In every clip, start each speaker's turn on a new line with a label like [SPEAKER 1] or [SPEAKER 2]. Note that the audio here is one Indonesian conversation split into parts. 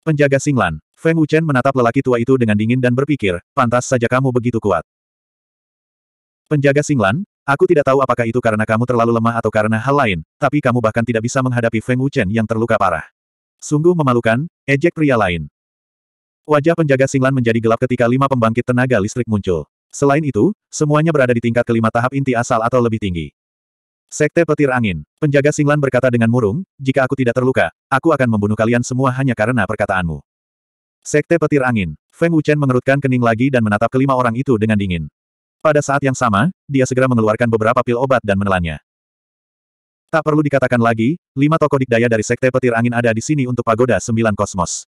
[SPEAKER 1] Penjaga Singlan, Feng Wuchen menatap lelaki tua itu dengan dingin dan berpikir, pantas saja kamu begitu kuat. Penjaga Singlan, aku tidak tahu apakah itu karena kamu terlalu lemah atau karena hal lain, tapi kamu bahkan tidak bisa menghadapi Feng Wuchen yang terluka parah. Sungguh memalukan, ejek pria lain. Wajah penjaga Singlan menjadi gelap ketika lima pembangkit tenaga listrik muncul. Selain itu, semuanya berada di tingkat kelima tahap inti asal atau lebih tinggi. Sekte Petir Angin. Penjaga Singlan berkata dengan murung, jika aku tidak terluka, aku akan membunuh kalian semua hanya karena perkataanmu. Sekte Petir Angin. Feng Wuchen mengerutkan kening lagi dan menatap kelima orang itu dengan dingin. Pada saat yang sama, dia segera mengeluarkan beberapa pil obat dan menelannya. Tak perlu dikatakan lagi, lima tokoh dikdaya dari Sekte Petir Angin ada di sini untuk Pagoda Sembilan Kosmos.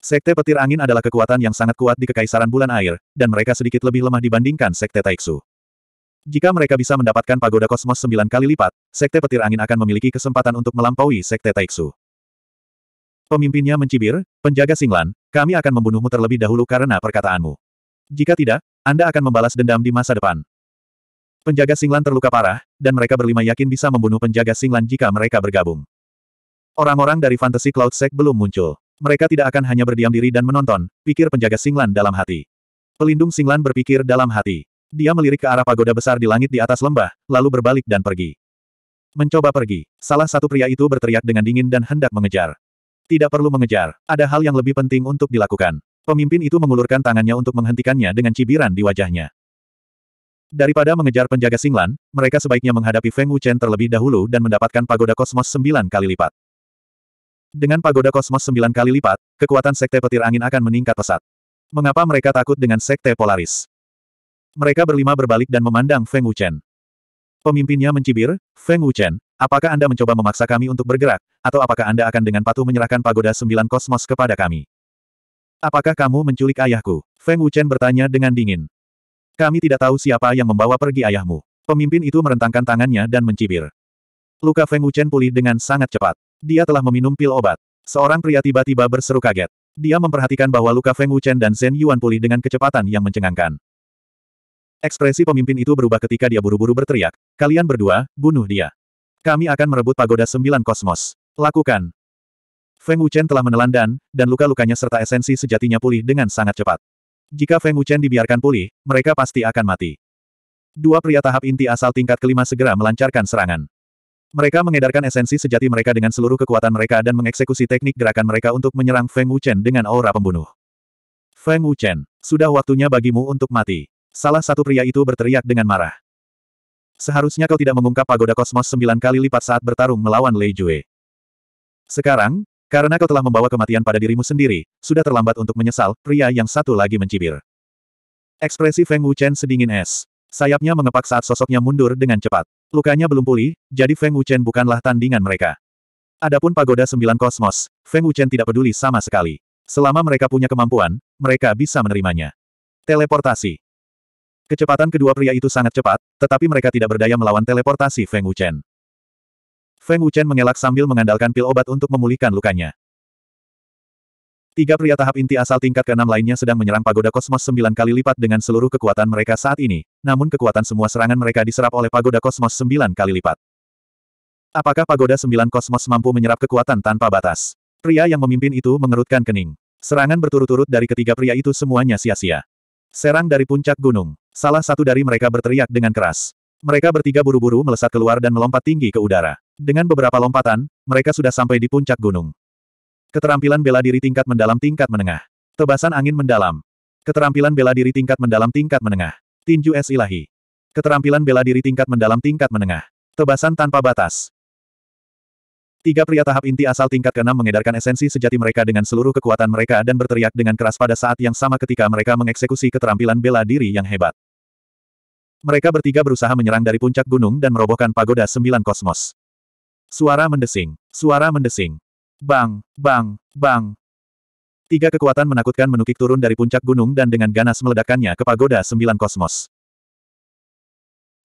[SPEAKER 1] Sekte Petir Angin adalah kekuatan yang sangat kuat di Kekaisaran Bulan Air, dan mereka sedikit lebih lemah dibandingkan Sekte Taiksu. Jika mereka bisa mendapatkan pagoda kosmos sembilan kali lipat, Sekte Petir Angin akan memiliki kesempatan untuk melampaui Sekte Taiksu. Pemimpinnya mencibir, penjaga Singlan, kami akan membunuhmu terlebih dahulu karena perkataanmu. Jika tidak, Anda akan membalas dendam di masa depan. Penjaga Singlan terluka parah, dan mereka berlima yakin bisa membunuh penjaga Singlan jika mereka bergabung. Orang-orang dari Fantasy Cloud Sect belum muncul. Mereka tidak akan hanya berdiam diri dan menonton, pikir penjaga Singlan dalam hati. Pelindung Singlan berpikir dalam hati. Dia melirik ke arah pagoda besar di langit di atas lembah, lalu berbalik dan pergi. Mencoba pergi, salah satu pria itu berteriak dengan dingin dan hendak mengejar. Tidak perlu mengejar, ada hal yang lebih penting untuk dilakukan. Pemimpin itu mengulurkan tangannya untuk menghentikannya dengan cibiran di wajahnya. Daripada mengejar penjaga Singlan, mereka sebaiknya menghadapi Feng Wuchen terlebih dahulu dan mendapatkan pagoda kosmos sembilan kali lipat. Dengan pagoda kosmos sembilan kali lipat, kekuatan sekte petir angin akan meningkat pesat. Mengapa mereka takut dengan sekte Polaris? Mereka berlima berbalik dan memandang Feng Wuchen. Pemimpinnya mencibir, Feng Wuchen, apakah Anda mencoba memaksa kami untuk bergerak, atau apakah Anda akan dengan patuh menyerahkan pagoda sembilan kosmos kepada kami? Apakah kamu menculik ayahku? Feng Wuchen bertanya dengan dingin. Kami tidak tahu siapa yang membawa pergi ayahmu. Pemimpin itu merentangkan tangannya dan mencibir. Luka Feng Wuchen pulih dengan sangat cepat. Dia telah meminum pil obat. Seorang pria tiba-tiba berseru kaget. Dia memperhatikan bahwa luka Feng Wuchen dan Zhen Yuan pulih dengan kecepatan yang mencengangkan. Ekspresi pemimpin itu berubah ketika dia buru-buru berteriak, kalian berdua, bunuh dia. Kami akan merebut pagoda sembilan kosmos. Lakukan. Feng Wuchen telah menelan dan, dan luka-lukanya serta esensi sejatinya pulih dengan sangat cepat. Jika Feng Wuchen dibiarkan pulih, mereka pasti akan mati. Dua pria tahap inti asal tingkat kelima segera melancarkan serangan. Mereka mengedarkan esensi sejati mereka dengan seluruh kekuatan mereka dan mengeksekusi teknik gerakan mereka untuk menyerang Feng Wuchen dengan aura pembunuh. Feng Wuchen, sudah waktunya bagimu untuk mati. Salah satu pria itu berteriak dengan marah. Seharusnya kau tidak mengungkap pagoda kosmos sembilan kali lipat saat bertarung melawan Lei Jue. Sekarang, karena kau telah membawa kematian pada dirimu sendiri, sudah terlambat untuk menyesal, pria yang satu lagi mencibir. Ekspresi Feng Wuchen sedingin es. Sayapnya mengepak saat sosoknya mundur dengan cepat. Lukanya belum pulih, jadi Feng Wuchen bukanlah tandingan mereka. Adapun pagoda sembilan kosmos, Feng Wuchen tidak peduli sama sekali. Selama mereka punya kemampuan, mereka bisa menerimanya. Teleportasi. Kecepatan kedua pria itu sangat cepat, tetapi mereka tidak berdaya melawan teleportasi Feng Wuchen. Feng Wuchen mengelak sambil mengandalkan pil obat untuk memulihkan lukanya. Tiga pria tahap inti asal tingkat keenam lainnya sedang menyerang pagoda kosmos sembilan kali lipat dengan seluruh kekuatan mereka saat ini, namun kekuatan semua serangan mereka diserap oleh pagoda kosmos sembilan kali lipat. Apakah pagoda sembilan kosmos mampu menyerap kekuatan tanpa batas? Pria yang memimpin itu mengerutkan kening. Serangan berturut-turut dari ketiga pria itu semuanya sia-sia. Serang dari puncak gunung. Salah satu dari mereka berteriak dengan keras. Mereka bertiga buru-buru melesat keluar dan melompat tinggi ke udara. Dengan beberapa lompatan, mereka sudah sampai di puncak gunung. Keterampilan bela diri tingkat mendalam tingkat menengah. Tebasan angin mendalam. Keterampilan bela diri tingkat mendalam tingkat menengah. Tinju es ilahi. Keterampilan bela diri tingkat mendalam tingkat menengah. Tebasan tanpa batas. Tiga pria tahap inti asal tingkat keenam mengedarkan esensi sejati mereka dengan seluruh kekuatan mereka dan berteriak dengan keras pada saat yang sama ketika mereka mengeksekusi keterampilan bela diri yang hebat. Mereka bertiga berusaha menyerang dari puncak gunung dan merobohkan pagoda sembilan kosmos. Suara mendesing. Suara mendesing. Bang, bang, bang. Tiga kekuatan menakutkan menukik turun dari puncak gunung dan dengan ganas meledakkannya ke pagoda sembilan kosmos.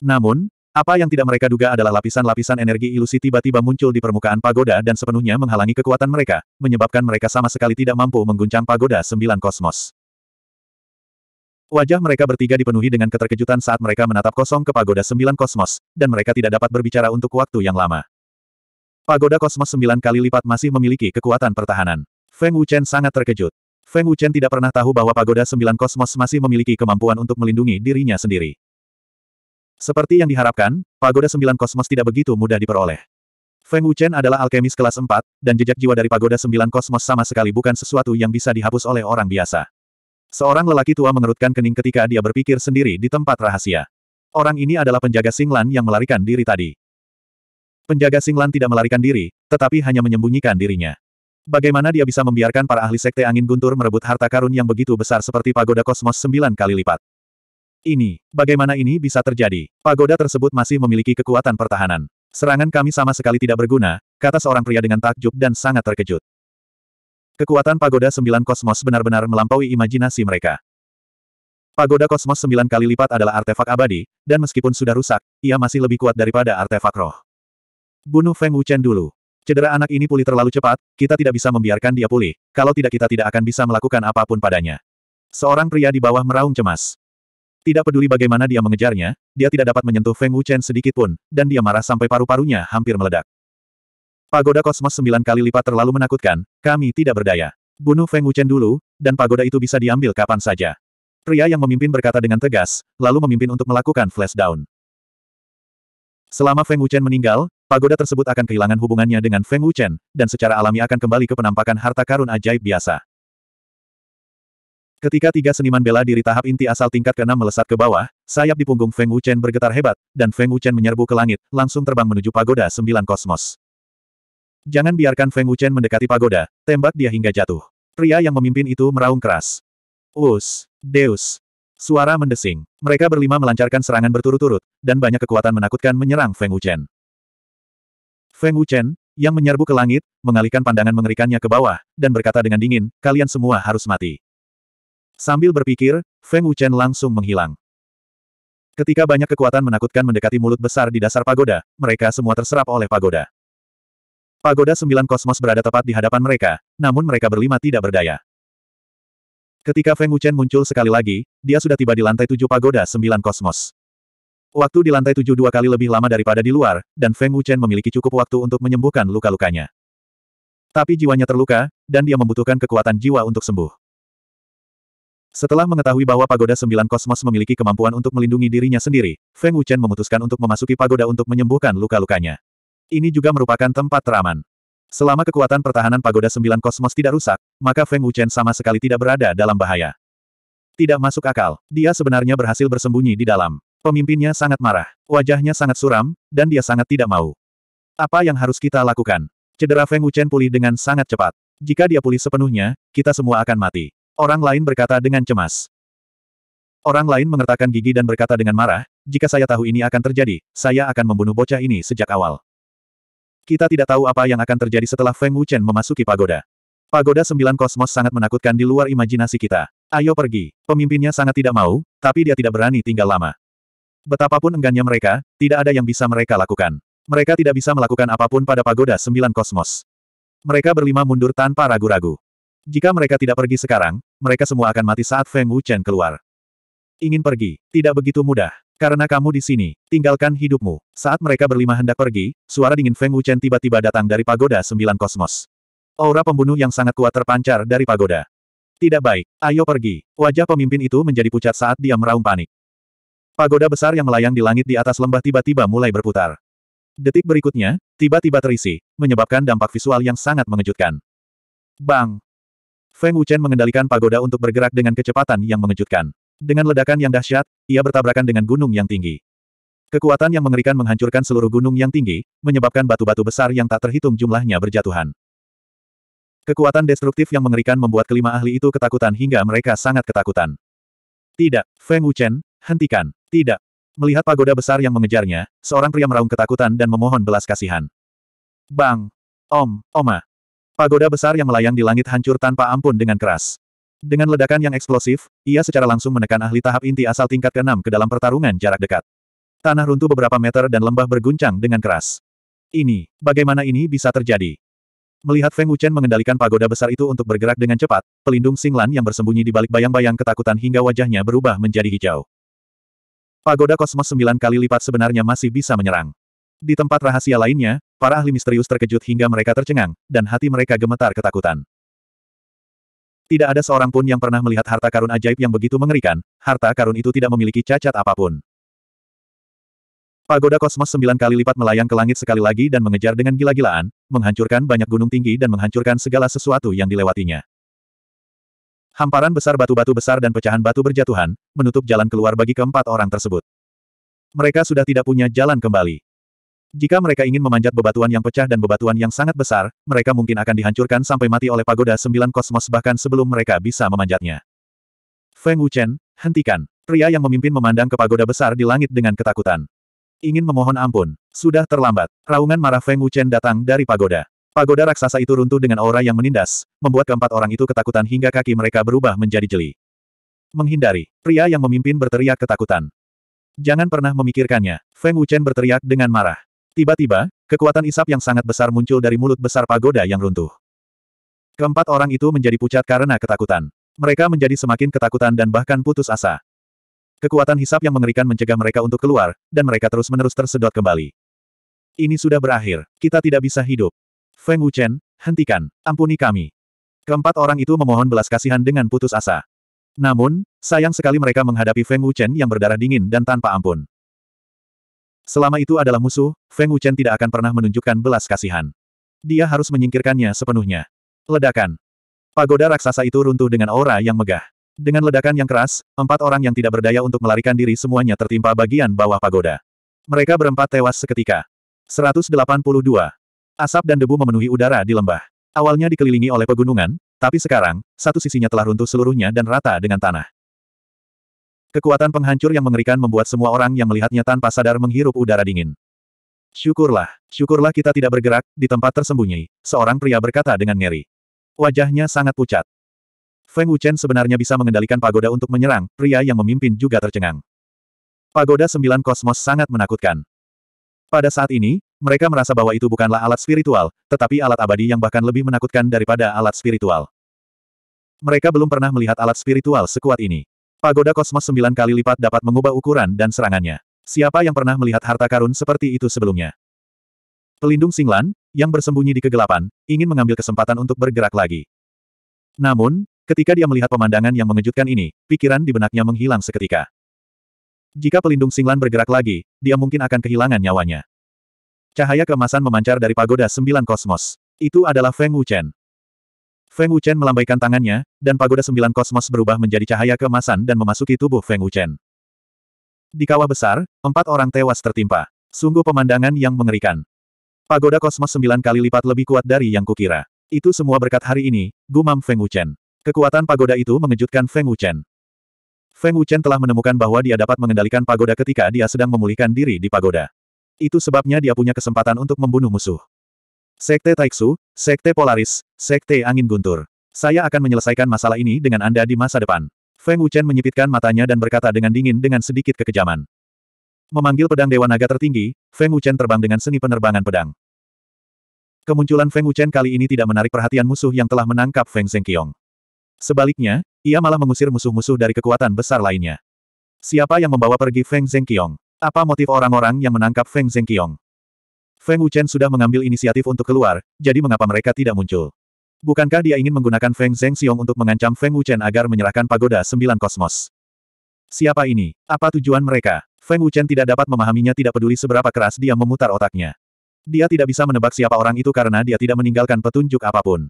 [SPEAKER 1] Namun, apa yang tidak mereka duga adalah lapisan-lapisan energi ilusi tiba-tiba muncul di permukaan pagoda dan sepenuhnya menghalangi kekuatan mereka, menyebabkan mereka sama sekali tidak mampu mengguncang pagoda sembilan kosmos. Wajah mereka bertiga dipenuhi dengan keterkejutan saat mereka menatap kosong ke pagoda sembilan kosmos, dan mereka tidak dapat berbicara untuk waktu yang lama. Pagoda kosmos sembilan kali lipat masih memiliki kekuatan pertahanan. Feng Wuchen sangat terkejut. Feng Wuchen tidak pernah tahu bahwa pagoda sembilan kosmos masih memiliki kemampuan untuk melindungi dirinya sendiri. Seperti yang diharapkan, pagoda sembilan kosmos tidak begitu mudah diperoleh. Feng Wuchen adalah alkemis kelas 4, dan jejak jiwa dari pagoda sembilan kosmos sama sekali bukan sesuatu yang bisa dihapus oleh orang biasa. Seorang lelaki tua mengerutkan kening ketika dia berpikir sendiri di tempat rahasia. Orang ini adalah penjaga Singlan yang melarikan diri tadi. Penjaga Singlan tidak melarikan diri, tetapi hanya menyembunyikan dirinya. Bagaimana dia bisa membiarkan para ahli sekte angin guntur merebut harta karun yang begitu besar seperti pagoda kosmos sembilan kali lipat? Ini, bagaimana ini bisa terjadi? Pagoda tersebut masih memiliki kekuatan pertahanan. Serangan kami sama sekali tidak berguna, kata seorang pria dengan takjub dan sangat terkejut. Kekuatan Pagoda Sembilan Kosmos benar-benar melampaui imajinasi mereka. Pagoda Kosmos sembilan kali lipat adalah artefak abadi, dan meskipun sudah rusak, ia masih lebih kuat daripada artefak roh. Bunuh Feng Wuchen dulu. Cedera anak ini pulih terlalu cepat, kita tidak bisa membiarkan dia pulih, kalau tidak kita tidak akan bisa melakukan apapun padanya. Seorang pria di bawah meraung cemas. Tidak peduli bagaimana dia mengejarnya, dia tidak dapat menyentuh Feng Wuchen sedikitpun, dan dia marah sampai paru-parunya hampir meledak. Pagoda kosmos sembilan kali lipat terlalu menakutkan, kami tidak berdaya. Bunuh Feng Wuchen dulu, dan pagoda itu bisa diambil kapan saja. Pria yang memimpin berkata dengan tegas, lalu memimpin untuk melakukan flash down. Selama Feng Wuchen meninggal, pagoda tersebut akan kehilangan hubungannya dengan Feng Wuchen, dan secara alami akan kembali ke penampakan harta karun ajaib biasa. Ketika tiga seniman bela diri tahap inti asal tingkat ke-6 melesat ke bawah, sayap di punggung Feng Wuchen bergetar hebat, dan Feng Wuchen menyerbu ke langit, langsung terbang menuju pagoda sembilan kosmos. Jangan biarkan Feng Wuchen mendekati pagoda, tembak dia hingga jatuh. Pria yang memimpin itu meraung keras. Us! Deus! Suara mendesing. Mereka berlima melancarkan serangan berturut-turut, dan banyak kekuatan menakutkan menyerang Feng Wuchen. Feng Wuchen, yang menyerbu ke langit, mengalihkan pandangan mengerikannya ke bawah, dan berkata dengan dingin, kalian semua harus mati. Sambil berpikir, Feng Wuchen langsung menghilang. Ketika banyak kekuatan menakutkan mendekati mulut besar di dasar pagoda, mereka semua terserap oleh pagoda. Pagoda Sembilan Kosmos berada tepat di hadapan mereka, namun mereka berlima tidak berdaya. Ketika Feng Wuchen muncul sekali lagi, dia sudah tiba di lantai tujuh Pagoda Sembilan Kosmos. Waktu di lantai tujuh dua kali lebih lama daripada di luar, dan Feng Wuchen memiliki cukup waktu untuk menyembuhkan luka-lukanya. Tapi jiwanya terluka, dan dia membutuhkan kekuatan jiwa untuk sembuh. Setelah mengetahui bahwa Pagoda Sembilan Kosmos memiliki kemampuan untuk melindungi dirinya sendiri, Feng Wuchen memutuskan untuk memasuki pagoda untuk menyembuhkan luka-lukanya. Ini juga merupakan tempat teraman. Selama kekuatan pertahanan pagoda sembilan kosmos tidak rusak, maka Feng Wuchen sama sekali tidak berada dalam bahaya. Tidak masuk akal, dia sebenarnya berhasil bersembunyi di dalam. Pemimpinnya sangat marah, wajahnya sangat suram, dan dia sangat tidak mau. Apa yang harus kita lakukan? Cedera Feng Wuchen pulih dengan sangat cepat. Jika dia pulih sepenuhnya, kita semua akan mati. Orang lain berkata dengan cemas. Orang lain mengertakkan gigi dan berkata dengan marah, jika saya tahu ini akan terjadi, saya akan membunuh bocah ini sejak awal. Kita tidak tahu apa yang akan terjadi setelah Feng Wuchen memasuki pagoda. Pagoda sembilan kosmos sangat menakutkan di luar imajinasi kita. Ayo pergi. Pemimpinnya sangat tidak mau, tapi dia tidak berani tinggal lama. Betapapun enggannya mereka, tidak ada yang bisa mereka lakukan. Mereka tidak bisa melakukan apapun pada pagoda sembilan kosmos. Mereka berlima mundur tanpa ragu-ragu. Jika mereka tidak pergi sekarang, mereka semua akan mati saat Feng Wuchen keluar. Ingin pergi, tidak begitu mudah. Karena kamu di sini, tinggalkan hidupmu. Saat mereka berlima hendak pergi, suara dingin Feng Wuchen tiba-tiba datang dari pagoda sembilan kosmos. Aura pembunuh yang sangat kuat terpancar dari pagoda. Tidak baik, ayo pergi. Wajah pemimpin itu menjadi pucat saat dia meraung panik. Pagoda besar yang melayang di langit di atas lembah tiba-tiba mulai berputar. Detik berikutnya, tiba-tiba terisi, menyebabkan dampak visual yang sangat mengejutkan. Bang! Feng Wuchen mengendalikan pagoda untuk bergerak dengan kecepatan yang mengejutkan. Dengan ledakan yang dahsyat, ia bertabrakan dengan gunung yang tinggi. Kekuatan yang mengerikan menghancurkan seluruh gunung yang tinggi, menyebabkan batu-batu besar yang tak terhitung jumlahnya berjatuhan. Kekuatan destruktif yang mengerikan membuat kelima ahli itu ketakutan hingga mereka sangat ketakutan. Tidak, Feng Wuchen, hentikan. Tidak. Melihat pagoda besar yang mengejarnya, seorang pria meraung ketakutan dan memohon belas kasihan. Bang! Om, Oma! Pagoda besar yang melayang di langit hancur tanpa ampun dengan keras. Dengan ledakan yang eksplosif, ia secara langsung menekan ahli tahap inti asal tingkat ke-6 ke dalam pertarungan jarak dekat. Tanah runtuh beberapa meter dan lembah berguncang dengan keras. Ini, bagaimana ini bisa terjadi? Melihat Feng Wuchen mengendalikan pagoda besar itu untuk bergerak dengan cepat, pelindung Singlan yang bersembunyi di balik bayang-bayang ketakutan hingga wajahnya berubah menjadi hijau. Pagoda kosmos sembilan kali lipat sebenarnya masih bisa menyerang. Di tempat rahasia lainnya, para ahli misterius terkejut hingga mereka tercengang, dan hati mereka gemetar ketakutan. Tidak ada seorang pun yang pernah melihat harta karun ajaib yang begitu mengerikan, harta karun itu tidak memiliki cacat apapun. Pagoda kosmos sembilan kali lipat melayang ke langit sekali lagi dan mengejar dengan gila-gilaan, menghancurkan banyak gunung tinggi dan menghancurkan segala sesuatu yang dilewatinya. Hamparan besar batu-batu besar dan pecahan batu berjatuhan, menutup jalan keluar bagi keempat orang tersebut. Mereka sudah tidak punya jalan kembali. Jika mereka ingin memanjat bebatuan yang pecah dan bebatuan yang sangat besar, mereka mungkin akan dihancurkan sampai mati oleh pagoda sembilan kosmos bahkan sebelum mereka bisa memanjatnya. Feng Wuchen, hentikan. Pria yang memimpin memandang ke pagoda besar di langit dengan ketakutan. Ingin memohon ampun. Sudah terlambat. Raungan marah Feng Wuchen datang dari pagoda. Pagoda raksasa itu runtuh dengan aura yang menindas, membuat keempat orang itu ketakutan hingga kaki mereka berubah menjadi jeli. Menghindari, pria yang memimpin berteriak ketakutan. Jangan pernah memikirkannya, Feng Wuchen berteriak dengan marah. Tiba-tiba, kekuatan isap yang sangat besar muncul dari mulut besar pagoda yang runtuh. Keempat orang itu menjadi pucat karena ketakutan. Mereka menjadi semakin ketakutan dan bahkan putus asa. Kekuatan hisap yang mengerikan mencegah mereka untuk keluar, dan mereka terus-menerus tersedot kembali. Ini sudah berakhir, kita tidak bisa hidup. Feng Wuchen, hentikan, ampuni kami. Keempat orang itu memohon belas kasihan dengan putus asa. Namun, sayang sekali mereka menghadapi Feng Wuchen yang berdarah dingin dan tanpa ampun. Selama itu adalah musuh, Feng Wuchen tidak akan pernah menunjukkan belas kasihan. Dia harus menyingkirkannya sepenuhnya. Ledakan. Pagoda raksasa itu runtuh dengan aura yang megah. Dengan ledakan yang keras, empat orang yang tidak berdaya untuk melarikan diri semuanya tertimpa bagian bawah pagoda. Mereka berempat tewas seketika. 182. Asap dan debu memenuhi udara di lembah. Awalnya dikelilingi oleh pegunungan, tapi sekarang, satu sisinya telah runtuh seluruhnya dan rata dengan tanah. Kekuatan penghancur yang mengerikan membuat semua orang yang melihatnya tanpa sadar menghirup udara dingin. Syukurlah, syukurlah kita tidak bergerak, di tempat tersembunyi, seorang pria berkata dengan ngeri. Wajahnya sangat pucat. Feng Wuchen sebenarnya bisa mengendalikan pagoda untuk menyerang, pria yang memimpin juga tercengang. Pagoda Sembilan Kosmos sangat menakutkan. Pada saat ini, mereka merasa bahwa itu bukanlah alat spiritual, tetapi alat abadi yang bahkan lebih menakutkan daripada alat spiritual. Mereka belum pernah melihat alat spiritual sekuat ini. Pagoda kosmos sembilan kali lipat dapat mengubah ukuran dan serangannya. Siapa yang pernah melihat harta karun seperti itu sebelumnya? Pelindung Singlan, yang bersembunyi di kegelapan, ingin mengambil kesempatan untuk bergerak lagi. Namun, ketika dia melihat pemandangan yang mengejutkan ini, pikiran di benaknya menghilang seketika. Jika pelindung Singlan bergerak lagi, dia mungkin akan kehilangan nyawanya. Cahaya keemasan memancar dari pagoda sembilan kosmos. Itu adalah Feng Wuchen. Feng Wuchen melambaikan tangannya, dan pagoda sembilan kosmos berubah menjadi cahaya keemasan dan memasuki tubuh Feng Wuchen. Di kawah besar, empat orang tewas tertimpa. Sungguh pemandangan yang mengerikan. Pagoda kosmos sembilan kali lipat lebih kuat dari yang kukira. Itu semua berkat hari ini, gumam Feng Wuchen. Kekuatan pagoda itu mengejutkan Feng Wuchen. Feng Wuchen telah menemukan bahwa dia dapat mengendalikan pagoda ketika dia sedang memulihkan diri di pagoda. Itu sebabnya dia punya kesempatan untuk membunuh musuh. Sekte Taiksu, Sekte Polaris, Sekte Angin Guntur. Saya akan menyelesaikan masalah ini dengan Anda di masa depan. Feng Wuchen menyipitkan matanya dan berkata dengan dingin dengan sedikit kekejaman. Memanggil pedang Dewa Naga tertinggi, Feng Wuchen terbang dengan seni penerbangan pedang. Kemunculan Feng Wuchen kali ini tidak menarik perhatian musuh yang telah menangkap Feng Zhengqiong. Sebaliknya, ia malah mengusir musuh-musuh dari kekuatan besar lainnya. Siapa yang membawa pergi Feng Zhengqiong? Apa motif orang-orang yang menangkap Feng Zhengqiong? Feng Wuchen sudah mengambil inisiatif untuk keluar, jadi mengapa mereka tidak muncul? Bukankah dia ingin menggunakan Feng Zhengxiong untuk mengancam Feng Wuchen agar menyerahkan pagoda sembilan kosmos? Siapa ini? Apa tujuan mereka? Feng Wuchen tidak dapat memahaminya tidak peduli seberapa keras dia memutar otaknya. Dia tidak bisa menebak siapa orang itu karena dia tidak meninggalkan petunjuk apapun.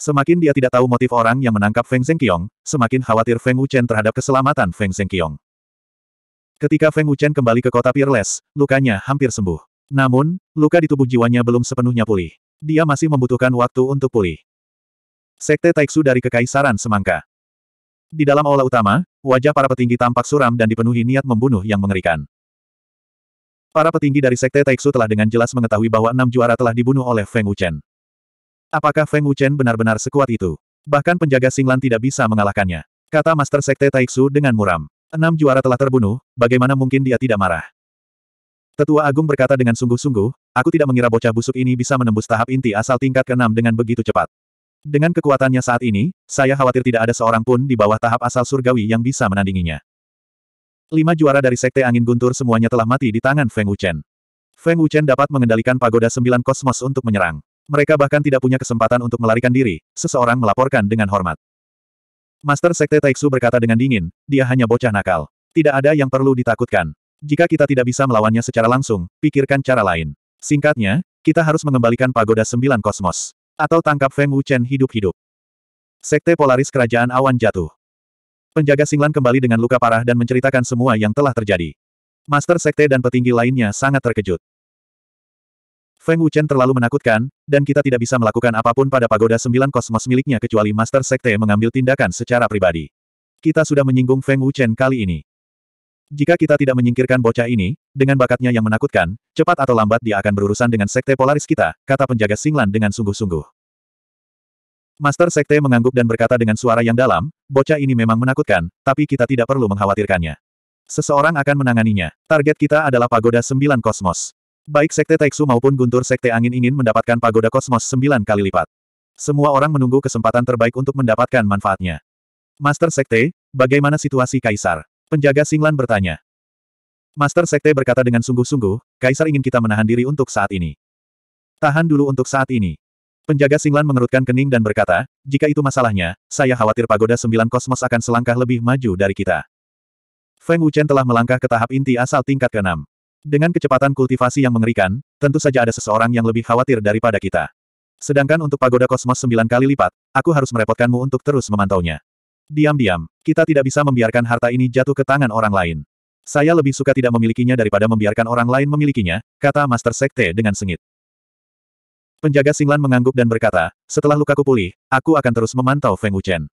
[SPEAKER 1] Semakin dia tidak tahu motif orang yang menangkap Feng Zhengqiong, semakin khawatir Feng Wuchen terhadap keselamatan Feng Zhengqiong. Ketika Feng Wuchen kembali ke kota Peerless, lukanya hampir sembuh. Namun, luka di tubuh jiwanya belum sepenuhnya pulih. Dia masih membutuhkan waktu untuk pulih. Sekte Taiksu dari Kekaisaran Semangka Di dalam aula utama, wajah para petinggi tampak suram dan dipenuhi niat membunuh yang mengerikan. Para petinggi dari Sekte Taiksu telah dengan jelas mengetahui bahwa enam juara telah dibunuh oleh Feng Wuchen. Apakah Feng Wuchen benar-benar sekuat itu? Bahkan penjaga Singlan tidak bisa mengalahkannya. Kata Master Sekte Taiksu dengan muram. Enam juara telah terbunuh, bagaimana mungkin dia tidak marah? Tetua Agung berkata dengan sungguh-sungguh, aku tidak mengira bocah busuk ini bisa menembus tahap inti asal tingkat keenam dengan begitu cepat. Dengan kekuatannya saat ini, saya khawatir tidak ada seorang pun di bawah tahap asal surgawi yang bisa menandinginya. Lima juara dari Sekte Angin Guntur semuanya telah mati di tangan Feng Wuchen. Feng Wuchen dapat mengendalikan pagoda sembilan kosmos untuk menyerang. Mereka bahkan tidak punya kesempatan untuk melarikan diri, seseorang melaporkan dengan hormat. Master Sekte Taiksu berkata dengan dingin, dia hanya bocah nakal. Tidak ada yang perlu ditakutkan. Jika kita tidak bisa melawannya secara langsung, pikirkan cara lain. Singkatnya, kita harus mengembalikan pagoda sembilan kosmos. Atau tangkap Feng Wuchen hidup-hidup. Sekte Polaris Kerajaan Awan jatuh. Penjaga Singlan kembali dengan luka parah dan menceritakan semua yang telah terjadi. Master Sekte dan petinggi lainnya sangat terkejut. Feng Wuchen terlalu menakutkan, dan kita tidak bisa melakukan apapun pada pagoda sembilan kosmos miliknya kecuali Master Sekte mengambil tindakan secara pribadi. Kita sudah menyinggung Feng Wuchen kali ini. Jika kita tidak menyingkirkan bocah ini, dengan bakatnya yang menakutkan, cepat atau lambat dia akan berurusan dengan sekte polaris kita, kata penjaga Singlan dengan sungguh-sungguh. Master Sekte mengangguk dan berkata dengan suara yang dalam, bocah ini memang menakutkan, tapi kita tidak perlu mengkhawatirkannya. Seseorang akan menanganinya. Target kita adalah Pagoda Sembilan Kosmos. Baik Sekte Taiksu maupun Guntur Sekte Angin ingin mendapatkan Pagoda Kosmos sembilan kali lipat. Semua orang menunggu kesempatan terbaik untuk mendapatkan manfaatnya. Master Sekte, bagaimana situasi Kaisar? Penjaga Singlan bertanya. Master Sekte berkata dengan sungguh-sungguh, Kaisar ingin kita menahan diri untuk saat ini. Tahan dulu untuk saat ini. Penjaga Singlan mengerutkan kening dan berkata, jika itu masalahnya, saya khawatir pagoda sembilan kosmos akan selangkah lebih maju dari kita. Feng Wuchen telah melangkah ke tahap inti asal tingkat ke-6. Dengan kecepatan kultivasi yang mengerikan, tentu saja ada seseorang yang lebih khawatir daripada kita. Sedangkan untuk pagoda kosmos sembilan kali lipat, aku harus merepotkanmu untuk terus memantaunya. Diam-diam, kita tidak bisa membiarkan harta ini jatuh ke tangan orang lain. Saya lebih suka tidak memilikinya daripada membiarkan orang lain memilikinya, kata Master Sekte dengan sengit. Penjaga Singlan mengangguk dan berkata, setelah lukaku pulih, aku akan terus memantau Feng Wuchen.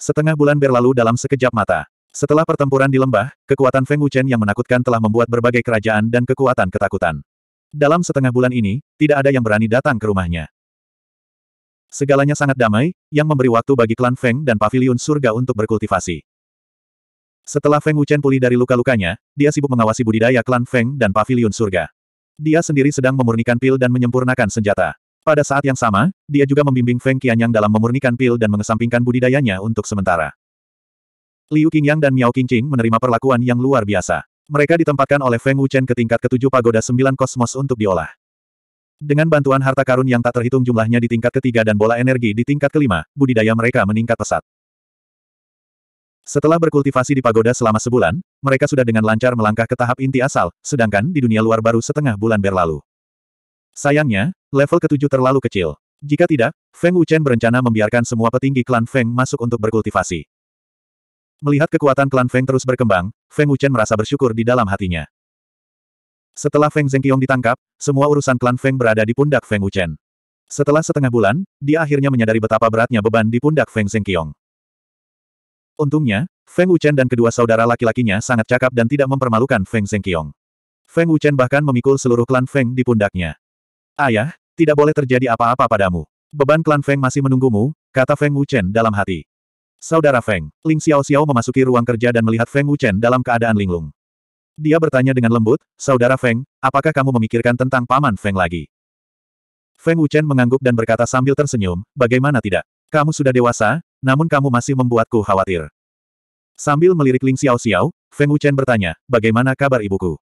[SPEAKER 1] Setengah bulan berlalu dalam sekejap mata. Setelah pertempuran di lembah, kekuatan Feng Wuchen yang menakutkan telah membuat berbagai kerajaan dan kekuatan ketakutan. Dalam setengah bulan ini, tidak ada yang berani datang ke rumahnya. Segalanya sangat damai, yang memberi waktu bagi klan Feng dan paviliun surga untuk berkultivasi. Setelah Feng Wuchen pulih dari luka-lukanya, dia sibuk mengawasi budidaya klan Feng dan paviliun surga. Dia sendiri sedang memurnikan pil dan menyempurnakan senjata. Pada saat yang sama, dia juga membimbing Feng Qianyang dalam memurnikan pil dan mengesampingkan budidayanya untuk sementara. Liu Qingyang dan Miao Qingqing menerima perlakuan yang luar biasa. Mereka ditempatkan oleh Feng Wuchen ke tingkat ketujuh pagoda sembilan kosmos untuk diolah. Dengan bantuan harta karun yang tak terhitung jumlahnya di tingkat ketiga dan bola energi di tingkat kelima, budidaya mereka meningkat pesat. Setelah berkultivasi di pagoda selama sebulan, mereka sudah dengan lancar melangkah ke tahap inti asal, sedangkan di dunia luar baru setengah bulan berlalu. Sayangnya, level ketujuh terlalu kecil. Jika tidak, Feng Wuchen berencana membiarkan semua petinggi klan Feng masuk untuk berkultivasi. Melihat kekuatan klan Feng terus berkembang, Feng Wuchen merasa bersyukur di dalam hatinya. Setelah Feng Zhengqiong ditangkap, semua urusan klan Feng berada di pundak Feng Wuchen. Setelah setengah bulan, dia akhirnya menyadari betapa beratnya beban di pundak Feng Zhengqiong. Untungnya, Feng Wuchen dan kedua saudara laki-lakinya sangat cakap dan tidak mempermalukan Feng Zhengqiong. Feng Wuchen bahkan memikul seluruh klan Feng di pundaknya. Ayah, tidak boleh terjadi apa-apa padamu. Beban klan Feng masih menunggumu, kata Feng Wuchen dalam hati. Saudara Feng, Ling Xiao Xiao memasuki ruang kerja dan melihat Feng Wuchen dalam keadaan linglung. Dia bertanya dengan lembut, Saudara Feng, apakah kamu memikirkan tentang Paman Feng lagi? Feng Wuchen mengangguk dan berkata sambil tersenyum, bagaimana tidak? Kamu sudah dewasa, namun kamu masih membuatku khawatir. Sambil melirik Ling Xiao Xiao, Feng Wuchen bertanya, bagaimana kabar ibuku?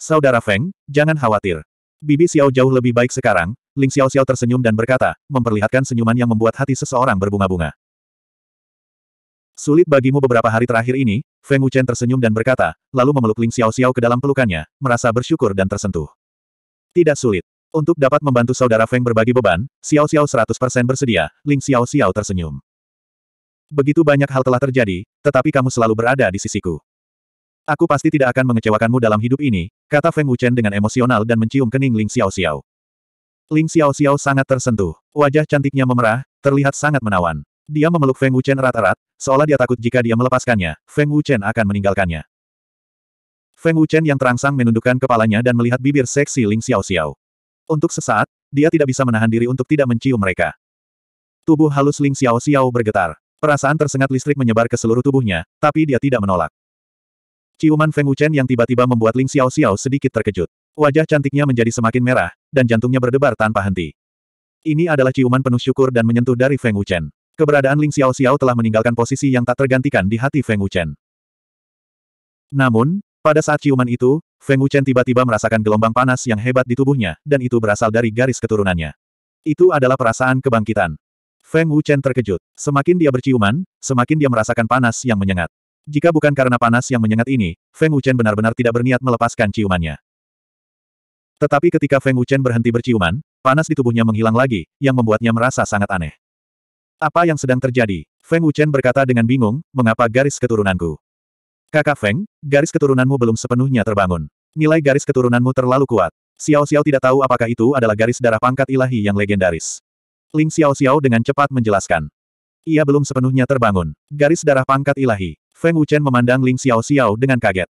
[SPEAKER 1] Saudara Feng, jangan khawatir. Bibi Xiao jauh lebih baik sekarang, Ling Xiao Xiao tersenyum dan berkata, memperlihatkan senyuman yang membuat hati seseorang berbunga-bunga. Sulit bagimu beberapa hari terakhir ini, Feng Wuchen tersenyum dan berkata, lalu memeluk Ling Xiao Xiao ke dalam pelukannya, merasa bersyukur dan tersentuh. Tidak sulit. Untuk dapat membantu saudara Feng berbagi beban, Xiao Xiao 100% bersedia, Ling Xiao Xiao tersenyum. Begitu banyak hal telah terjadi, tetapi kamu selalu berada di sisiku. Aku pasti tidak akan mengecewakanmu dalam hidup ini, kata Feng Wuchen dengan emosional dan mencium kening Ling Xiao Xiao. Ling Xiao Xiao sangat tersentuh. Wajah cantiknya memerah, terlihat sangat menawan. Dia memeluk Feng Wuchen erat-erat, seolah dia takut jika dia melepaskannya, Feng Wuchen akan meninggalkannya. Feng Wuchen yang terangsang menundukkan kepalanya dan melihat bibir seksi Ling Xiao Xiao. Untuk sesaat, dia tidak bisa menahan diri untuk tidak mencium mereka. Tubuh halus Ling Xiao Xiao bergetar. Perasaan tersengat listrik menyebar ke seluruh tubuhnya, tapi dia tidak menolak. Ciuman Feng Wuchen yang tiba-tiba membuat Ling Xiao Xiao sedikit terkejut. Wajah cantiknya menjadi semakin merah, dan jantungnya berdebar tanpa henti. Ini adalah ciuman penuh syukur dan menyentuh dari Feng Wuchen. Keberadaan Ling Xiao Xiao telah meninggalkan posisi yang tak tergantikan di hati Feng Wuchen. Namun, pada saat ciuman itu, Feng Wuchen tiba-tiba merasakan gelombang panas yang hebat di tubuhnya, dan itu berasal dari garis keturunannya. Itu adalah perasaan kebangkitan. Feng Wuchen terkejut. Semakin dia berciuman, semakin dia merasakan panas yang menyengat. Jika bukan karena panas yang menyengat ini, Feng Wuchen benar-benar tidak berniat melepaskan ciumannya. Tetapi ketika Feng Wuchen berhenti berciuman, panas di tubuhnya menghilang lagi, yang membuatnya merasa sangat aneh. Apa yang sedang terjadi? Feng Wuchen berkata dengan bingung, mengapa garis keturunanku? Kakak Feng, garis keturunanmu belum sepenuhnya terbangun. Nilai garis keturunanmu terlalu kuat. Xiao Xiao tidak tahu apakah itu adalah garis darah pangkat ilahi yang legendaris. Ling Xiao Xiao dengan cepat menjelaskan. Ia belum sepenuhnya terbangun. Garis darah pangkat ilahi. Feng Wuchen memandang Ling Xiao Xiao dengan kaget.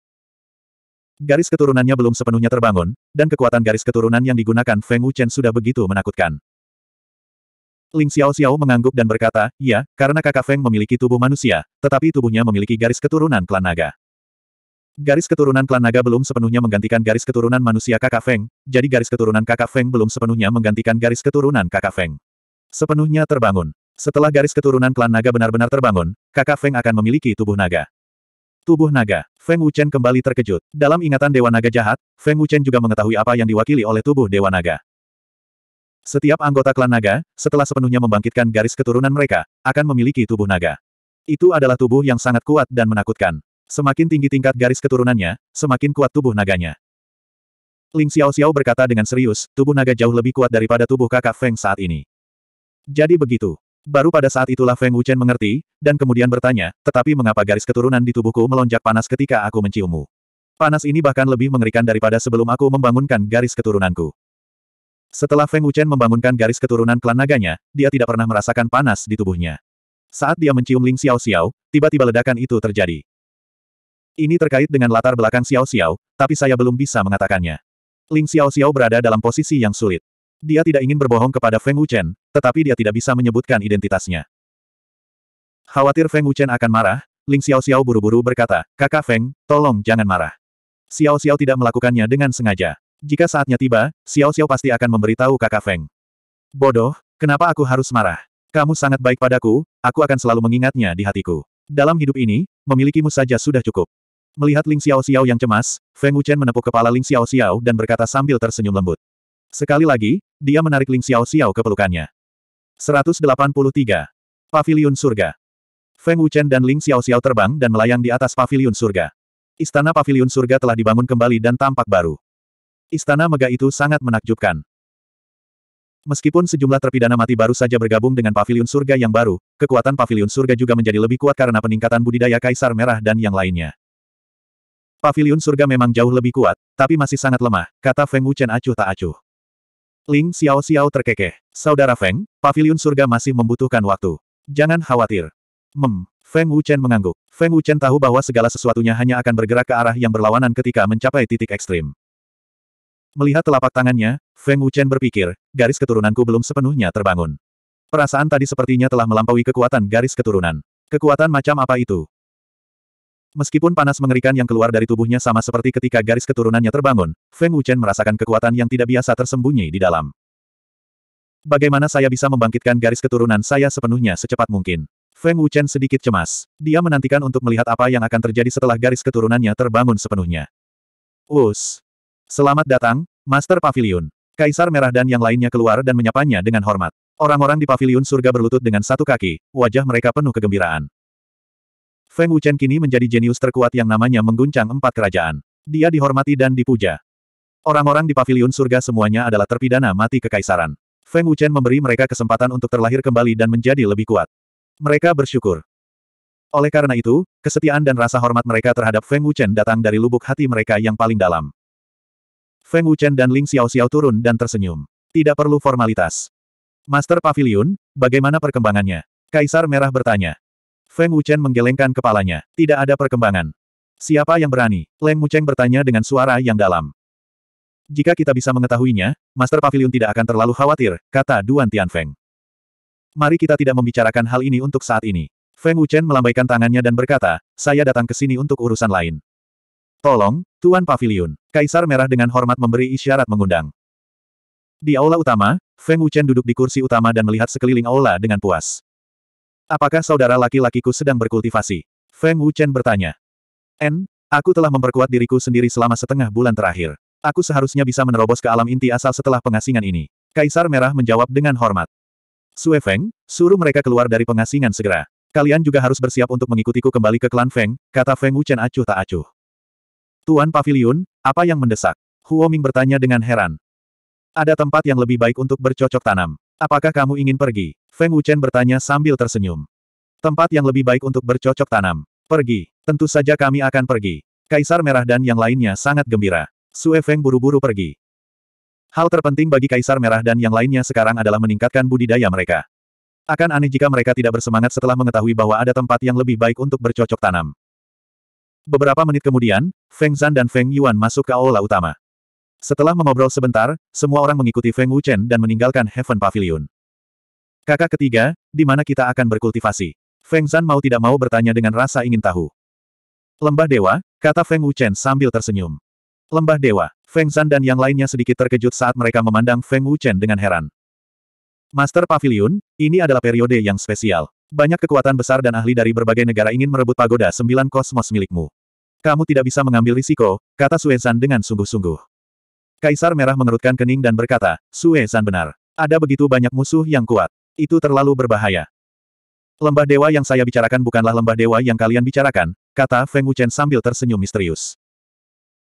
[SPEAKER 1] Garis keturunannya belum sepenuhnya terbangun, dan kekuatan garis keturunan yang digunakan Feng Wuchen sudah begitu menakutkan. Ling Xiao Xiao mengangguk dan berkata, "Ya, karena kakak Feng memiliki tubuh manusia, tetapi tubuhnya memiliki garis keturunan klan naga. Garis keturunan klan naga belum sepenuhnya menggantikan garis keturunan manusia kakak Feng, jadi garis keturunan kakak Feng belum sepenuhnya menggantikan garis keturunan kakak Feng. Sepenuhnya terbangun. Setelah garis keturunan klan naga benar-benar terbangun, kakak Feng akan memiliki tubuh naga. Tubuh naga. Feng Wuchen kembali terkejut. Dalam ingatan Dewa Naga jahat, Feng Wuchen juga mengetahui apa yang diwakili oleh tubuh Dewa Naga. Setiap anggota klan naga, setelah sepenuhnya membangkitkan garis keturunan mereka, akan memiliki tubuh naga. Itu adalah tubuh yang sangat kuat dan menakutkan. Semakin tinggi tingkat garis keturunannya, semakin kuat tubuh naganya. Ling Xiao Xiao berkata dengan serius, tubuh naga jauh lebih kuat daripada tubuh kakak Feng saat ini. Jadi begitu. Baru pada saat itulah Feng Wuchen mengerti, dan kemudian bertanya, tetapi mengapa garis keturunan di tubuhku melonjak panas ketika aku menciummu? Panas ini bahkan lebih mengerikan daripada sebelum aku membangunkan garis keturunanku. Setelah Feng Wuchen membangunkan garis keturunan klan naganya, dia tidak pernah merasakan panas di tubuhnya. Saat dia mencium Ling Xiao Xiao, tiba-tiba ledakan itu terjadi. Ini terkait dengan latar belakang Xiao Xiao, tapi saya belum bisa mengatakannya. Ling Xiao Xiao berada dalam posisi yang sulit. Dia tidak ingin berbohong kepada Feng Wuchen, tetapi dia tidak bisa menyebutkan identitasnya. Khawatir Feng Wuchen akan marah, Ling Xiao Xiao buru-buru berkata, Kakak Feng, tolong jangan marah. Xiao Xiao tidak melakukannya dengan sengaja. Jika saatnya tiba, Xiao Xiao pasti akan memberitahu kakak Feng. Bodoh, kenapa aku harus marah? Kamu sangat baik padaku, aku akan selalu mengingatnya di hatiku. Dalam hidup ini, memilikimu saja sudah cukup. Melihat Ling Xiao Xiao yang cemas, Feng Wuchen menepuk kepala Ling Xiao Xiao dan berkata sambil tersenyum lembut. Sekali lagi, dia menarik Ling Xiao Xiao ke pelukannya. 183. Paviliun Surga Feng Wuchen dan Ling Xiao Xiao terbang dan melayang di atas paviliun surga. Istana paviliun surga telah dibangun kembali dan tampak baru. Istana Mega itu sangat menakjubkan. Meskipun sejumlah terpidana mati baru saja bergabung dengan pavilion surga yang baru, kekuatan pavilion surga juga menjadi lebih kuat karena peningkatan budidaya Kaisar Merah dan yang lainnya. Pavilion surga memang jauh lebih kuat, tapi masih sangat lemah, kata Feng Wuchen acuh tak acuh. Ling Xiao Xiao terkekeh. Saudara Feng, pavilion surga masih membutuhkan waktu. Jangan khawatir. Mem, Feng Wuchen mengangguk. Feng Wuchen tahu bahwa segala sesuatunya hanya akan bergerak ke arah yang berlawanan ketika mencapai titik ekstrim. Melihat telapak tangannya, Feng Wuchen berpikir, garis keturunanku belum sepenuhnya terbangun. Perasaan tadi sepertinya telah melampaui kekuatan garis keturunan. Kekuatan macam apa itu? Meskipun panas mengerikan yang keluar dari tubuhnya sama seperti ketika garis keturunannya terbangun, Feng Wuchen merasakan kekuatan yang tidak biasa tersembunyi di dalam. Bagaimana saya bisa membangkitkan garis keturunan saya sepenuhnya secepat mungkin? Feng Wuchen sedikit cemas. Dia menantikan untuk melihat apa yang akan terjadi setelah garis keturunannya terbangun sepenuhnya. Us, Selamat datang, Master Pavilion. Kaisar Merah dan yang lainnya keluar dan menyapanya dengan hormat. Orang-orang di pavilion surga berlutut dengan satu kaki, wajah mereka penuh kegembiraan. Feng Wuchen kini menjadi jenius terkuat yang namanya mengguncang empat kerajaan. Dia dihormati dan dipuja. Orang-orang di pavilion surga semuanya adalah terpidana mati kekaisaran. Feng Wuchen memberi mereka kesempatan untuk terlahir kembali dan menjadi lebih kuat. Mereka bersyukur. Oleh karena itu, kesetiaan dan rasa hormat mereka terhadap Feng Wuchen datang dari lubuk hati mereka yang paling dalam. Feng Wuchen dan Ling Xiao Xiao turun dan tersenyum. Tidak perlu formalitas. Master Pavilion, bagaimana perkembangannya? Kaisar Merah bertanya. Feng Wuchen menggelengkan kepalanya. Tidak ada perkembangan. Siapa yang berani? Leng Wucheng bertanya dengan suara yang dalam. Jika kita bisa mengetahuinya, Master Pavilion tidak akan terlalu khawatir, kata Duan Tian Feng. Mari kita tidak membicarakan hal ini untuk saat ini. Feng Wuchen melambaikan tangannya dan berkata, saya datang ke sini untuk urusan lain. Tolong, Tuan pavilion, Kaisar Merah dengan hormat memberi isyarat mengundang. Di aula utama, Feng Wuchen duduk di kursi utama dan melihat sekeliling aula dengan puas. Apakah saudara laki-lakiku sedang berkultivasi? Feng Wuchen bertanya. N, aku telah memperkuat diriku sendiri selama setengah bulan terakhir. Aku seharusnya bisa menerobos ke alam inti asal setelah pengasingan ini. Kaisar Merah menjawab dengan hormat. Sue Feng, suruh mereka keluar dari pengasingan segera. Kalian juga harus bersiap untuk mengikutiku kembali ke klan Feng, kata Feng Wuchen acuh tak acuh. Tuan Pavilion, apa yang mendesak? Huo Ming bertanya dengan heran. Ada tempat yang lebih baik untuk bercocok tanam. Apakah kamu ingin pergi? Feng Wuchen bertanya sambil tersenyum. Tempat yang lebih baik untuk bercocok tanam. Pergi. Tentu saja kami akan pergi. Kaisar Merah dan yang lainnya sangat gembira. Sue Feng buru-buru pergi. Hal terpenting bagi Kaisar Merah dan yang lainnya sekarang adalah meningkatkan budidaya mereka. Akan aneh jika mereka tidak bersemangat setelah mengetahui bahwa ada tempat yang lebih baik untuk bercocok tanam. Beberapa menit kemudian, Feng Zan dan Feng Yuan masuk ke aula utama. Setelah mengobrol sebentar, semua orang mengikuti Feng Wuchen dan meninggalkan Heaven Pavilion. Kakak ketiga, di mana kita akan berkultivasi? Feng Zan mau tidak mau bertanya dengan rasa ingin tahu. Lembah Dewa, kata Feng Wuchen sambil tersenyum. Lembah Dewa, Feng Zan dan yang lainnya sedikit terkejut saat mereka memandang Feng Wuchen dengan heran. Master Pavilion, ini adalah periode yang spesial. Banyak kekuatan besar dan ahli dari berbagai negara ingin merebut pagoda sembilan kosmos milikmu. Kamu tidak bisa mengambil risiko, kata Suezan dengan sungguh-sungguh. Kaisar Merah mengerutkan kening dan berkata, Suezan benar. Ada begitu banyak musuh yang kuat. Itu terlalu berbahaya. Lembah dewa yang saya bicarakan bukanlah lembah dewa yang kalian bicarakan, kata Feng Wuchen sambil tersenyum misterius.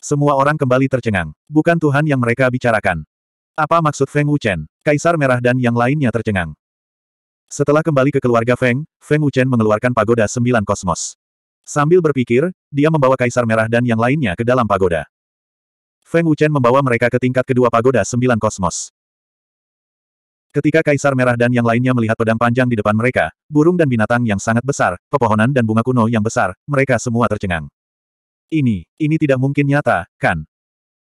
[SPEAKER 1] Semua orang kembali tercengang. Bukan Tuhan yang mereka bicarakan. Apa maksud Feng Wuchen? Kaisar Merah dan yang lainnya tercengang. Setelah kembali ke keluarga Feng, Feng Wuchen mengeluarkan pagoda sembilan kosmos. Sambil berpikir, dia membawa Kaisar Merah dan yang lainnya ke dalam pagoda. Feng Wuchen membawa mereka ke tingkat kedua pagoda sembilan kosmos. Ketika Kaisar Merah dan yang lainnya melihat pedang panjang di depan mereka, burung dan binatang yang sangat besar, pepohonan dan bunga kuno yang besar, mereka semua tercengang. Ini, ini tidak mungkin nyata, kan?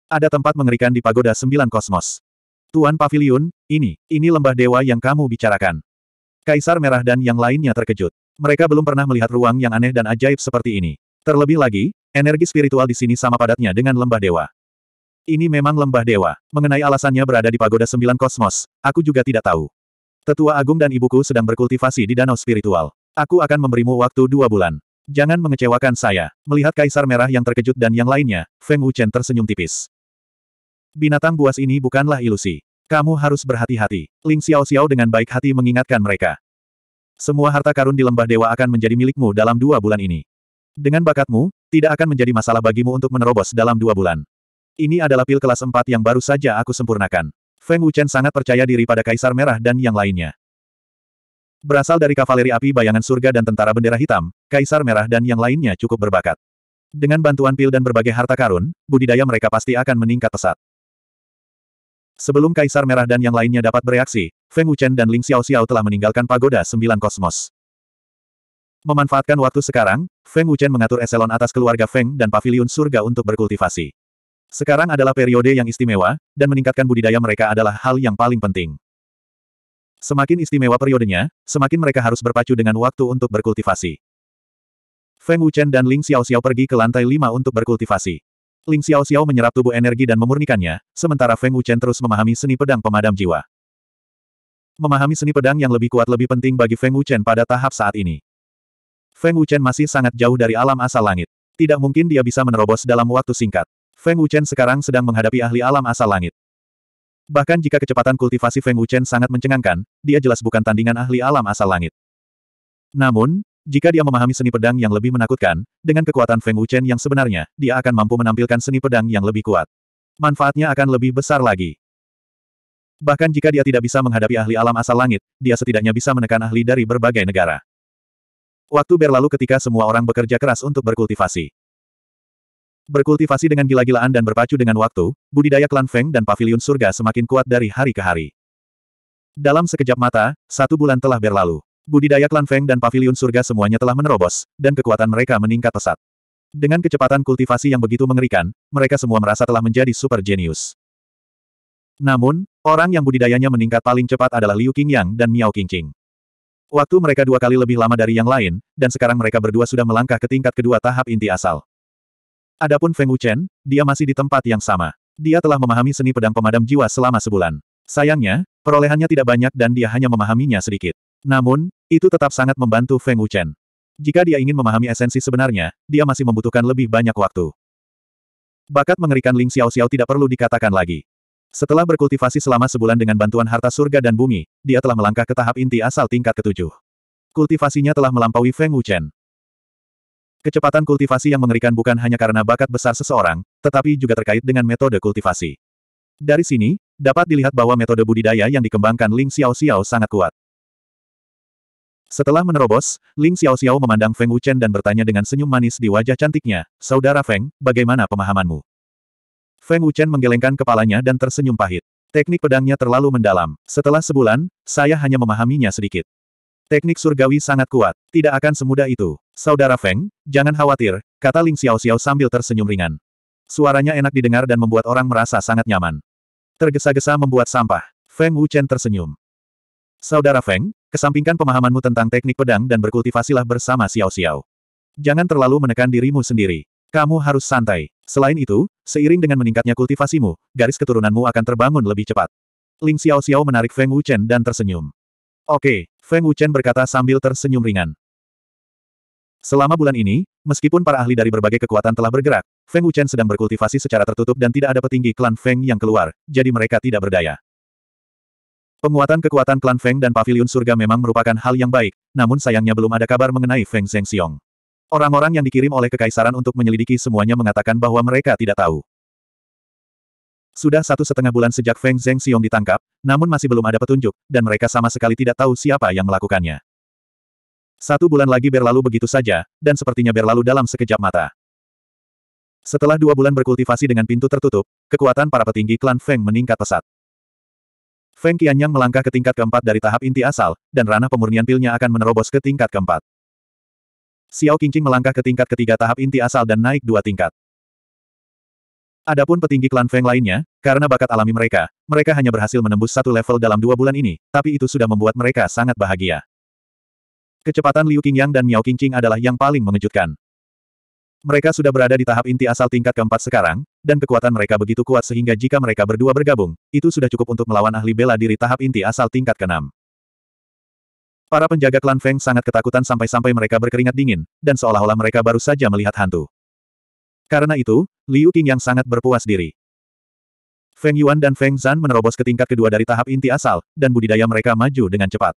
[SPEAKER 1] Ada tempat mengerikan di pagoda sembilan kosmos. Tuan Pavilion, ini, ini lembah dewa yang kamu bicarakan. Kaisar Merah dan yang lainnya terkejut. Mereka belum pernah melihat ruang yang aneh dan ajaib seperti ini. Terlebih lagi, energi spiritual di sini sama padatnya dengan lembah dewa. Ini memang lembah dewa. Mengenai alasannya berada di pagoda sembilan kosmos, aku juga tidak tahu. Tetua Agung dan ibuku sedang berkultivasi di danau spiritual. Aku akan memberimu waktu dua bulan. Jangan mengecewakan saya. Melihat Kaisar Merah yang terkejut dan yang lainnya, Feng Wuchen tersenyum tipis. Binatang buas ini bukanlah ilusi. Kamu harus berhati-hati. Ling Xiao Xiao dengan baik hati mengingatkan mereka. Semua harta karun di lembah dewa akan menjadi milikmu dalam dua bulan ini. Dengan bakatmu, tidak akan menjadi masalah bagimu untuk menerobos dalam dua bulan. Ini adalah pil kelas empat yang baru saja aku sempurnakan. Feng Wuchen sangat percaya diri pada Kaisar Merah dan yang lainnya. Berasal dari kavaleri api bayangan surga dan tentara bendera hitam, Kaisar Merah dan yang lainnya cukup berbakat. Dengan bantuan pil dan berbagai harta karun, budidaya mereka pasti akan meningkat pesat. Sebelum Kaisar Merah dan yang lainnya dapat bereaksi, Feng Wuchen dan Ling Xiao Xiao telah meninggalkan pagoda sembilan kosmos. Memanfaatkan waktu sekarang, Feng Wuchen mengatur eselon atas keluarga Feng dan paviliun surga untuk berkultivasi. Sekarang adalah periode yang istimewa, dan meningkatkan budidaya mereka adalah hal yang paling penting. Semakin istimewa periodenya, semakin mereka harus berpacu dengan waktu untuk berkultivasi. Feng Wuchen dan Ling Xiao Xiao pergi ke lantai lima untuk berkultivasi. Ling Xiao Xiao menyerap tubuh energi dan memurnikannya, sementara Feng Wuchen terus memahami seni pedang pemadam jiwa. Memahami seni pedang yang lebih kuat lebih penting bagi Feng Wuchen pada tahap saat ini. Feng Wuchen masih sangat jauh dari alam asal langit. Tidak mungkin dia bisa menerobos dalam waktu singkat. Feng Wuchen sekarang sedang menghadapi ahli alam asal langit. Bahkan jika kecepatan kultivasi Feng Wuchen sangat mencengangkan, dia jelas bukan tandingan ahli alam asal langit. Namun, jika dia memahami seni pedang yang lebih menakutkan, dengan kekuatan Feng Wuchen yang sebenarnya, dia akan mampu menampilkan seni pedang yang lebih kuat. Manfaatnya akan lebih besar lagi. Bahkan jika dia tidak bisa menghadapi ahli alam asal langit, dia setidaknya bisa menekan ahli dari berbagai negara. Waktu berlalu ketika semua orang bekerja keras untuk berkultivasi. Berkultivasi dengan gila-gilaan dan berpacu dengan waktu, budidaya klan Feng dan paviliun surga semakin kuat dari hari ke hari. Dalam sekejap mata, satu bulan telah berlalu. Budidaya Klan Feng dan Paviliun Surga semuanya telah menerobos, dan kekuatan mereka meningkat pesat. Dengan kecepatan kultivasi yang begitu mengerikan, mereka semua merasa telah menjadi super genius. Namun, orang yang budidayanya meningkat paling cepat adalah Liu Qingyang dan Miao Qingqing. Waktu mereka dua kali lebih lama dari yang lain, dan sekarang mereka berdua sudah melangkah ke tingkat kedua tahap inti asal. Adapun Feng Wuchen, dia masih di tempat yang sama. Dia telah memahami seni pedang pemadam jiwa selama sebulan. Sayangnya, perolehannya tidak banyak dan dia hanya memahaminya sedikit. Namun, itu tetap sangat membantu Feng Wuchen. Jika dia ingin memahami esensi sebenarnya, dia masih membutuhkan lebih banyak waktu. Bakat mengerikan Ling Xiao Xiao tidak perlu dikatakan lagi. Setelah berkultivasi selama sebulan dengan bantuan harta surga dan bumi, dia telah melangkah ke tahap inti asal tingkat ketujuh. Kultivasinya telah melampaui Feng Wuchen. Kecepatan kultivasi yang mengerikan bukan hanya karena bakat besar seseorang, tetapi juga terkait dengan metode kultivasi. Dari sini, dapat dilihat bahwa metode budidaya yang dikembangkan Ling Xiao Xiao sangat kuat. Setelah menerobos, Ling Xiao Xiao memandang Feng Wuchen dan bertanya dengan senyum manis di wajah cantiknya, Saudara Feng, bagaimana pemahamanmu? Feng Wuchen menggelengkan kepalanya dan tersenyum pahit. Teknik pedangnya terlalu mendalam. Setelah sebulan, saya hanya memahaminya sedikit. Teknik surgawi sangat kuat, tidak akan semudah itu. Saudara Feng, jangan khawatir, kata Ling Xiao Xiao sambil tersenyum ringan. Suaranya enak didengar dan membuat orang merasa sangat nyaman. Tergesa-gesa membuat sampah. Feng Wuchen tersenyum. Saudara Feng, kesampingkan pemahamanmu tentang teknik pedang dan berkultivasilah bersama Xiao Xiao. Jangan terlalu menekan dirimu sendiri. Kamu harus santai. Selain itu, seiring dengan meningkatnya kultivasimu, garis keturunanmu akan terbangun lebih cepat. Ling Xiao Xiao menarik Feng Wuchen dan tersenyum. Oke, Feng Wuchen berkata sambil tersenyum ringan. Selama bulan ini, meskipun para ahli dari berbagai kekuatan telah bergerak, Feng Wuchen sedang berkultivasi secara tertutup dan tidak ada petinggi klan Feng yang keluar, jadi mereka tidak berdaya. Penguatan kekuatan klan Feng dan Paviliun Surga memang merupakan hal yang baik, namun sayangnya belum ada kabar mengenai Feng Xiong. Orang-orang yang dikirim oleh Kekaisaran untuk menyelidiki semuanya mengatakan bahwa mereka tidak tahu. Sudah satu setengah bulan sejak Feng Xiong ditangkap, namun masih belum ada petunjuk, dan mereka sama sekali tidak tahu siapa yang melakukannya. Satu bulan lagi berlalu begitu saja, dan sepertinya berlalu dalam sekejap mata. Setelah dua bulan berkultivasi dengan pintu tertutup, kekuatan para petinggi klan Feng meningkat pesat. Feng Qianyang melangkah ke tingkat keempat dari tahap inti asal, dan ranah pemurnian pilnya akan menerobos ke tingkat keempat. Xiao Qingqing melangkah ke tingkat ketiga tahap inti asal dan naik dua tingkat. Adapun petinggi klan Feng lainnya, karena bakat alami mereka, mereka hanya berhasil menembus satu level dalam dua bulan ini, tapi itu sudah membuat mereka sangat bahagia. Kecepatan Liu Qingyang dan Miao Qingqing adalah yang paling mengejutkan. Mereka sudah berada di tahap inti asal tingkat keempat sekarang, dan kekuatan mereka begitu kuat sehingga jika mereka berdua bergabung, itu sudah cukup untuk melawan ahli bela diri tahap inti asal tingkat keenam. Para penjaga klan Feng sangat ketakutan sampai-sampai mereka berkeringat dingin, dan seolah-olah mereka baru saja melihat hantu. Karena itu, Liu Qing yang sangat berpuas diri. Feng Yuan dan Feng Zan menerobos ke tingkat kedua dari tahap inti asal, dan budidaya mereka maju dengan cepat.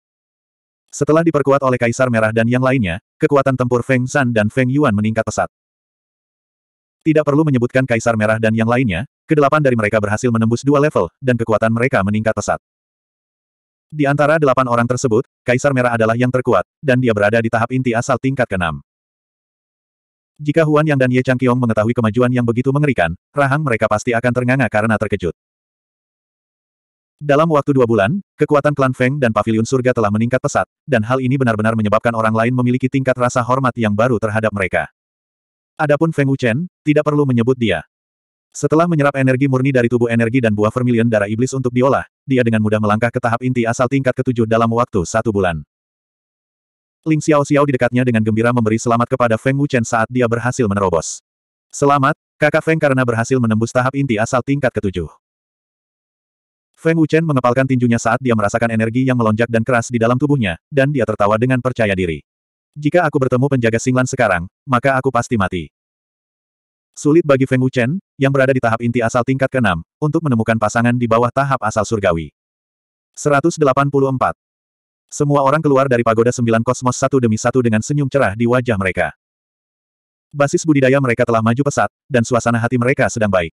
[SPEAKER 1] Setelah diperkuat oleh Kaisar Merah dan yang lainnya, kekuatan tempur Feng Zan dan Feng Yuan meningkat pesat. Tidak perlu menyebutkan Kaisar Merah dan yang lainnya, kedelapan dari mereka berhasil menembus dua level, dan kekuatan mereka meningkat pesat. Di antara delapan orang tersebut, Kaisar Merah adalah yang terkuat, dan dia berada di tahap inti asal tingkat keenam. Jika Huan Yang dan Ye Chang Changqiong mengetahui kemajuan yang begitu mengerikan, rahang mereka pasti akan ternganga karena terkejut. Dalam waktu dua bulan, kekuatan klan Feng dan Paviliun Surga telah meningkat pesat, dan hal ini benar-benar menyebabkan orang lain memiliki tingkat rasa hormat yang baru terhadap mereka. Adapun Feng Wuchen, tidak perlu menyebut dia. Setelah menyerap energi murni dari tubuh energi dan buah vermilion darah iblis untuk diolah, dia dengan mudah melangkah ke tahap inti asal tingkat ketujuh dalam waktu satu bulan. Ling Xiao Xiao di dekatnya dengan gembira memberi selamat kepada Feng Wuchen saat dia berhasil menerobos. Selamat, kakak Feng karena berhasil menembus tahap inti asal tingkat ketujuh. Feng Wuchen mengepalkan tinjunya saat dia merasakan energi yang melonjak dan keras di dalam tubuhnya, dan dia tertawa dengan percaya diri. Jika aku bertemu penjaga Singlan sekarang, maka aku pasti mati. Sulit bagi Feng Wuchen, yang berada di tahap inti asal tingkat ke-6, untuk menemukan pasangan di bawah tahap asal surgawi. 184. Semua orang keluar dari pagoda sembilan kosmos satu demi satu dengan senyum cerah di wajah mereka. Basis budidaya mereka telah maju pesat, dan suasana hati mereka sedang baik.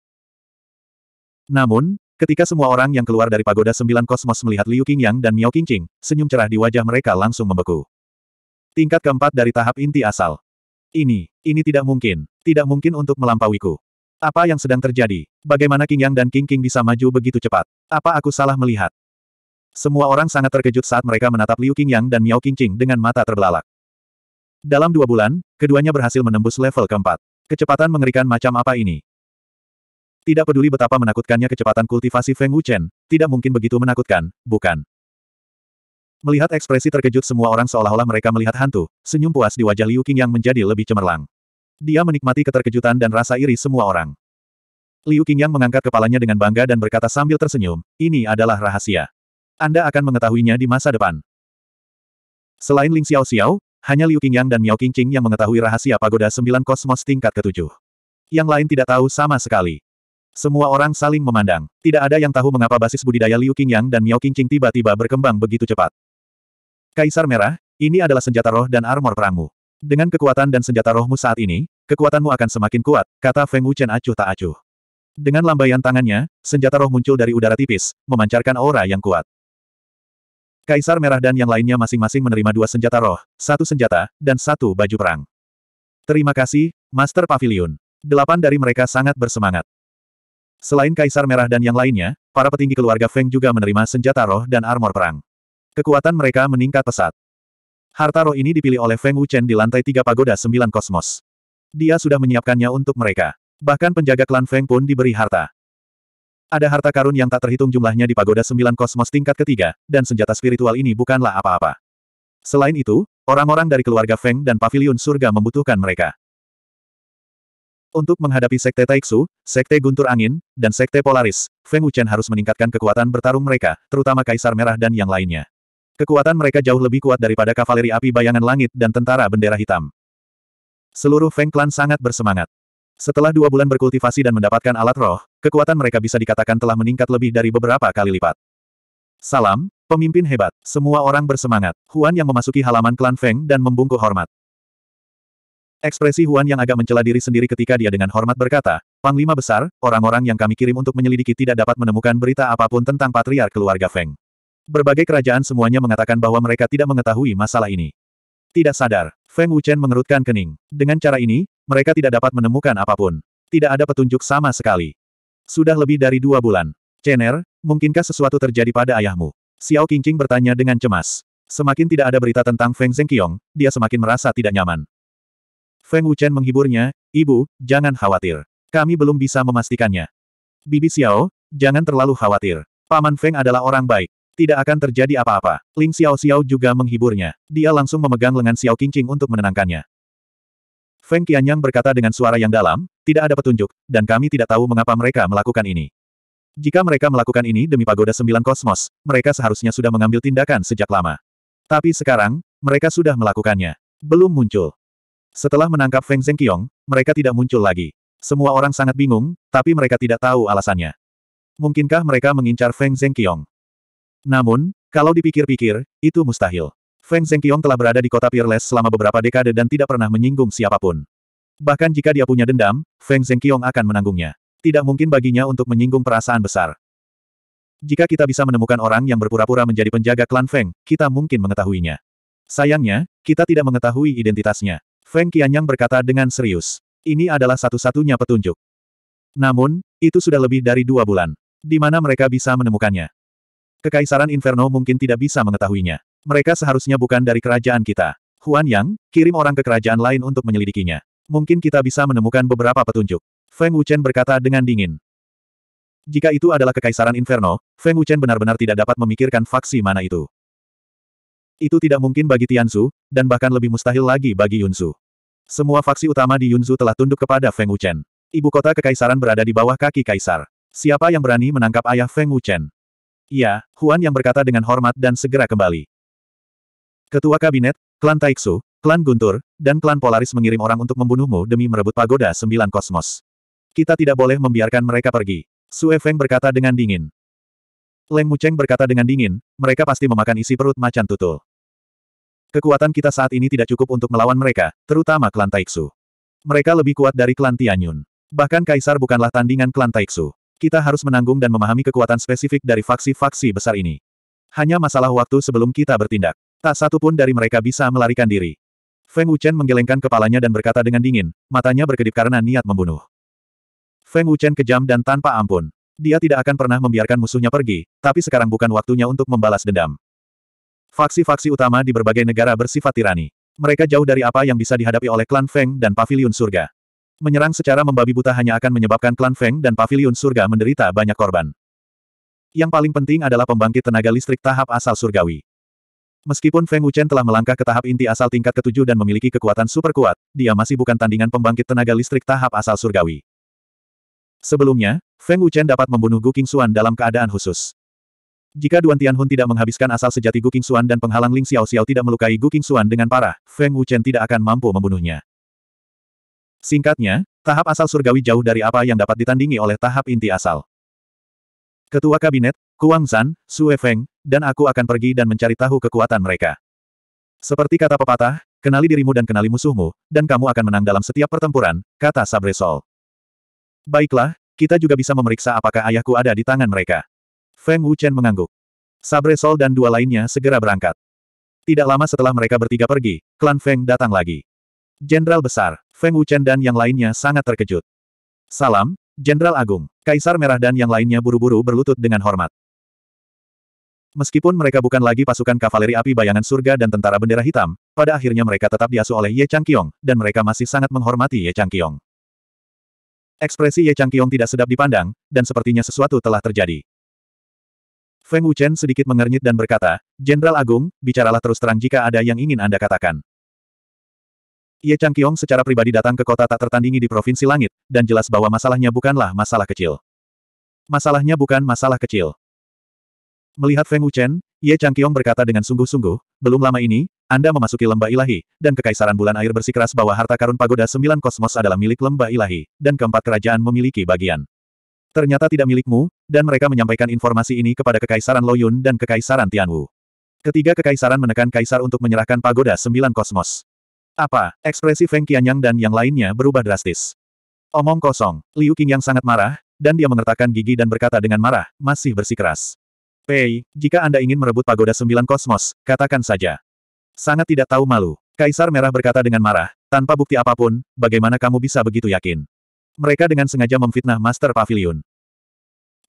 [SPEAKER 1] Namun, ketika semua orang yang keluar dari pagoda sembilan kosmos melihat Liu Qingyang dan Miao Qingqing, senyum cerah di wajah mereka langsung membeku. Tingkat keempat dari tahap inti asal. Ini, ini tidak mungkin. Tidak mungkin untuk melampauiku. Apa yang sedang terjadi? Bagaimana King Yang dan King King bisa maju begitu cepat? Apa aku salah melihat? Semua orang sangat terkejut saat mereka menatap Liu King Yang dan Miao King Ching dengan mata terbelalak. Dalam dua bulan, keduanya berhasil menembus level keempat. Kecepatan mengerikan macam apa ini? Tidak peduli betapa menakutkannya kecepatan kultivasi Feng Wuchen, tidak mungkin begitu menakutkan, bukan? Melihat ekspresi terkejut semua orang seolah-olah mereka melihat hantu, senyum puas di wajah Liu Qing yang menjadi lebih cemerlang. Dia menikmati keterkejutan dan rasa iri semua orang. Liu Qingyang mengangkat kepalanya dengan bangga dan berkata sambil tersenyum, ini adalah rahasia. Anda akan mengetahuinya di masa depan. Selain Ling Xiao Xiao, hanya Liu Qingyang dan Miao Qingqing yang mengetahui rahasia pagoda sembilan kosmos tingkat ketujuh. Yang lain tidak tahu sama sekali. Semua orang saling memandang. Tidak ada yang tahu mengapa basis budidaya Liu Qingyang dan Miao Qingqing tiba-tiba berkembang begitu cepat. Kaisar Merah, ini adalah senjata roh dan armor perangmu. Dengan kekuatan dan senjata rohmu saat ini, kekuatanmu akan semakin kuat, kata Feng Wuchen acuh tak acuh. Dengan lambaian tangannya, senjata roh muncul dari udara tipis, memancarkan aura yang kuat. Kaisar Merah dan yang lainnya masing-masing menerima dua senjata roh, satu senjata, dan satu baju perang. Terima kasih, Master Pavilion. Delapan dari mereka sangat bersemangat. Selain Kaisar Merah dan yang lainnya, para petinggi keluarga Feng juga menerima senjata roh dan armor perang. Kekuatan mereka meningkat pesat. Harta roh ini dipilih oleh Feng Wuchen di lantai tiga pagoda sembilan kosmos. Dia sudah menyiapkannya untuk mereka. Bahkan penjaga klan Feng pun diberi harta. Ada harta karun yang tak terhitung jumlahnya di pagoda sembilan kosmos tingkat ketiga, dan senjata spiritual ini bukanlah apa-apa. Selain itu, orang-orang dari keluarga Feng dan pavilion surga membutuhkan mereka. Untuk menghadapi Sekte Taiksu, Sekte Guntur Angin, dan Sekte Polaris, Feng Wuchen harus meningkatkan kekuatan bertarung mereka, terutama Kaisar Merah dan yang lainnya. Kekuatan mereka jauh lebih kuat daripada kavaleri api bayangan langit dan tentara bendera hitam. Seluruh Feng Clan sangat bersemangat. Setelah dua bulan berkultivasi dan mendapatkan alat roh, kekuatan mereka bisa dikatakan telah meningkat lebih dari beberapa kali lipat. Salam, pemimpin hebat. Semua orang bersemangat. Huan yang memasuki halaman klan Feng dan membungkuk hormat. Ekspresi Huan yang agak mencela diri sendiri ketika dia dengan hormat berkata, Panglima besar, orang-orang yang kami kirim untuk menyelidiki tidak dapat menemukan berita apapun tentang patriark keluarga Feng. Berbagai kerajaan semuanya mengatakan bahwa mereka tidak mengetahui masalah ini. Tidak sadar, Feng Wuchen mengerutkan kening. Dengan cara ini, mereka tidak dapat menemukan apapun. Tidak ada petunjuk sama sekali. Sudah lebih dari dua bulan. Chen'er, mungkinkah sesuatu terjadi pada ayahmu? Xiao Qingqing bertanya dengan cemas. Semakin tidak ada berita tentang Feng Zhengqiong, dia semakin merasa tidak nyaman. Feng Wuchen menghiburnya, Ibu, jangan khawatir. Kami belum bisa memastikannya. Bibi Xiao, jangan terlalu khawatir. Paman Feng adalah orang baik. Tidak akan terjadi apa-apa. Ling Xiao Xiao juga menghiburnya. Dia langsung memegang lengan Xiao Qingqing untuk menenangkannya. Feng Qianyang berkata dengan suara yang dalam, tidak ada petunjuk, dan kami tidak tahu mengapa mereka melakukan ini. Jika mereka melakukan ini demi pagoda sembilan kosmos, mereka seharusnya sudah mengambil tindakan sejak lama. Tapi sekarang, mereka sudah melakukannya. Belum muncul. Setelah menangkap Feng Zhengqiong, mereka tidak muncul lagi. Semua orang sangat bingung, tapi mereka tidak tahu alasannya. Mungkinkah mereka mengincar Feng Zhengqiong? Namun, kalau dipikir-pikir, itu mustahil. Feng Zhengqiong telah berada di kota Peerless selama beberapa dekade dan tidak pernah menyinggung siapapun. Bahkan jika dia punya dendam, Feng Zhengqiong akan menanggungnya. Tidak mungkin baginya untuk menyinggung perasaan besar. Jika kita bisa menemukan orang yang berpura-pura menjadi penjaga klan Feng, kita mungkin mengetahuinya. Sayangnya, kita tidak mengetahui identitasnya. Feng Qianyang berkata dengan serius. Ini adalah satu-satunya petunjuk. Namun, itu sudah lebih dari dua bulan. Di mana mereka bisa menemukannya? Kekaisaran Inferno mungkin tidak bisa mengetahuinya. Mereka seharusnya bukan dari kerajaan kita. Huan Yang, kirim orang ke kerajaan lain untuk menyelidikinya. Mungkin kita bisa menemukan beberapa petunjuk. Feng Wuchen berkata dengan dingin. Jika itu adalah Kekaisaran Inferno, Feng Wuchen benar-benar tidak dapat memikirkan faksi mana itu. Itu tidak mungkin bagi Tianzu, dan bahkan lebih mustahil lagi bagi Yunzu. Semua faksi utama di Yunzu telah tunduk kepada Feng Wuchen. Ibu kota kekaisaran berada di bawah kaki kaisar. Siapa yang berani menangkap ayah Feng Wuchen? Iya, Huan yang berkata dengan hormat dan segera kembali. Ketua Kabinet, Klan Taiksu, Klan Guntur, dan Klan Polaris mengirim orang untuk membunuhmu demi merebut pagoda sembilan kosmos. Kita tidak boleh membiarkan mereka pergi. Su Feng berkata dengan dingin. Leng Mucheng berkata dengan dingin, mereka pasti memakan isi perut macan tutul. Kekuatan kita saat ini tidak cukup untuk melawan mereka, terutama klan Taiksu. Mereka lebih kuat dari klan Tianyun. Bahkan Kaisar bukanlah tandingan klan Taiksu kita harus menanggung dan memahami kekuatan spesifik dari faksi-faksi besar ini. Hanya masalah waktu sebelum kita bertindak. Tak satu pun dari mereka bisa melarikan diri. Feng Wuchen menggelengkan kepalanya dan berkata dengan dingin, matanya berkedip karena niat membunuh. Feng Wuchen kejam dan tanpa ampun. Dia tidak akan pernah membiarkan musuhnya pergi, tapi sekarang bukan waktunya untuk membalas dendam. Faksi-faksi utama di berbagai negara bersifat tirani. Mereka jauh dari apa yang bisa dihadapi oleh klan Feng dan Paviliun Surga menyerang secara membabi buta hanya akan menyebabkan klan Feng dan Paviliun surga menderita banyak korban. Yang paling penting adalah pembangkit tenaga listrik tahap asal surgawi. Meskipun Feng Wuchen telah melangkah ke tahap inti asal tingkat ketujuh dan memiliki kekuatan super kuat, dia masih bukan tandingan pembangkit tenaga listrik tahap asal surgawi. Sebelumnya, Feng Wuchen dapat membunuh Gu Qingxuan dalam keadaan khusus. Jika Duan Tianhun tidak menghabiskan asal sejati Gu Qingxuan dan penghalang Ling Xiao Xiao tidak melukai Gu Qingxuan dengan parah, Feng Wuchen tidak akan mampu membunuhnya. Singkatnya, tahap asal surgawi jauh dari apa yang dapat ditandingi oleh tahap inti asal. Ketua Kabinet, Kuang Zan, Sue Feng, dan aku akan pergi dan mencari tahu kekuatan mereka. Seperti kata pepatah, kenali dirimu dan kenali musuhmu, dan kamu akan menang dalam setiap pertempuran, kata Sabre Sol. Baiklah, kita juga bisa memeriksa apakah ayahku ada di tangan mereka. Feng Wuchen mengangguk. Sabre Sol dan dua lainnya segera berangkat. Tidak lama setelah mereka bertiga pergi, klan Feng datang lagi. Jenderal besar, Feng Wuchen dan yang lainnya sangat terkejut. Salam, Jenderal Agung, Kaisar Merah dan yang lainnya buru-buru berlutut dengan hormat. Meskipun mereka bukan lagi pasukan kavaleri api bayangan surga dan tentara bendera hitam, pada akhirnya mereka tetap diasuh oleh Ye Changqiong, dan mereka masih sangat menghormati Ye Changqiong. Ekspresi Ye Changqiong tidak sedap dipandang, dan sepertinya sesuatu telah terjadi. Feng Wuchen sedikit mengernyit dan berkata, Jenderal Agung, bicaralah terus terang jika ada yang ingin Anda katakan. Ye Changqiong secara pribadi datang ke kota tak tertandingi di Provinsi Langit, dan jelas bahwa masalahnya bukanlah masalah kecil. Masalahnya bukan masalah kecil. Melihat Feng Wuchen, Ye Changqiong berkata dengan sungguh-sungguh, belum lama ini, Anda memasuki lembah ilahi, dan Kekaisaran Bulan Air bersikeras bahwa harta karun pagoda sembilan kosmos adalah milik lembah ilahi, dan keempat kerajaan memiliki bagian. Ternyata tidak milikmu, dan mereka menyampaikan informasi ini kepada Kekaisaran Loyun dan Kekaisaran Tianwu. Ketiga kekaisaran menekan kaisar untuk menyerahkan pagoda sembilan kosmos. Apa? Ekspresi Feng Qianyang dan yang lainnya berubah drastis. Omong kosong, Liu Qing yang sangat marah, dan dia mengertakkan gigi dan berkata dengan marah, masih bersikeras. Pei, jika Anda ingin merebut pagoda sembilan kosmos, katakan saja. Sangat tidak tahu malu. Kaisar Merah berkata dengan marah, tanpa bukti apapun, bagaimana kamu bisa begitu yakin? Mereka dengan sengaja memfitnah Master Pavilion.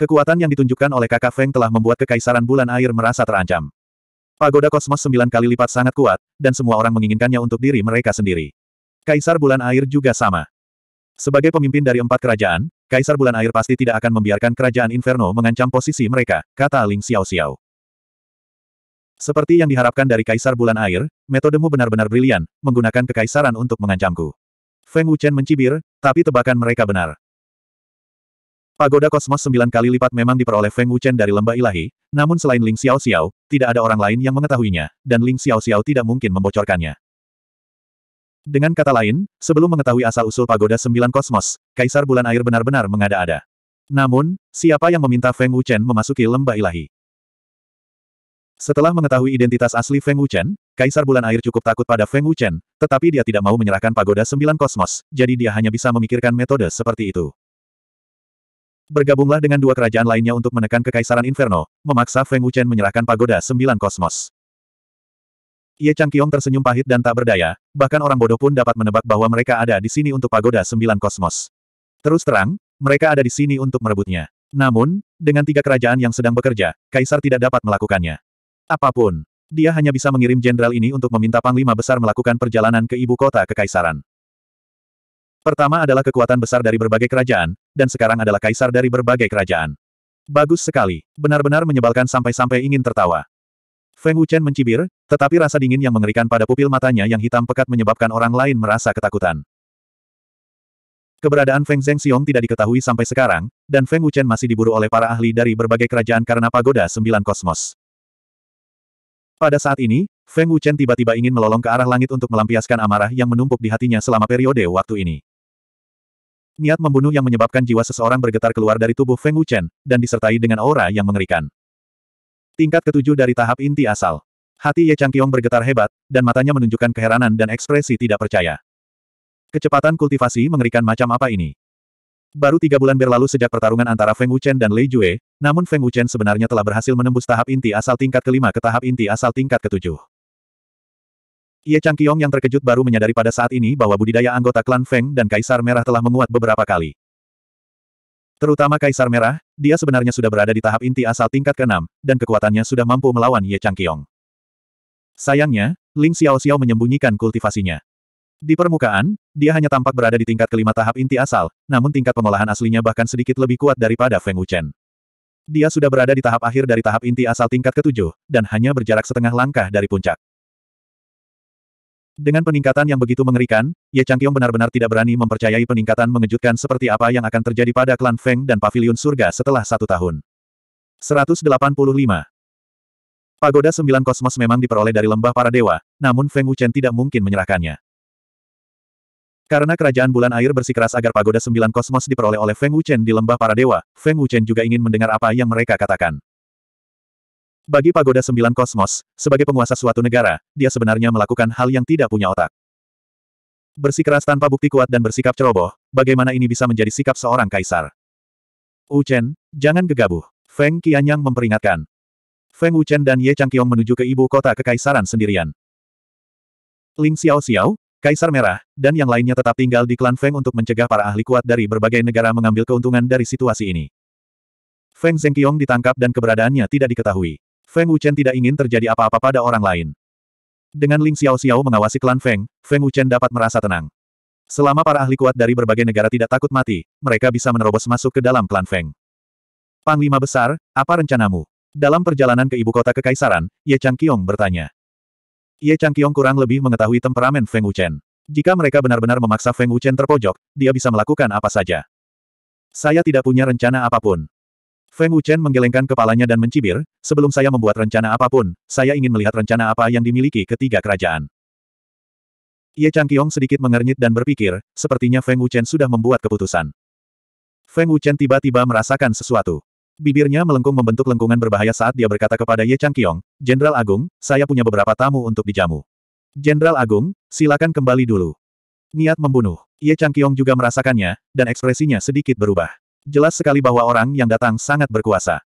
[SPEAKER 1] Kekuatan yang ditunjukkan oleh kakak Feng telah membuat kekaisaran bulan air merasa terancam. Pagoda kosmos sembilan kali lipat sangat kuat, dan semua orang menginginkannya untuk diri mereka sendiri. Kaisar Bulan Air juga sama. Sebagai pemimpin dari empat kerajaan, Kaisar Bulan Air pasti tidak akan membiarkan kerajaan Inferno mengancam posisi mereka, kata Ling Xiao Xiao. Seperti yang diharapkan dari Kaisar Bulan Air, metodemu benar-benar brilian, menggunakan kekaisaran untuk mengancamku. Feng Wuchen mencibir, tapi tebakan mereka benar. Pagoda kosmos sembilan kali lipat memang diperoleh Feng Wuchen dari lembah ilahi, namun selain Ling Xiao Xiao, tidak ada orang lain yang mengetahuinya, dan Ling Xiao Xiao tidak mungkin membocorkannya. Dengan kata lain, sebelum mengetahui asal-usul Pagoda Sembilan Kosmos, Kaisar Bulan Air benar-benar mengada-ada. Namun, siapa yang meminta Feng Wuchen memasuki lembah ilahi? Setelah mengetahui identitas asli Feng Wuchen, Kaisar Bulan Air cukup takut pada Feng Wuchen, tetapi dia tidak mau menyerahkan Pagoda Sembilan Kosmos, jadi dia hanya bisa memikirkan metode seperti itu bergabunglah dengan dua kerajaan lainnya untuk menekan Kekaisaran Inferno, memaksa Feng Wuchen menyerahkan pagoda sembilan kosmos. Ye Changqiong tersenyum pahit dan tak berdaya, bahkan orang bodoh pun dapat menebak bahwa mereka ada di sini untuk pagoda sembilan kosmos. Terus terang, mereka ada di sini untuk merebutnya. Namun, dengan tiga kerajaan yang sedang bekerja, Kaisar tidak dapat melakukannya. Apapun, dia hanya bisa mengirim jenderal ini untuk meminta Panglima Besar melakukan perjalanan ke ibu kota Kekaisaran. Pertama adalah kekuatan besar dari berbagai kerajaan, dan sekarang adalah kaisar dari berbagai kerajaan. Bagus sekali, benar-benar menyebalkan sampai-sampai ingin tertawa. Feng Wuchen mencibir, tetapi rasa dingin yang mengerikan pada pupil matanya yang hitam pekat menyebabkan orang lain merasa ketakutan. Keberadaan Feng Zheng Xiong tidak diketahui sampai sekarang, dan Feng Wuchen masih diburu oleh para ahli dari berbagai kerajaan karena pagoda sembilan kosmos. Pada saat ini, Feng Wuchen tiba-tiba ingin melolong ke arah langit untuk melampiaskan amarah yang menumpuk di hatinya selama periode waktu ini. Niat membunuh yang menyebabkan jiwa seseorang bergetar keluar dari tubuh Feng Wuchen, dan disertai dengan aura yang mengerikan. Tingkat ketujuh dari tahap inti asal. Hati Ye Changqiong bergetar hebat, dan matanya menunjukkan keheranan dan ekspresi tidak percaya. Kecepatan kultivasi mengerikan macam apa ini? Baru tiga bulan berlalu sejak pertarungan antara Feng Wuchen dan Lei Jue, namun Feng Wuchen sebenarnya telah berhasil menembus tahap inti asal tingkat kelima ke tahap inti asal tingkat ketujuh. Ye Chang Changqiong yang terkejut baru menyadari pada saat ini bahwa budidaya anggota klan Feng dan Kaisar Merah telah menguat beberapa kali. Terutama Kaisar Merah, dia sebenarnya sudah berada di tahap inti asal tingkat ke-6, dan kekuatannya sudah mampu melawan Ye Chang Changqiong. Sayangnya, Ling Xiao Xiao menyembunyikan kultivasinya. Di permukaan, dia hanya tampak berada di tingkat kelima tahap inti asal, namun tingkat pengolahan aslinya bahkan sedikit lebih kuat daripada Feng Wuchen. Dia sudah berada di tahap akhir dari tahap inti asal tingkat ketujuh, dan hanya berjarak setengah langkah dari puncak. Dengan peningkatan yang begitu mengerikan, Ye Changkyong benar-benar tidak berani mempercayai peningkatan mengejutkan seperti apa yang akan terjadi pada klan Feng dan Paviliun Surga setelah satu tahun. 185. Pagoda Sembilan Kosmos memang diperoleh dari lembah para dewa, namun Feng Wuchen tidak mungkin menyerahkannya. Karena kerajaan bulan air bersikeras agar Pagoda Sembilan Kosmos diperoleh oleh Feng Wuchen di lembah para dewa, Feng Wuchen juga ingin mendengar apa yang mereka katakan. Bagi pagoda sembilan kosmos, sebagai penguasa suatu negara, dia sebenarnya melakukan hal yang tidak punya otak. Bersikeras tanpa bukti kuat dan bersikap ceroboh, bagaimana ini bisa menjadi sikap seorang kaisar? Chen, jangan gegabah. Feng Qianyang memperingatkan. Feng Chen dan Ye Changqiong menuju ke ibu kota kekaisaran sendirian. Ling Xiao Xiao, Kaisar Merah, dan yang lainnya tetap tinggal di klan Feng untuk mencegah para ahli kuat dari berbagai negara mengambil keuntungan dari situasi ini. Feng Zhengqiong ditangkap dan keberadaannya tidak diketahui. Feng Wuchen tidak ingin terjadi apa-apa pada orang lain. Dengan Ling Xiao Xiao mengawasi klan Feng, Feng Wuchen dapat merasa tenang. Selama para ahli kuat dari berbagai negara tidak takut mati, mereka bisa menerobos masuk ke dalam klan Feng. Panglima Besar, apa rencanamu? Dalam perjalanan ke ibu kota kekaisaran, Ye Chang Changqiong bertanya. Ye Chang Changqiong kurang lebih mengetahui temperamen Feng Wuchen. Jika mereka benar-benar memaksa Feng Wuchen terpojok, dia bisa melakukan apa saja. Saya tidak punya rencana apapun. Feng Wuchen menggelengkan kepalanya dan mencibir, sebelum saya membuat rencana apapun, saya ingin melihat rencana apa yang dimiliki ketiga kerajaan. Ye Changqiong sedikit mengernyit dan berpikir, sepertinya Feng Wuchen sudah membuat keputusan. Feng Wuchen tiba-tiba merasakan sesuatu. Bibirnya melengkung membentuk lengkungan berbahaya saat dia berkata kepada Ye Changqiong, Jenderal Agung, saya punya beberapa tamu untuk dijamu. Jenderal Agung, silakan kembali dulu. Niat membunuh. Ye Changqiong juga merasakannya, dan ekspresinya sedikit berubah. Jelas sekali bahwa orang yang datang sangat berkuasa.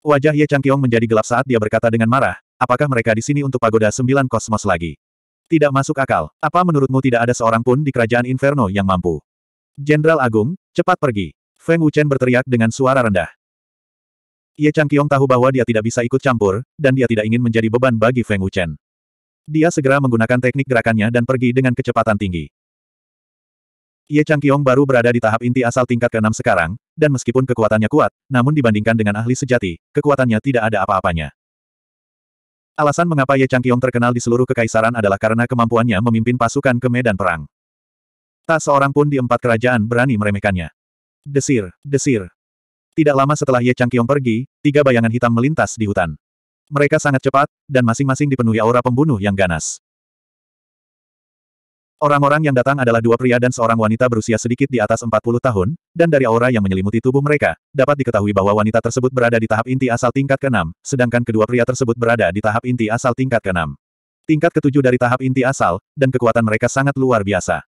[SPEAKER 1] Wajah Ye Changqiong menjadi gelap saat dia berkata dengan marah, apakah mereka di sini untuk pagoda sembilan kosmos lagi? Tidak masuk akal. Apa menurutmu tidak ada seorang pun di kerajaan Inferno yang mampu? Jenderal Agung, cepat pergi. Feng Wuchen berteriak dengan suara rendah. Ye Changqiong tahu bahwa dia tidak bisa ikut campur, dan dia tidak ingin menjadi beban bagi Feng Wuchen. Dia segera menggunakan teknik gerakannya dan pergi dengan kecepatan tinggi. Ye Chang Changqiong baru berada di tahap inti asal tingkat ke-6 sekarang, dan meskipun kekuatannya kuat, namun dibandingkan dengan ahli sejati, kekuatannya tidak ada apa-apanya. Alasan mengapa Ye Chang Changqiong terkenal di seluruh kekaisaran adalah karena kemampuannya memimpin pasukan ke medan perang. Tak seorang pun di empat kerajaan berani meremehkannya. Desir, desir. Tidak lama setelah Ye Chang Changqiong pergi, tiga bayangan hitam melintas di hutan. Mereka sangat cepat, dan masing-masing dipenuhi aura pembunuh yang ganas. Orang-orang yang datang adalah dua pria dan seorang wanita berusia sedikit di atas 40 tahun, dan dari aura yang menyelimuti tubuh mereka, dapat diketahui bahwa wanita tersebut berada di tahap inti asal tingkat ke-6, sedangkan kedua pria tersebut berada di tahap inti asal tingkat ke-6. Tingkat ketujuh dari tahap inti asal, dan kekuatan mereka sangat luar biasa.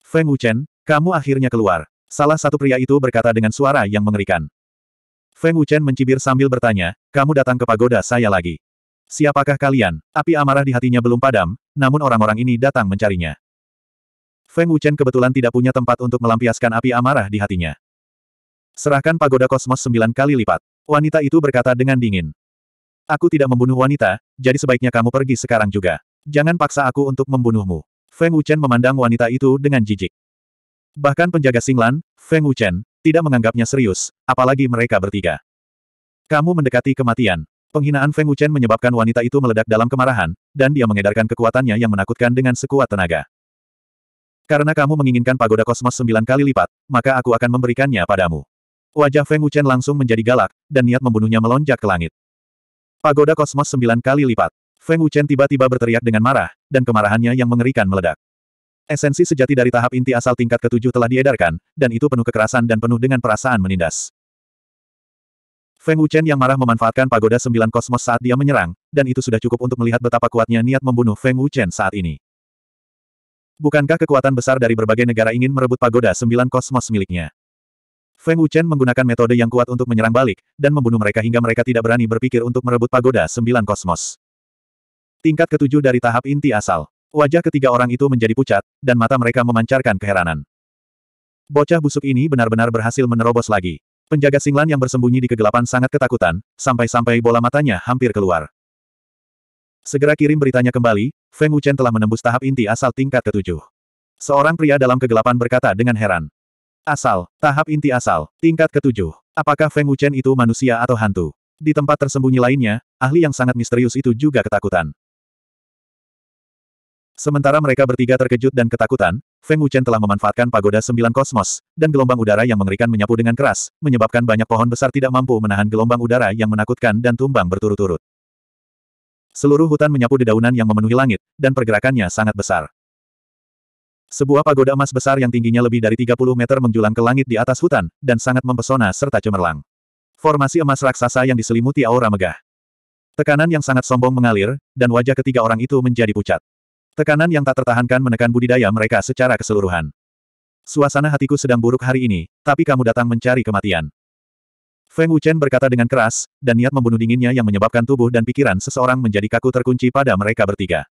[SPEAKER 1] Feng Wuchen, kamu akhirnya keluar. Salah satu pria itu berkata dengan suara yang mengerikan. Feng Wuchen mencibir sambil bertanya, kamu datang ke pagoda saya lagi. Siapakah kalian? Api amarah di hatinya belum padam, namun orang-orang ini datang mencarinya. Feng Wuchen kebetulan tidak punya tempat untuk melampiaskan api amarah di hatinya. Serahkan pagoda kosmos sembilan kali lipat. Wanita itu berkata dengan dingin. Aku tidak membunuh wanita, jadi sebaiknya kamu pergi sekarang juga. Jangan paksa aku untuk membunuhmu. Feng Wuchen memandang wanita itu dengan jijik. Bahkan penjaga Singlan, Feng Wuchen, tidak menganggapnya serius, apalagi mereka bertiga. Kamu mendekati kematian. Penghinaan Feng Wuchen menyebabkan wanita itu meledak dalam kemarahan, dan dia mengedarkan kekuatannya yang menakutkan dengan sekuat tenaga. Karena kamu menginginkan pagoda kosmos sembilan kali lipat, maka aku akan memberikannya padamu. Wajah Feng Wuchen langsung menjadi galak, dan niat membunuhnya melonjak ke langit. Pagoda kosmos sembilan kali lipat. Feng Wuchen tiba-tiba berteriak dengan marah, dan kemarahannya yang mengerikan meledak. Esensi sejati dari tahap inti asal tingkat ketujuh telah diedarkan, dan itu penuh kekerasan dan penuh dengan perasaan menindas. Feng Wuchen yang marah memanfaatkan pagoda sembilan kosmos saat dia menyerang, dan itu sudah cukup untuk melihat betapa kuatnya niat membunuh Feng Wuchen saat ini. Bukankah kekuatan besar dari berbagai negara ingin merebut pagoda sembilan kosmos miliknya? Feng Wuchen menggunakan metode yang kuat untuk menyerang balik, dan membunuh mereka hingga mereka tidak berani berpikir untuk merebut pagoda sembilan kosmos. Tingkat ketujuh dari tahap inti asal. Wajah ketiga orang itu menjadi pucat, dan mata mereka memancarkan keheranan. Bocah busuk ini benar-benar berhasil menerobos lagi. Penjaga Singlan yang bersembunyi di kegelapan sangat ketakutan, sampai-sampai bola matanya hampir keluar. Segera kirim beritanya kembali, Feng Wuchen telah menembus tahap inti asal tingkat ketujuh. Seorang pria dalam kegelapan berkata dengan heran. Asal, tahap inti asal, tingkat ketujuh. Apakah Feng Wuchen itu manusia atau hantu? Di tempat tersembunyi lainnya, ahli yang sangat misterius itu juga ketakutan. Sementara mereka bertiga terkejut dan ketakutan, Feng Wuchen telah memanfaatkan pagoda sembilan kosmos, dan gelombang udara yang mengerikan menyapu dengan keras, menyebabkan banyak pohon besar tidak mampu menahan gelombang udara yang menakutkan dan tumbang berturut-turut. Seluruh hutan menyapu dedaunan yang memenuhi langit, dan pergerakannya sangat besar. Sebuah pagoda emas besar yang tingginya lebih dari 30 meter menjulang ke langit di atas hutan, dan sangat mempesona serta cemerlang. Formasi emas raksasa yang diselimuti aura megah. Tekanan yang sangat sombong mengalir, dan wajah ketiga orang itu menjadi pucat. Tekanan yang tak tertahankan menekan budidaya mereka secara keseluruhan. Suasana hatiku sedang buruk hari ini, tapi kamu datang mencari kematian. Feng Wuchen berkata dengan keras, dan niat membunuh dinginnya yang menyebabkan tubuh dan pikiran seseorang menjadi kaku terkunci pada mereka bertiga.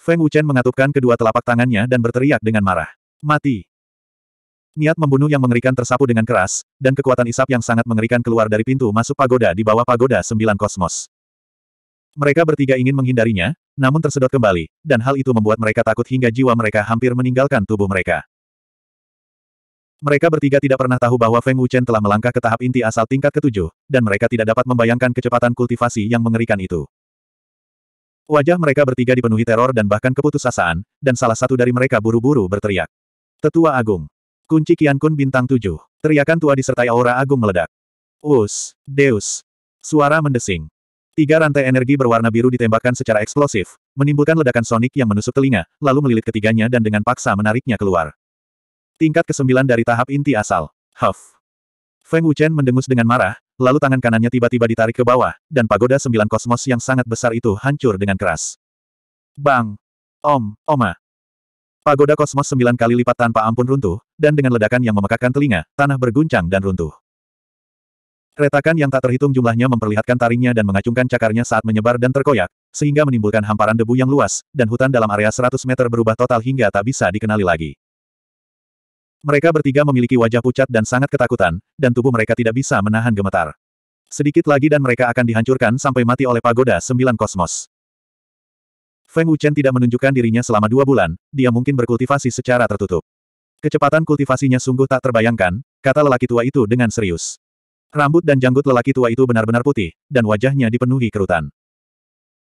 [SPEAKER 1] Feng Wuchen mengatupkan kedua telapak tangannya dan berteriak dengan marah. Mati! Niat membunuh yang mengerikan tersapu dengan keras, dan kekuatan isap yang sangat mengerikan keluar dari pintu masuk pagoda di bawah pagoda sembilan kosmos. Mereka bertiga ingin menghindarinya, namun tersedot kembali, dan hal itu membuat mereka takut hingga jiwa mereka hampir meninggalkan tubuh mereka. Mereka bertiga tidak pernah tahu bahwa Feng Wuchen telah melangkah ke tahap inti asal tingkat ketujuh, dan mereka tidak dapat membayangkan kecepatan kultivasi yang mengerikan itu. Wajah mereka bertiga dipenuhi teror dan bahkan keputusasaan, dan salah satu dari mereka buru-buru berteriak. Tetua Agung. Kunci Kian Kun bintang tujuh. Teriakan tua disertai aura agung meledak. Us, Deus. Suara mendesing. Tiga rantai energi berwarna biru ditembakkan secara eksplosif, menimbulkan ledakan sonik yang menusuk telinga, lalu melilit ketiganya dan dengan paksa menariknya keluar. Tingkat kesembilan dari tahap inti asal. Huff. Feng Wuchen mendengus dengan marah, lalu tangan kanannya tiba-tiba ditarik ke bawah, dan pagoda sembilan kosmos yang sangat besar itu hancur dengan keras. Bang! Om, Oma! Pagoda kosmos sembilan kali lipat tanpa ampun runtuh, dan dengan ledakan yang memekakkan telinga, tanah berguncang dan runtuh. Retakan yang tak terhitung jumlahnya memperlihatkan taringnya dan mengacungkan cakarnya saat menyebar dan terkoyak, sehingga menimbulkan hamparan debu yang luas, dan hutan dalam area 100 meter berubah total hingga tak bisa dikenali lagi. Mereka bertiga memiliki wajah pucat dan sangat ketakutan, dan tubuh mereka tidak bisa menahan gemetar. Sedikit lagi dan mereka akan dihancurkan sampai mati oleh pagoda sembilan kosmos. Feng Wuchen tidak menunjukkan dirinya selama dua bulan, dia mungkin berkultivasi secara tertutup. Kecepatan kultivasinya sungguh tak terbayangkan, kata lelaki tua itu dengan serius. Rambut dan janggut lelaki tua itu benar-benar putih, dan wajahnya dipenuhi kerutan.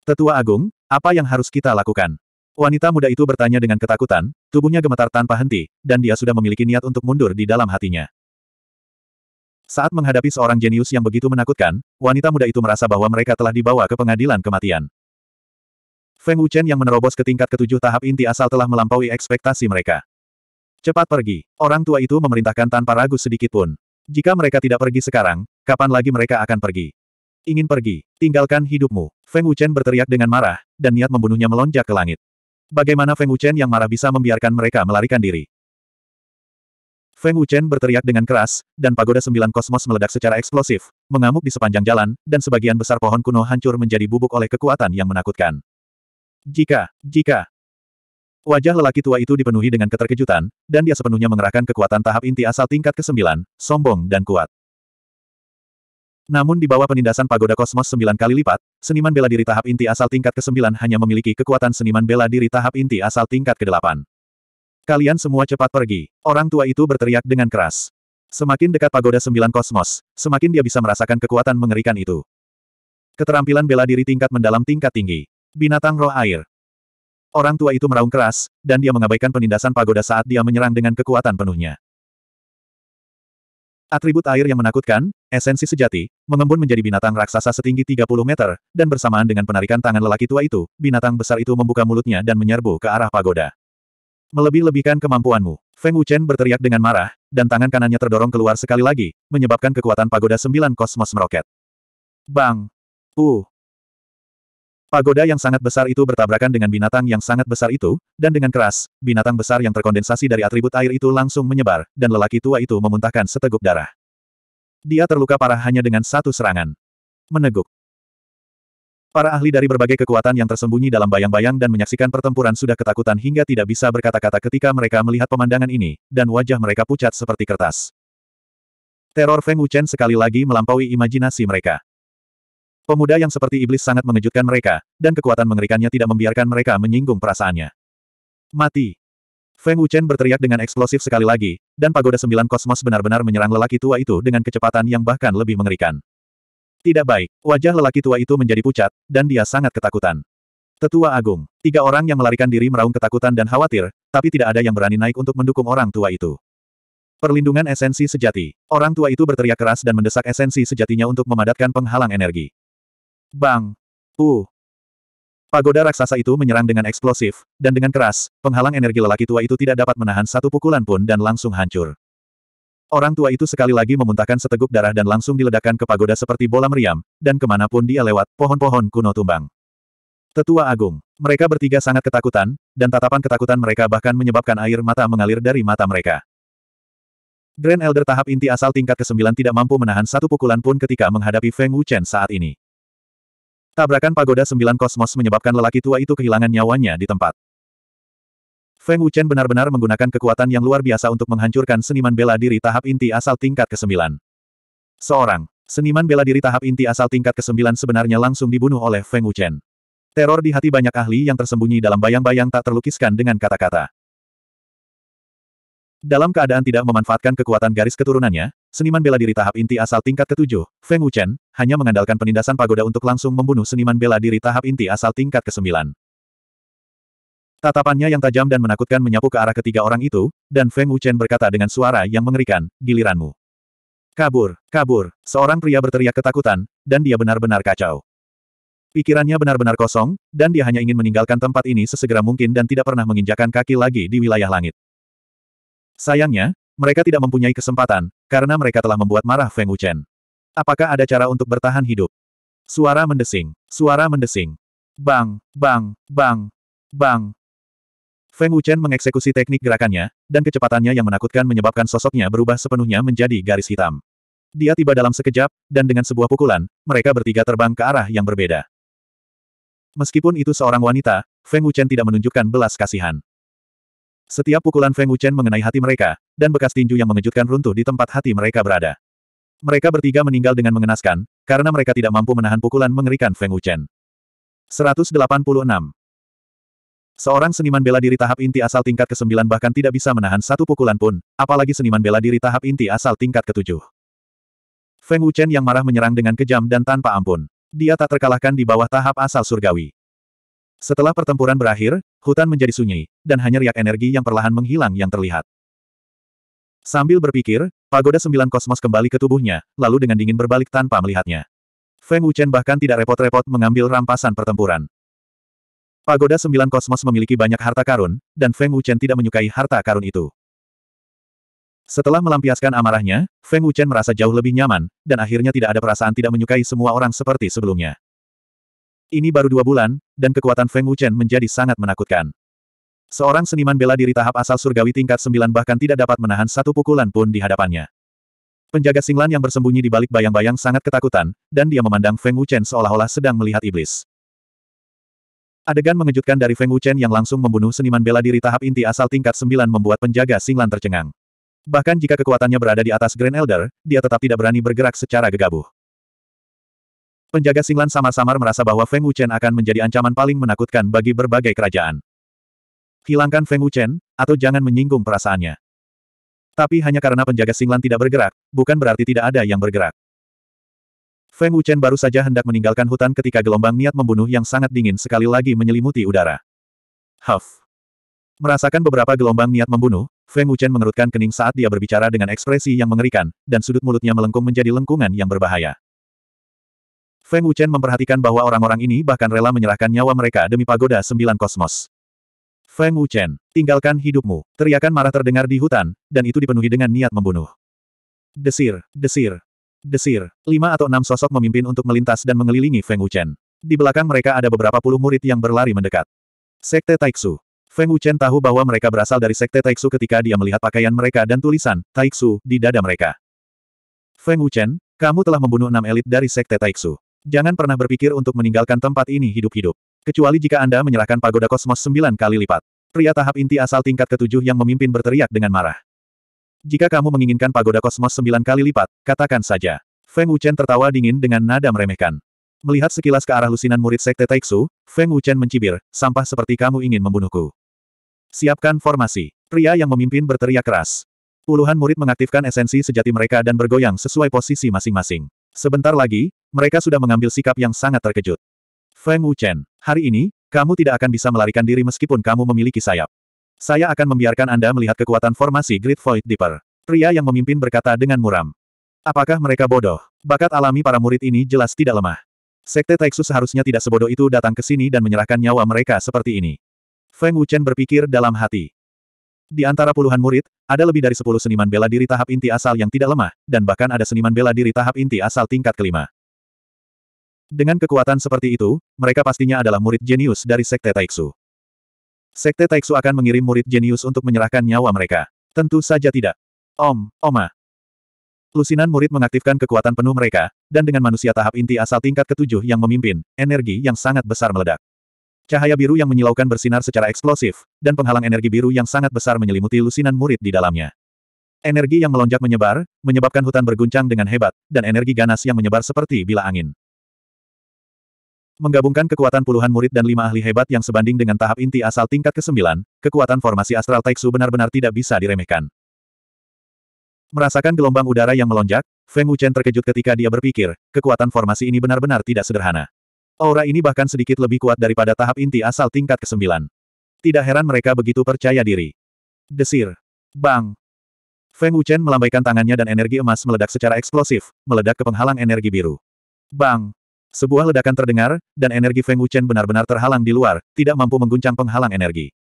[SPEAKER 1] Tetua Agung, apa yang harus kita lakukan? Wanita muda itu bertanya dengan ketakutan, tubuhnya gemetar tanpa henti, dan dia sudah memiliki niat untuk mundur di dalam hatinya. Saat menghadapi seorang jenius yang begitu menakutkan, wanita muda itu merasa bahwa mereka telah dibawa ke pengadilan kematian. Feng Wuchen yang menerobos ke tingkat ketujuh tahap inti asal telah melampaui ekspektasi mereka. Cepat pergi, orang tua itu memerintahkan tanpa ragu sedikit pun. Jika mereka tidak pergi sekarang, kapan lagi mereka akan pergi? Ingin pergi, tinggalkan hidupmu. Feng Wuchen berteriak dengan marah, dan niat membunuhnya melonjak ke langit. Bagaimana Feng Wuchen yang marah bisa membiarkan mereka melarikan diri? Feng Wuchen berteriak dengan keras, dan pagoda sembilan kosmos meledak secara eksplosif, mengamuk di sepanjang jalan, dan sebagian besar pohon kuno hancur menjadi bubuk oleh kekuatan yang menakutkan. Jika, jika, Wajah lelaki tua itu dipenuhi dengan keterkejutan, dan dia sepenuhnya mengerahkan kekuatan tahap inti asal tingkat ke-9, sombong dan kuat. Namun di bawah penindasan pagoda kosmos 9 kali lipat, seniman bela diri tahap inti asal tingkat ke-9 hanya memiliki kekuatan seniman bela diri tahap inti asal tingkat ke-8. Kalian semua cepat pergi. Orang tua itu berteriak dengan keras. Semakin dekat pagoda sembilan kosmos, semakin dia bisa merasakan kekuatan mengerikan itu. Keterampilan bela diri tingkat mendalam tingkat tinggi. Binatang roh air. Orang tua itu meraung keras, dan dia mengabaikan penindasan pagoda saat dia menyerang dengan kekuatan penuhnya. Atribut air yang menakutkan, esensi sejati, mengembun menjadi binatang raksasa setinggi 30 meter, dan bersamaan dengan penarikan tangan lelaki tua itu, binatang besar itu membuka mulutnya dan menyerbu ke arah pagoda. Melebih-lebihkan kemampuanmu. Feng Wuchen berteriak dengan marah, dan tangan kanannya terdorong keluar sekali lagi, menyebabkan kekuatan pagoda sembilan kosmos meroket. Bang! Uh! Pagoda yang sangat besar itu bertabrakan dengan binatang yang sangat besar itu, dan dengan keras, binatang besar yang terkondensasi dari atribut air itu langsung menyebar, dan lelaki tua itu memuntahkan seteguk darah. Dia terluka parah hanya dengan satu serangan. Meneguk. Para ahli dari berbagai kekuatan yang tersembunyi dalam bayang-bayang dan menyaksikan pertempuran sudah ketakutan hingga tidak bisa berkata-kata ketika mereka melihat pemandangan ini, dan wajah mereka pucat seperti kertas. Teror Feng Wuchen sekali lagi melampaui imajinasi mereka. Pemuda yang seperti iblis sangat mengejutkan mereka, dan kekuatan mengerikannya tidak membiarkan mereka menyinggung perasaannya. Mati. Feng Wuchen berteriak dengan eksplosif sekali lagi, dan pagoda sembilan kosmos benar-benar menyerang lelaki tua itu dengan kecepatan yang bahkan lebih mengerikan. Tidak baik, wajah lelaki tua itu menjadi pucat, dan dia sangat ketakutan. Tetua Agung, tiga orang yang melarikan diri meraung ketakutan dan khawatir, tapi tidak ada yang berani naik untuk mendukung orang tua itu. Perlindungan esensi sejati. Orang tua itu berteriak keras dan mendesak esensi sejatinya untuk memadatkan penghalang energi. Bang! Uh! Pagoda raksasa itu menyerang dengan eksplosif, dan dengan keras, penghalang energi lelaki tua itu tidak dapat menahan satu pukulan pun dan langsung hancur. Orang tua itu sekali lagi memuntahkan seteguk darah dan langsung diledakkan ke pagoda seperti bola meriam, dan kemanapun dia lewat, pohon-pohon kuno tumbang. Tetua Agung. Mereka bertiga sangat ketakutan, dan tatapan ketakutan mereka bahkan menyebabkan air mata mengalir dari mata mereka. Grand Elder tahap inti asal tingkat ke-9 tidak mampu menahan satu pukulan pun ketika menghadapi Feng Wuchen saat ini. Tabrakan pagoda sembilan kosmos menyebabkan lelaki tua itu kehilangan nyawanya di tempat. Feng Wuchen benar-benar menggunakan kekuatan yang luar biasa untuk menghancurkan seniman bela diri tahap inti asal tingkat ke-9. Seorang seniman bela diri tahap inti asal tingkat ke-9 sebenarnya langsung dibunuh oleh Feng Wuchen. Teror di hati banyak ahli yang tersembunyi dalam bayang-bayang tak terlukiskan dengan kata-kata. Dalam keadaan tidak memanfaatkan kekuatan garis keturunannya, seniman bela diri tahap inti asal tingkat ketujuh, Feng Wuchen, hanya mengandalkan penindasan pagoda untuk langsung membunuh seniman bela diri tahap inti asal tingkat kesembilan. Tatapannya yang tajam dan menakutkan menyapu ke arah ketiga orang itu, dan Feng Wuchen berkata dengan suara yang mengerikan, giliranmu. Kabur, kabur, seorang pria berteriak ketakutan, dan dia benar-benar kacau. Pikirannya benar-benar kosong, dan dia hanya ingin meninggalkan tempat ini sesegera mungkin dan tidak pernah menginjakan kaki lagi di wilayah langit. Sayangnya, mereka tidak mempunyai kesempatan, karena mereka telah membuat marah Feng Wuchen. Apakah ada cara untuk bertahan hidup? Suara mendesing, suara mendesing. Bang, bang, bang, bang. Feng Wuchen mengeksekusi teknik gerakannya, dan kecepatannya yang menakutkan menyebabkan sosoknya berubah sepenuhnya menjadi garis hitam. Dia tiba dalam sekejap, dan dengan sebuah pukulan, mereka bertiga terbang ke arah yang berbeda. Meskipun itu seorang wanita, Feng Wuchen tidak menunjukkan belas kasihan. Setiap pukulan Feng Wuchen mengenai hati mereka, dan bekas tinju yang mengejutkan runtuh di tempat hati mereka berada. Mereka bertiga meninggal dengan mengenaskan, karena mereka tidak mampu menahan pukulan mengerikan Feng Wuchen. 186. Seorang seniman bela diri tahap inti asal tingkat ke-9 bahkan tidak bisa menahan satu pukulan pun, apalagi seniman bela diri tahap inti asal tingkat ke-7. Feng Wuchen yang marah menyerang dengan kejam dan tanpa ampun. Dia tak terkalahkan di bawah tahap asal surgawi. Setelah pertempuran berakhir, hutan menjadi sunyi, dan hanya riak energi yang perlahan menghilang yang terlihat. Sambil berpikir, pagoda sembilan kosmos kembali ke tubuhnya, lalu dengan dingin berbalik tanpa melihatnya. Feng Wuchen bahkan tidak repot-repot mengambil rampasan pertempuran. Pagoda sembilan kosmos memiliki banyak harta karun, dan Feng Wuchen tidak menyukai harta karun itu. Setelah melampiaskan amarahnya, Feng Wuchen merasa jauh lebih nyaman, dan akhirnya tidak ada perasaan tidak menyukai semua orang seperti sebelumnya. Ini baru dua bulan, dan kekuatan Feng Wuchen menjadi sangat menakutkan. Seorang seniman bela diri tahap asal surgawi tingkat sembilan bahkan tidak dapat menahan satu pukulan pun di hadapannya. Penjaga Singlan yang bersembunyi di balik bayang-bayang sangat ketakutan, dan dia memandang Feng Wuchen seolah-olah sedang melihat iblis. Adegan mengejutkan dari Feng Wuchen yang langsung membunuh seniman bela diri tahap inti asal tingkat sembilan membuat penjaga Singlan tercengang. Bahkan jika kekuatannya berada di atas Grand Elder, dia tetap tidak berani bergerak secara gegabah. Penjaga Singlan samar-samar merasa bahwa Feng Wuchen akan menjadi ancaman paling menakutkan bagi berbagai kerajaan. Hilangkan Feng Wuchen, atau jangan menyinggung perasaannya. Tapi hanya karena penjaga Singlan tidak bergerak, bukan berarti tidak ada yang bergerak. Feng Wuchen baru saja hendak meninggalkan hutan ketika gelombang niat membunuh yang sangat dingin sekali lagi menyelimuti udara. Huff. Merasakan beberapa gelombang niat membunuh, Feng Wuchen mengerutkan kening saat dia berbicara dengan ekspresi yang mengerikan, dan sudut mulutnya melengkung menjadi lengkungan yang berbahaya. Feng Wuchen memperhatikan bahwa orang-orang ini bahkan rela menyerahkan nyawa mereka demi pagoda sembilan kosmos. Feng Wuchen, tinggalkan hidupmu. Teriakan marah terdengar di hutan, dan itu dipenuhi dengan niat membunuh. Desir, desir, desir. Lima atau enam sosok memimpin untuk melintas dan mengelilingi Feng Wuchen. Di belakang mereka ada beberapa puluh murid yang berlari mendekat. Sekte Taiksu. Feng Wuchen tahu bahwa mereka berasal dari Sekte Taiksu ketika dia melihat pakaian mereka dan tulisan, Taiksu, di dada mereka. Feng Wuchen, kamu telah membunuh enam elit dari Sekte Taiksu. Jangan pernah berpikir untuk meninggalkan tempat ini hidup-hidup. Kecuali jika Anda menyerahkan pagoda kosmos sembilan kali lipat. Pria tahap inti asal tingkat ketujuh yang memimpin berteriak dengan marah. Jika kamu menginginkan pagoda kosmos sembilan kali lipat, katakan saja. Feng Wuchen tertawa dingin dengan nada meremehkan. Melihat sekilas ke arah lusinan murid sekte Taiksu, Feng Wuchen mencibir, sampah seperti kamu ingin membunuhku. Siapkan formasi. Pria yang memimpin berteriak keras. Puluhan murid mengaktifkan esensi sejati mereka dan bergoyang sesuai posisi masing-masing. Sebentar lagi, mereka sudah mengambil sikap yang sangat terkejut. Feng Wuchen, hari ini, kamu tidak akan bisa melarikan diri meskipun kamu memiliki sayap. Saya akan membiarkan Anda melihat kekuatan formasi Great Void Deeper. Pria yang memimpin berkata dengan muram. Apakah mereka bodoh? Bakat alami para murid ini jelas tidak lemah. Sekte Texas seharusnya tidak sebodoh itu datang ke sini dan menyerahkan nyawa mereka seperti ini. Feng Wuchen berpikir dalam hati. Di antara puluhan murid, ada lebih dari sepuluh seniman bela diri tahap inti asal yang tidak lemah, dan bahkan ada seniman bela diri tahap inti asal tingkat kelima. Dengan kekuatan seperti itu, mereka pastinya adalah murid jenius dari Sekte Taiksu. Sekte Taiksu akan mengirim murid jenius untuk menyerahkan nyawa mereka. Tentu saja tidak. Om, Oma. Lusinan murid mengaktifkan kekuatan penuh mereka, dan dengan manusia tahap inti asal tingkat ketujuh yang memimpin, energi yang sangat besar meledak. Cahaya biru yang menyilaukan bersinar secara eksplosif, dan penghalang energi biru yang sangat besar menyelimuti lusinan murid di dalamnya. Energi yang melonjak menyebar, menyebabkan hutan berguncang dengan hebat, dan energi ganas yang menyebar seperti bila angin. Menggabungkan kekuatan puluhan murid dan lima ahli hebat yang sebanding dengan tahap inti asal tingkat ke-9, kekuatan formasi astral Taiksu benar-benar tidak bisa diremehkan. Merasakan gelombang udara yang melonjak, Feng Wuchen terkejut ketika dia berpikir, kekuatan formasi ini benar-benar tidak sederhana. Aura ini bahkan sedikit lebih kuat daripada tahap inti asal tingkat ke-9. Tidak heran mereka begitu percaya diri. Desir. Bang. Feng Wuchen melambaikan tangannya dan energi emas meledak secara eksplosif, meledak ke penghalang energi biru. Bang. Sebuah ledakan terdengar, dan energi Feng Wuchen benar-benar terhalang di luar, tidak mampu mengguncang penghalang energi.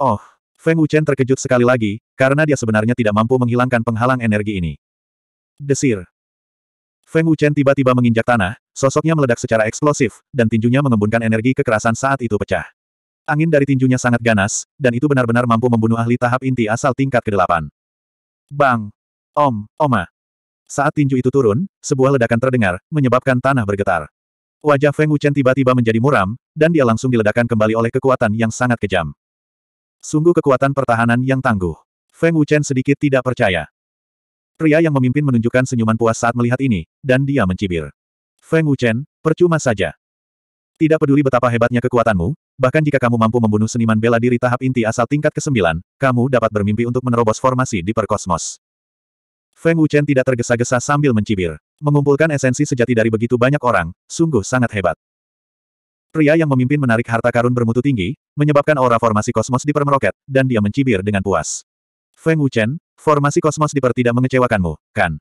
[SPEAKER 1] Oh, Feng Wuchen terkejut sekali lagi, karena dia sebenarnya tidak mampu menghilangkan penghalang energi ini. Desir. Feng Wuchen tiba-tiba menginjak tanah, sosoknya meledak secara eksplosif, dan tinjunya mengembunkan energi kekerasan saat itu pecah. Angin dari tinjunya sangat ganas, dan itu benar-benar mampu membunuh ahli tahap inti asal tingkat ke-8. Bang! Om, Oma! Saat tinju itu turun, sebuah ledakan terdengar, menyebabkan tanah bergetar. Wajah Feng Wuchen tiba-tiba menjadi muram, dan dia langsung diledakkan kembali oleh kekuatan yang sangat kejam. Sungguh kekuatan pertahanan yang tangguh. Feng Wuchen sedikit tidak percaya. Pria yang memimpin menunjukkan senyuman puas saat melihat ini, dan dia mencibir. Feng Wuchen, percuma saja. Tidak peduli betapa hebatnya kekuatanmu, bahkan jika kamu mampu membunuh seniman bela diri tahap inti asal tingkat ke-9, kamu dapat bermimpi untuk menerobos formasi di perkosmos. Feng Wuchen tidak tergesa-gesa sambil mencibir. Mengumpulkan esensi sejati dari begitu banyak orang, sungguh sangat hebat. Pria yang memimpin menarik harta karun bermutu tinggi, menyebabkan aura formasi kosmos dipermeroket, dan dia mencibir dengan puas. Feng Wuchen, formasi kosmos diper tidak mengecewakanmu, kan?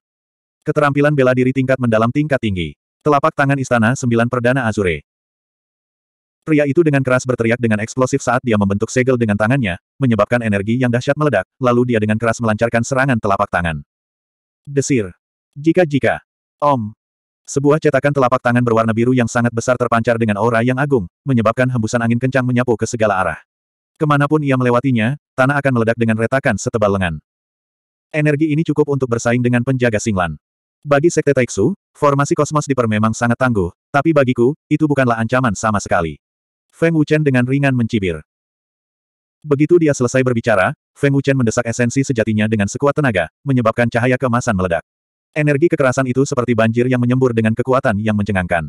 [SPEAKER 1] Keterampilan bela diri tingkat mendalam tingkat tinggi. Telapak tangan istana sembilan perdana Azure. Pria itu dengan keras berteriak dengan eksplosif saat dia membentuk segel dengan tangannya, menyebabkan energi yang dahsyat meledak, lalu dia dengan keras melancarkan serangan telapak tangan. Desir. Jika-jika. Om. Sebuah cetakan telapak tangan berwarna biru yang sangat besar terpancar dengan aura yang agung, menyebabkan hembusan angin kencang menyapu ke segala arah. Kemanapun ia melewatinya, tanah akan meledak dengan retakan setebal lengan. Energi ini cukup untuk bersaing dengan penjaga Singlan. Bagi Sekte Taiksu, formasi kosmos diper memang sangat tangguh, tapi bagiku, itu bukanlah ancaman sama sekali. Feng Wuchen dengan ringan mencibir. Begitu dia selesai berbicara, Feng Wuchen mendesak esensi sejatinya dengan sekuat tenaga, menyebabkan cahaya kemasan meledak. Energi kekerasan itu seperti banjir yang menyembur dengan kekuatan yang mencengangkan.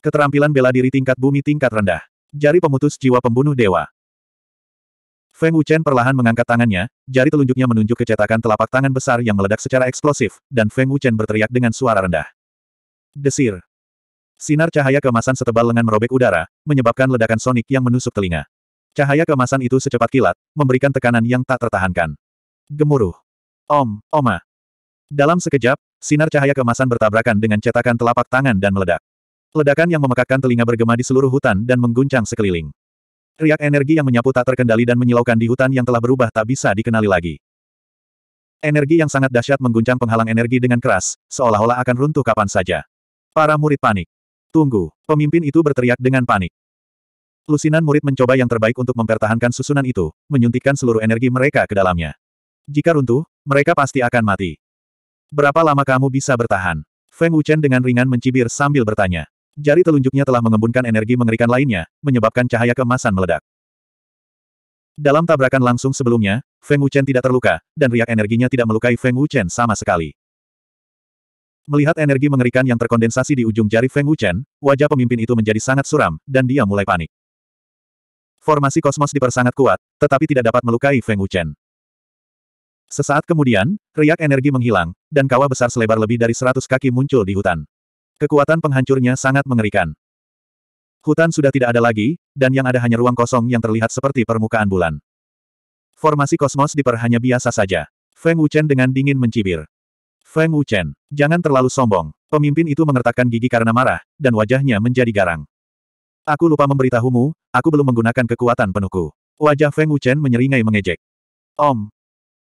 [SPEAKER 1] Keterampilan bela diri tingkat bumi tingkat rendah. Jari pemutus jiwa pembunuh dewa. Feng Wuchen perlahan mengangkat tangannya, jari telunjuknya menunjuk ke cetakan telapak tangan besar yang meledak secara eksplosif, dan Feng Wuchen berteriak dengan suara rendah. Desir. Sinar cahaya kemasan setebal lengan merobek udara, menyebabkan ledakan sonik yang menusuk telinga. Cahaya kemasan itu secepat kilat, memberikan tekanan yang tak tertahankan. Gemuruh. Om, Oma. Dalam sekejap, sinar cahaya kemasan bertabrakan dengan cetakan telapak tangan dan meledak. Ledakan yang memekakkan telinga bergema di seluruh hutan dan mengguncang sekeliling. Riak energi yang menyapu tak terkendali dan menyilaukan di hutan yang telah berubah tak bisa dikenali lagi. Energi yang sangat dahsyat mengguncang penghalang energi dengan keras, seolah-olah akan runtuh kapan saja. Para murid panik. Tunggu, pemimpin itu berteriak dengan panik. Lusinan murid mencoba yang terbaik untuk mempertahankan susunan itu, menyuntikkan seluruh energi mereka ke dalamnya. Jika runtuh, mereka pasti akan mati. Berapa lama kamu bisa bertahan? Feng Wuchen dengan ringan mencibir sambil bertanya. Jari telunjuknya telah mengembunkan energi mengerikan lainnya, menyebabkan cahaya kemasan meledak. Dalam tabrakan langsung sebelumnya, Feng Wuchen tidak terluka, dan riak energinya tidak melukai Feng Wuchen sama sekali. Melihat energi mengerikan yang terkondensasi di ujung jari Feng Wuchen, wajah pemimpin itu menjadi sangat suram, dan dia mulai panik. Formasi kosmos dipersangat kuat, tetapi tidak dapat melukai Feng Wuchen. Sesaat kemudian, riak energi menghilang, dan kawah besar selebar lebih dari seratus kaki muncul di hutan. Kekuatan penghancurnya sangat mengerikan. Hutan sudah tidak ada lagi, dan yang ada hanya ruang kosong yang terlihat seperti permukaan bulan. Formasi kosmos diper hanya biasa saja. Feng Wuchen dengan dingin mencibir. Feng Wuchen, jangan terlalu sombong. Pemimpin itu mengertakkan gigi karena marah, dan wajahnya menjadi garang. Aku lupa memberitahumu, aku belum menggunakan kekuatan penuhku. Wajah Feng Wuchen menyeringai mengejek. Om.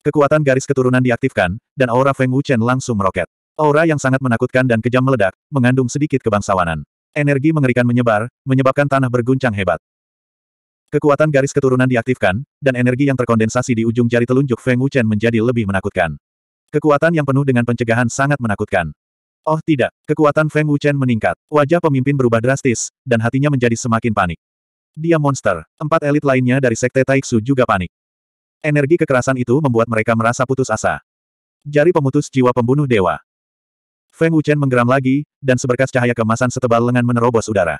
[SPEAKER 1] Kekuatan garis keturunan diaktifkan, dan aura Feng Wuchen langsung meroket. Aura yang sangat menakutkan dan kejam meledak, mengandung sedikit kebangsawanan. Energi mengerikan menyebar, menyebabkan tanah berguncang hebat. Kekuatan garis keturunan diaktifkan, dan energi yang terkondensasi di ujung jari telunjuk Feng Wuchen menjadi lebih menakutkan. Kekuatan yang penuh dengan pencegahan sangat menakutkan. Oh tidak, kekuatan Feng Wuchen meningkat. Wajah pemimpin berubah drastis, dan hatinya menjadi semakin panik. Dia monster. Empat elit lainnya dari Sekte Taiksu juga panik. Energi kekerasan itu membuat mereka merasa putus asa. Jari pemutus jiwa pembunuh dewa. Feng Wuchen menggeram lagi, dan seberkas cahaya kemasan setebal lengan menerobos udara.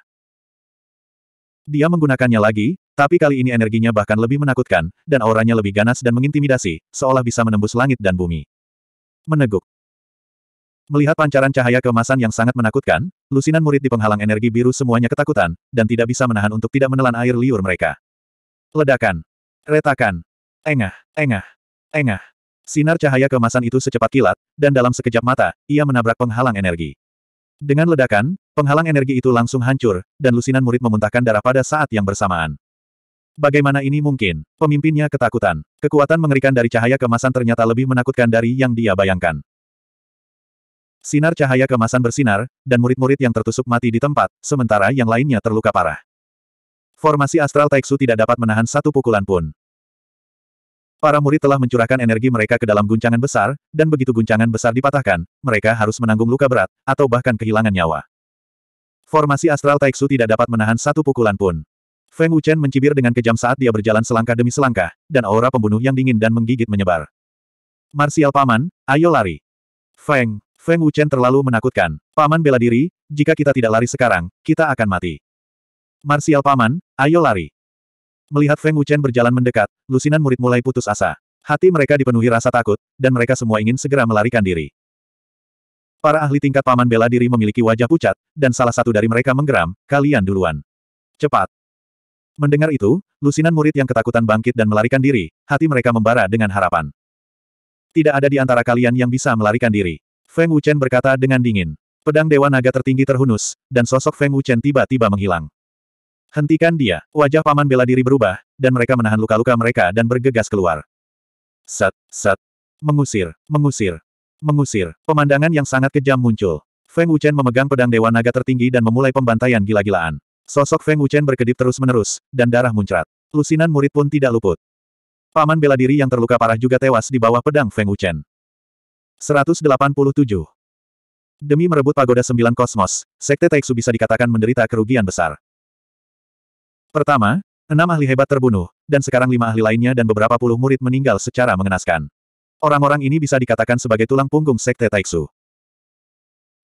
[SPEAKER 1] Dia menggunakannya lagi, tapi kali ini energinya bahkan lebih menakutkan, dan auranya lebih ganas dan mengintimidasi, seolah bisa menembus langit dan bumi. Meneguk. Melihat pancaran cahaya kemasan yang sangat menakutkan, lusinan murid di penghalang energi biru semuanya ketakutan, dan tidak bisa menahan untuk tidak menelan air liur mereka. Ledakan. Retakan. Engah, engah, engah. Sinar cahaya kemasan itu secepat kilat, dan dalam sekejap mata, ia menabrak penghalang energi. Dengan ledakan, penghalang energi itu langsung hancur, dan lusinan murid memuntahkan darah pada saat yang bersamaan. Bagaimana ini mungkin? Pemimpinnya ketakutan. Kekuatan mengerikan dari cahaya kemasan ternyata lebih menakutkan dari yang dia bayangkan. Sinar cahaya kemasan bersinar, dan murid-murid yang tertusuk mati di tempat, sementara yang lainnya terluka parah. Formasi astral Taiksu tidak dapat menahan satu pukulan pun. Para murid telah mencurahkan energi mereka ke dalam guncangan besar, dan begitu guncangan besar dipatahkan, mereka harus menanggung luka berat, atau bahkan kehilangan nyawa. Formasi astral Taiksu tidak dapat menahan satu pukulan pun. Feng Wuchen mencibir dengan kejam saat dia berjalan selangkah demi selangkah, dan aura pembunuh yang dingin dan menggigit menyebar. Marsial Paman, ayo lari. Feng. Feng Wuchen terlalu menakutkan. Paman bela diri, jika kita tidak lari sekarang, kita akan mati. Marsial Paman, ayo lari. Melihat Feng Wuchen berjalan mendekat, lusinan murid mulai putus asa. Hati mereka dipenuhi rasa takut, dan mereka semua ingin segera melarikan diri. Para ahli tingkat Paman bela diri memiliki wajah pucat, dan salah satu dari mereka menggeram, kalian duluan. Cepat. Mendengar itu, lusinan murid yang ketakutan bangkit dan melarikan diri, hati mereka membara dengan harapan. Tidak ada di antara kalian yang bisa melarikan diri. Feng Wuchen berkata dengan dingin. Pedang Dewa Naga tertinggi terhunus, dan sosok Feng Wuchen tiba-tiba menghilang. Hentikan dia, wajah paman bela diri berubah, dan mereka menahan luka-luka mereka dan bergegas keluar. Sat, sat, mengusir, mengusir, mengusir, pemandangan yang sangat kejam muncul. Feng Wuchen memegang pedang Dewa Naga tertinggi dan memulai pembantaian gila-gilaan. Sosok Feng Wuchen berkedip terus-menerus, dan darah muncrat. Lusinan murid pun tidak luput. Paman bela diri yang terluka parah juga tewas di bawah pedang Feng Wuchen. 187. Demi merebut pagoda sembilan kosmos, Sekte Taiksu bisa dikatakan menderita kerugian besar. Pertama, enam ahli hebat terbunuh, dan sekarang lima ahli lainnya dan beberapa puluh murid meninggal secara mengenaskan. Orang-orang ini bisa dikatakan sebagai tulang punggung Sekte Taiksu.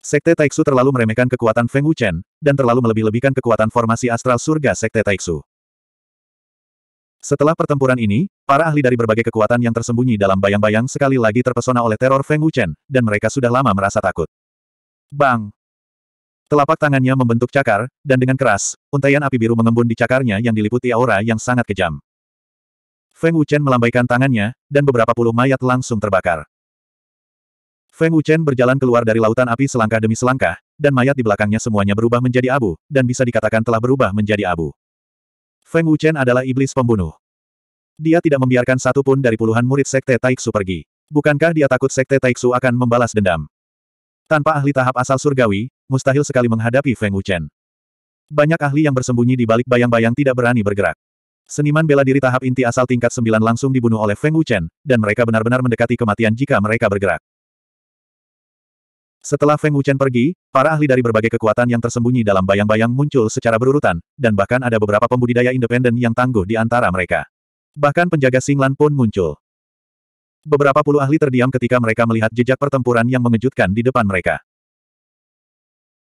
[SPEAKER 1] Sekte Taiksu terlalu meremehkan kekuatan Feng Wuchen, dan terlalu melebih-lebihkan kekuatan formasi astral surga Sekte Taiksu. Setelah pertempuran ini, para ahli dari berbagai kekuatan yang tersembunyi dalam bayang-bayang sekali lagi terpesona oleh teror Feng Wuchen, dan mereka sudah lama merasa takut. Bang! Telapak tangannya membentuk cakar, dan dengan keras, untaian api biru mengembun di cakarnya yang diliputi aura yang sangat kejam. Feng Wuchen melambaikan tangannya, dan beberapa puluh mayat langsung terbakar. Feng Wuchen berjalan keluar dari lautan api selangkah demi selangkah, dan mayat di belakangnya semuanya berubah menjadi abu, dan bisa dikatakan telah berubah menjadi abu. Feng Wuchen adalah iblis pembunuh. Dia tidak membiarkan satu pun dari puluhan murid Sekte Taiksu pergi. Bukankah dia takut Sekte Taiksu akan membalas dendam? Tanpa ahli tahap asal surgawi, mustahil sekali menghadapi Feng Wuchen. Banyak ahli yang bersembunyi di balik bayang-bayang tidak berani bergerak. Seniman bela diri tahap inti asal tingkat 9 langsung dibunuh oleh Feng Wuchen, dan mereka benar-benar mendekati kematian jika mereka bergerak. Setelah Feng Wuchen pergi, para ahli dari berbagai kekuatan yang tersembunyi dalam bayang-bayang muncul secara berurutan, dan bahkan ada beberapa pembudidaya independen yang tangguh di antara mereka. Bahkan penjaga Singlan pun muncul. Beberapa puluh ahli terdiam ketika mereka melihat jejak pertempuran yang mengejutkan di depan mereka.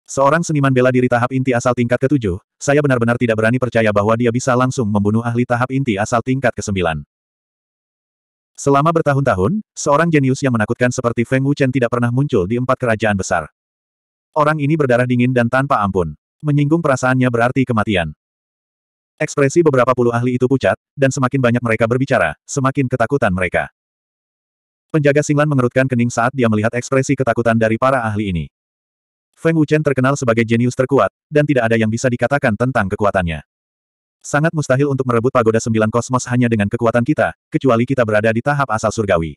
[SPEAKER 1] Seorang seniman bela diri tahap inti asal tingkat ke-7, saya benar-benar tidak berani percaya bahwa dia bisa langsung membunuh ahli tahap inti asal tingkat ke-9. Selama bertahun-tahun, seorang jenius yang menakutkan seperti Feng Wuchen tidak pernah muncul di empat kerajaan besar. Orang ini berdarah dingin dan tanpa ampun. Menyinggung perasaannya berarti kematian. Ekspresi beberapa puluh ahli itu pucat, dan semakin banyak mereka berbicara, semakin ketakutan mereka. Penjaga Singlan mengerutkan kening saat dia melihat ekspresi ketakutan dari para ahli ini. Feng Wuchen terkenal sebagai jenius terkuat, dan tidak ada yang bisa dikatakan tentang kekuatannya. Sangat mustahil untuk merebut pagoda sembilan kosmos hanya dengan kekuatan kita, kecuali kita berada di tahap asal surgawi.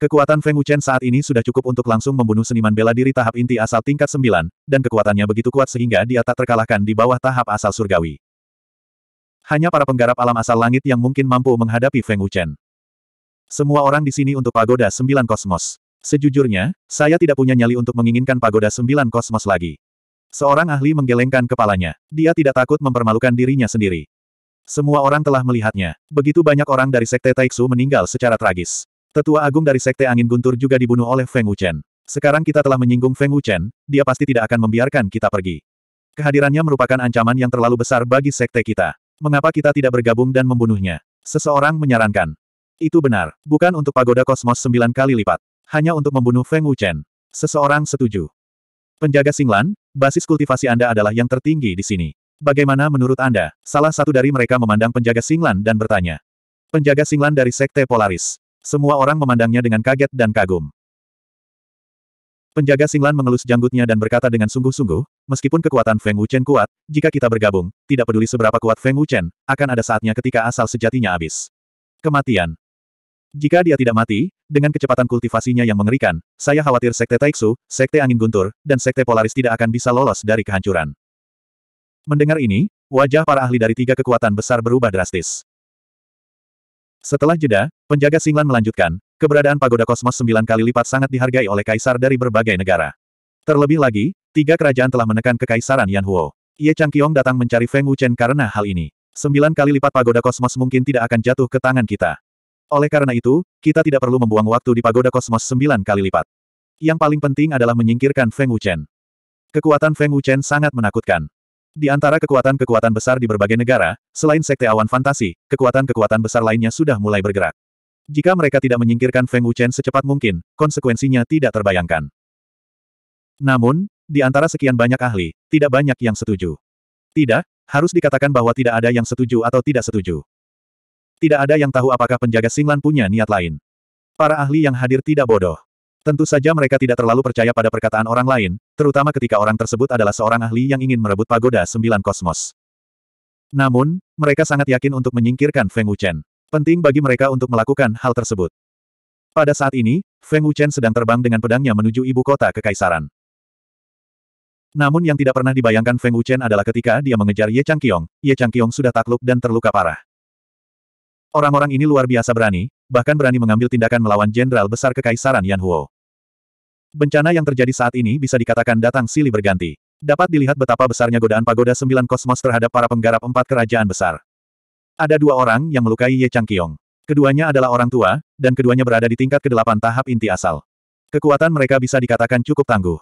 [SPEAKER 1] Kekuatan Feng Wuchen saat ini sudah cukup untuk langsung membunuh seniman bela diri tahap inti asal tingkat sembilan, dan kekuatannya begitu kuat sehingga dia tak terkalahkan di bawah tahap asal surgawi. Hanya para penggarap alam asal langit yang mungkin mampu menghadapi Feng Wuchen. Semua orang di sini untuk pagoda sembilan kosmos. Sejujurnya, saya tidak punya nyali untuk menginginkan pagoda sembilan kosmos lagi. Seorang ahli menggelengkan kepalanya. Dia tidak takut mempermalukan dirinya sendiri. Semua orang telah melihatnya. Begitu banyak orang dari Sekte Taiksu meninggal secara tragis. Tetua agung dari Sekte Angin Guntur juga dibunuh oleh Feng Wuchen. Sekarang kita telah menyinggung Feng Wuchen, dia pasti tidak akan membiarkan kita pergi. Kehadirannya merupakan ancaman yang terlalu besar bagi Sekte kita. Mengapa kita tidak bergabung dan membunuhnya? Seseorang menyarankan. Itu benar, bukan untuk pagoda kosmos sembilan kali lipat. Hanya untuk membunuh Feng Wuchen. Seseorang setuju. Penjaga Singlan, basis kultivasi Anda adalah yang tertinggi di sini. Bagaimana menurut Anda? Salah satu dari mereka memandang penjaga Singlan dan bertanya. Penjaga Singlan dari Sekte Polaris. Semua orang memandangnya dengan kaget dan kagum. Penjaga Singlan mengelus janggutnya dan berkata dengan sungguh-sungguh, meskipun kekuatan Feng Wuchen kuat, jika kita bergabung, tidak peduli seberapa kuat Feng Wuchen, akan ada saatnya ketika asal sejatinya habis. Kematian. Jika dia tidak mati, dengan kecepatan kultivasinya yang mengerikan, saya khawatir Sekte Taiksu, Sekte Angin Guntur, dan Sekte Polaris tidak akan bisa lolos dari kehancuran. Mendengar ini, wajah para ahli dari tiga kekuatan besar berubah drastis. Setelah jeda, penjaga Singlan melanjutkan, keberadaan pagoda kosmos sembilan kali lipat sangat dihargai oleh kaisar dari berbagai negara. Terlebih lagi, tiga kerajaan telah menekan kekaisaran Yan Huo. Ye Changqiong datang mencari Feng Wuchen karena hal ini. Sembilan kali lipat pagoda kosmos mungkin tidak akan jatuh ke tangan kita. Oleh karena itu, kita tidak perlu membuang waktu di pagoda kosmos sembilan kali lipat. Yang paling penting adalah menyingkirkan Feng Wuchen. Kekuatan Feng Wuchen sangat menakutkan. Di antara kekuatan-kekuatan besar di berbagai negara, selain sekte awan fantasi, kekuatan-kekuatan besar lainnya sudah mulai bergerak. Jika mereka tidak menyingkirkan Feng Wuchen secepat mungkin, konsekuensinya tidak terbayangkan. Namun, di antara sekian banyak ahli, tidak banyak yang setuju. Tidak, harus dikatakan bahwa tidak ada yang setuju atau tidak setuju. Tidak ada yang tahu apakah penjaga Singlan punya niat lain. Para ahli yang hadir tidak bodoh. Tentu saja mereka tidak terlalu percaya pada perkataan orang lain, terutama ketika orang tersebut adalah seorang ahli yang ingin merebut pagoda sembilan kosmos. Namun, mereka sangat yakin untuk menyingkirkan Feng Wuchen. Penting bagi mereka untuk melakukan hal tersebut. Pada saat ini, Feng Wuchen sedang terbang dengan pedangnya menuju ibu kota kekaisaran. Namun yang tidak pernah dibayangkan Feng Wuchen adalah ketika dia mengejar Ye Chang Changqiong, Ye Chang Changqiong sudah takluk dan terluka parah. Orang-orang ini luar biasa berani, bahkan berani mengambil tindakan melawan jenderal besar kekaisaran Yan Huo. Bencana yang terjadi saat ini bisa dikatakan datang silih berganti. Dapat dilihat betapa besarnya godaan pagoda sembilan kosmos terhadap para penggarap empat kerajaan besar. Ada dua orang yang melukai Ye Changqiong. Keduanya adalah orang tua, dan keduanya berada di tingkat kedelapan tahap inti asal. Kekuatan mereka bisa dikatakan cukup tangguh.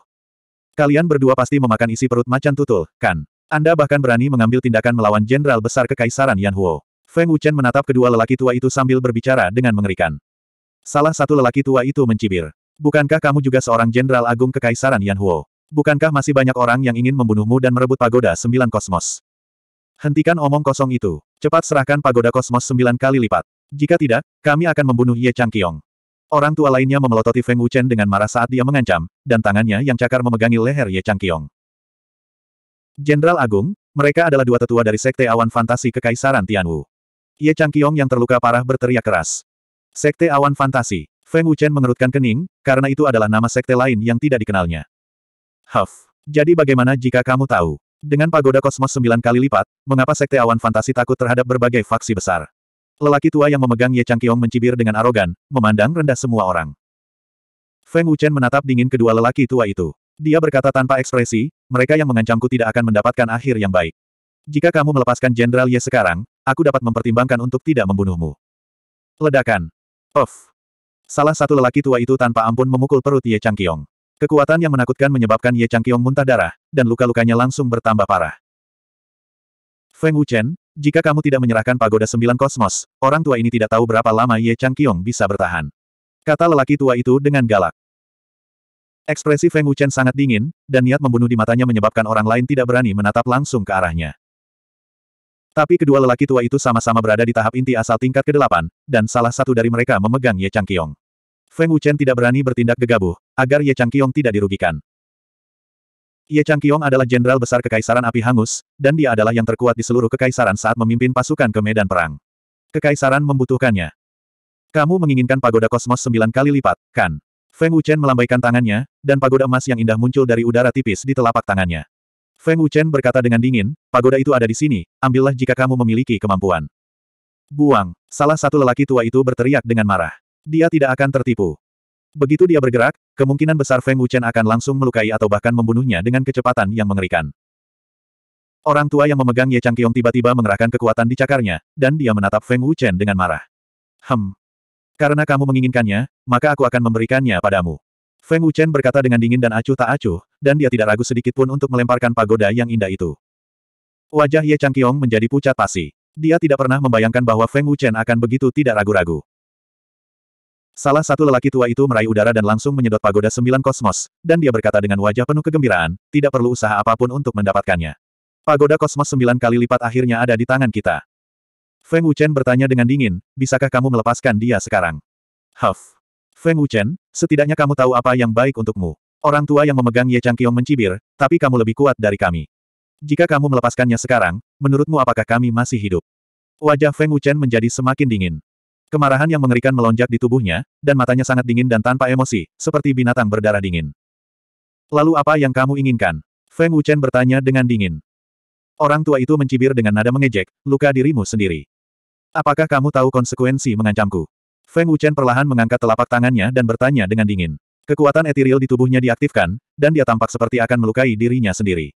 [SPEAKER 1] Kalian berdua pasti memakan isi perut macan tutul, kan? Anda bahkan berani mengambil tindakan melawan jenderal besar kekaisaran Yan Huo. Feng Wuchen menatap kedua lelaki tua itu sambil berbicara dengan mengerikan. Salah satu lelaki tua itu mencibir. Bukankah kamu juga seorang jenderal agung kekaisaran Yan Huo? Bukankah masih banyak orang yang ingin membunuhmu dan merebut pagoda sembilan kosmos? Hentikan omong kosong itu. Cepat serahkan pagoda kosmos sembilan kali lipat. Jika tidak, kami akan membunuh Ye Chang Changqiong. Orang tua lainnya memelototi Feng Wuchen dengan marah saat dia mengancam, dan tangannya yang cakar memegangi leher Ye Chang Changqiong. Jenderal Agung, mereka adalah dua tetua dari Sekte Awan Fantasi Kekaisaran Tianwu. Ye Chang Changqiong yang terluka parah berteriak keras. Sekte Awan Fantasi. Feng Wuchen mengerutkan kening, karena itu adalah nama sekte lain yang tidak dikenalnya. Huff. Jadi bagaimana jika kamu tahu? Dengan pagoda kosmos sembilan kali lipat, mengapa sekte Awan Fantasi takut terhadap berbagai faksi besar? Lelaki tua yang memegang Ye Chang Changqiong mencibir dengan arogan, memandang rendah semua orang. Feng Wuchen menatap dingin kedua lelaki tua itu. Dia berkata tanpa ekspresi, mereka yang mengancamku tidak akan mendapatkan akhir yang baik. Jika kamu melepaskan Jenderal Ye sekarang, aku dapat mempertimbangkan untuk tidak membunuhmu. Ledakan. Of. Salah satu lelaki tua itu tanpa ampun memukul perut Ye Changqiong. Kekuatan yang menakutkan menyebabkan Ye Changqiong muntah darah, dan luka-lukanya langsung bertambah parah. Feng Wuchen, jika kamu tidak menyerahkan pagoda sembilan kosmos, orang tua ini tidak tahu berapa lama Ye Changqiong bisa bertahan. Kata lelaki tua itu dengan galak. Ekspresi Feng Wuchen sangat dingin, dan niat membunuh di matanya menyebabkan orang lain tidak berani menatap langsung ke arahnya. Tapi kedua lelaki tua itu sama-sama berada di tahap inti asal tingkat ke-8, dan salah satu dari mereka memegang Ye Chang Changqiong. Feng Wuchen tidak berani bertindak gegabah, agar Ye Chang Changqiong tidak dirugikan. Ye Chang Changqiong adalah jenderal besar Kekaisaran Api Hangus, dan dia adalah yang terkuat di seluruh kekaisaran saat memimpin pasukan ke medan perang. Kekaisaran membutuhkannya. Kamu menginginkan pagoda kosmos sembilan kali lipat, kan? Feng Wuchen melambaikan tangannya, dan pagoda emas yang indah muncul dari udara tipis di telapak tangannya. Feng Wuchen berkata dengan dingin, pagoda itu ada di sini, ambillah jika kamu memiliki kemampuan. Buang, salah satu lelaki tua itu berteriak dengan marah. Dia tidak akan tertipu. Begitu dia bergerak, kemungkinan besar Feng Wuchen akan langsung melukai atau bahkan membunuhnya dengan kecepatan yang mengerikan. Orang tua yang memegang Ye Changqiong tiba-tiba mengerahkan kekuatan di cakarnya, dan dia menatap Feng Wuchen dengan marah. Hem. Karena kamu menginginkannya, maka aku akan memberikannya padamu. Feng Wuchen berkata dengan dingin dan acuh tak acuh, dan dia tidak ragu sedikit pun untuk melemparkan pagoda yang indah itu. Wajah Ye Changqiong menjadi pucat pasi. Dia tidak pernah membayangkan bahwa Feng Wuchen akan begitu tidak ragu-ragu. Salah satu lelaki tua itu meraih udara dan langsung menyedot pagoda sembilan kosmos, dan dia berkata dengan wajah penuh kegembiraan, tidak perlu usaha apapun untuk mendapatkannya. Pagoda kosmos sembilan kali lipat akhirnya ada di tangan kita. Feng Wuchen bertanya dengan dingin, bisakah kamu melepaskan dia sekarang? Huff. Feng Wuchen, setidaknya kamu tahu apa yang baik untukmu. Orang tua yang memegang Ye Chang Changqiong mencibir, tapi kamu lebih kuat dari kami. Jika kamu melepaskannya sekarang, menurutmu apakah kami masih hidup? Wajah Feng Wuchen menjadi semakin dingin. Kemarahan yang mengerikan melonjak di tubuhnya, dan matanya sangat dingin dan tanpa emosi, seperti binatang berdarah dingin. Lalu apa yang kamu inginkan? Feng Wuchen bertanya dengan dingin. Orang tua itu mencibir dengan nada mengejek, luka dirimu sendiri. Apakah kamu tahu konsekuensi mengancamku? Feng Wuchen perlahan mengangkat telapak tangannya dan bertanya dengan dingin. Kekuatan etiril di tubuhnya diaktifkan, dan dia tampak seperti akan melukai dirinya sendiri.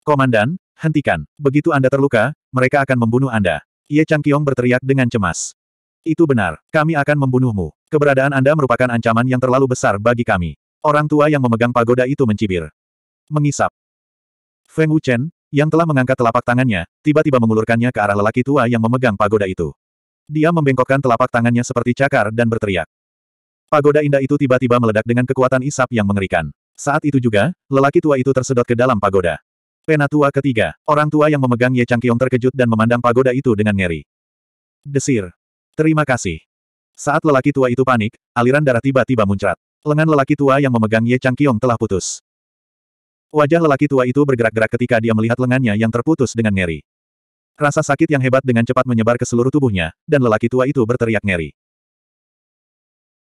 [SPEAKER 1] Komandan, hentikan. Begitu Anda terluka, mereka akan membunuh Anda. Ye Changqiong berteriak dengan cemas. Itu benar, kami akan membunuhmu. Keberadaan Anda merupakan ancaman yang terlalu besar bagi kami. Orang tua yang memegang pagoda itu mencibir. Mengisap. Feng Wuchen, yang telah mengangkat telapak tangannya, tiba-tiba mengulurkannya ke arah lelaki tua yang memegang pagoda itu. Dia membengkokkan telapak tangannya seperti cakar dan berteriak. Pagoda indah itu tiba-tiba meledak dengan kekuatan isap yang mengerikan. Saat itu juga, lelaki tua itu tersedot ke dalam pagoda. Penatua ketiga, orang tua yang memegang Ye Chang Changkyong terkejut dan memandang pagoda itu dengan ngeri. Desir. Terima kasih. Saat lelaki tua itu panik, aliran darah tiba-tiba muncrat. Lengan lelaki tua yang memegang Ye Chang Changkyong telah putus. Wajah lelaki tua itu bergerak-gerak ketika dia melihat lengannya yang terputus dengan ngeri. Rasa sakit yang hebat dengan cepat menyebar ke seluruh tubuhnya, dan lelaki tua itu berteriak ngeri.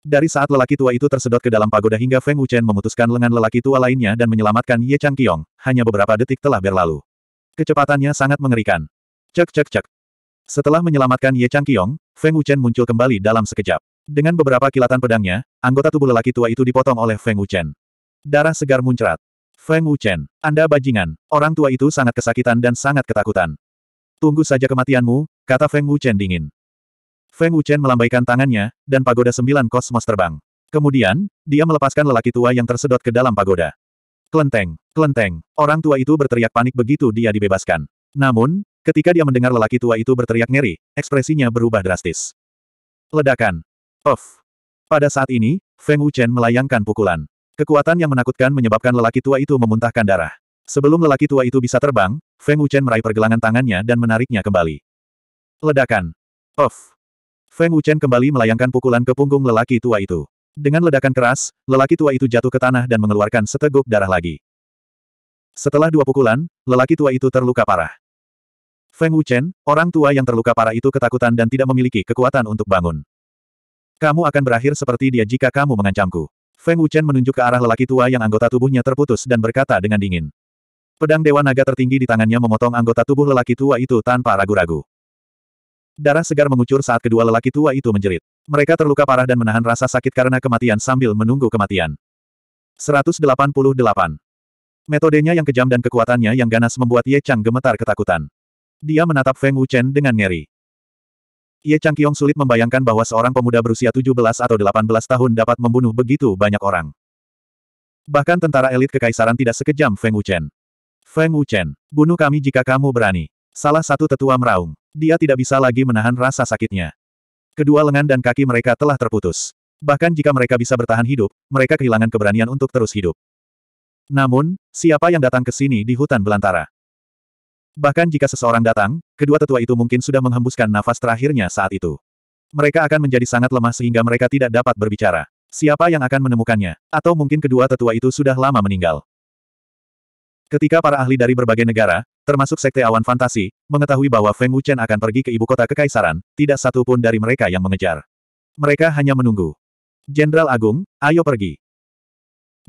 [SPEAKER 1] Dari saat lelaki tua itu tersedot ke dalam pagoda hingga Feng Wuchen memutuskan lengan lelaki tua lainnya dan menyelamatkan Ye Chang Kiong, hanya beberapa detik telah berlalu. Kecepatannya sangat mengerikan. Cek cek cek. Setelah menyelamatkan Ye Chang Kiong, Feng Wuchen muncul kembali dalam sekejap. Dengan beberapa kilatan pedangnya, anggota tubuh lelaki tua itu dipotong oleh Feng Wuchen. Darah segar muncrat. Feng Wuchen, Anda bajingan. Orang tua itu sangat kesakitan dan sangat ketakutan. Tunggu saja kematianmu, kata Feng Wuchen dingin. Feng Wuchen melambaikan tangannya, dan pagoda sembilan kosmos terbang. Kemudian, dia melepaskan lelaki tua yang tersedot ke dalam pagoda. Kelenteng, kelenteng, orang tua itu berteriak panik begitu dia dibebaskan. Namun, ketika dia mendengar lelaki tua itu berteriak ngeri, ekspresinya berubah drastis. Ledakan. Of. Pada saat ini, Feng Wuchen melayangkan pukulan. Kekuatan yang menakutkan menyebabkan lelaki tua itu memuntahkan darah. Sebelum lelaki tua itu bisa terbang, Feng Wuchen meraih pergelangan tangannya dan menariknya kembali. Ledakan. Of. Feng Wuchen kembali melayangkan pukulan ke punggung lelaki tua itu. Dengan ledakan keras, lelaki tua itu jatuh ke tanah dan mengeluarkan seteguk darah lagi. Setelah dua pukulan, lelaki tua itu terluka parah. Feng Wuchen, orang tua yang terluka parah itu ketakutan dan tidak memiliki kekuatan untuk bangun. Kamu akan berakhir seperti dia jika kamu mengancamku. Feng Wuchen menunjuk ke arah lelaki tua yang anggota tubuhnya terputus dan berkata dengan dingin. Pedang Dewa Naga tertinggi di tangannya memotong anggota tubuh lelaki tua itu tanpa ragu-ragu. Darah segar mengucur saat kedua lelaki tua itu menjerit. Mereka terluka parah dan menahan rasa sakit karena kematian sambil menunggu kematian. 188. Metodenya yang kejam dan kekuatannya yang ganas membuat Ye Chang gemetar ketakutan. Dia menatap Feng Wuchen dengan ngeri. Ye Chang Qiong sulit membayangkan bahwa seorang pemuda berusia 17 atau 18 tahun dapat membunuh begitu banyak orang. Bahkan tentara elit kekaisaran tidak sekejam Feng Wuchen. Feng Wuchen, bunuh kami jika kamu berani. Salah satu tetua meraung. Dia tidak bisa lagi menahan rasa sakitnya. Kedua lengan dan kaki mereka telah terputus. Bahkan jika mereka bisa bertahan hidup, mereka kehilangan keberanian untuk terus hidup. Namun, siapa yang datang ke sini di hutan belantara? Bahkan jika seseorang datang, kedua tetua itu mungkin sudah menghembuskan nafas terakhirnya saat itu. Mereka akan menjadi sangat lemah sehingga mereka tidak dapat berbicara. Siapa yang akan menemukannya? Atau mungkin kedua tetua itu sudah lama meninggal. Ketika para ahli dari berbagai negara, termasuk sekte awan fantasi, mengetahui bahwa Feng Wuchen akan pergi ke ibu kota kekaisaran, tidak satu pun dari mereka yang mengejar. Mereka hanya menunggu. Jenderal Agung, ayo pergi.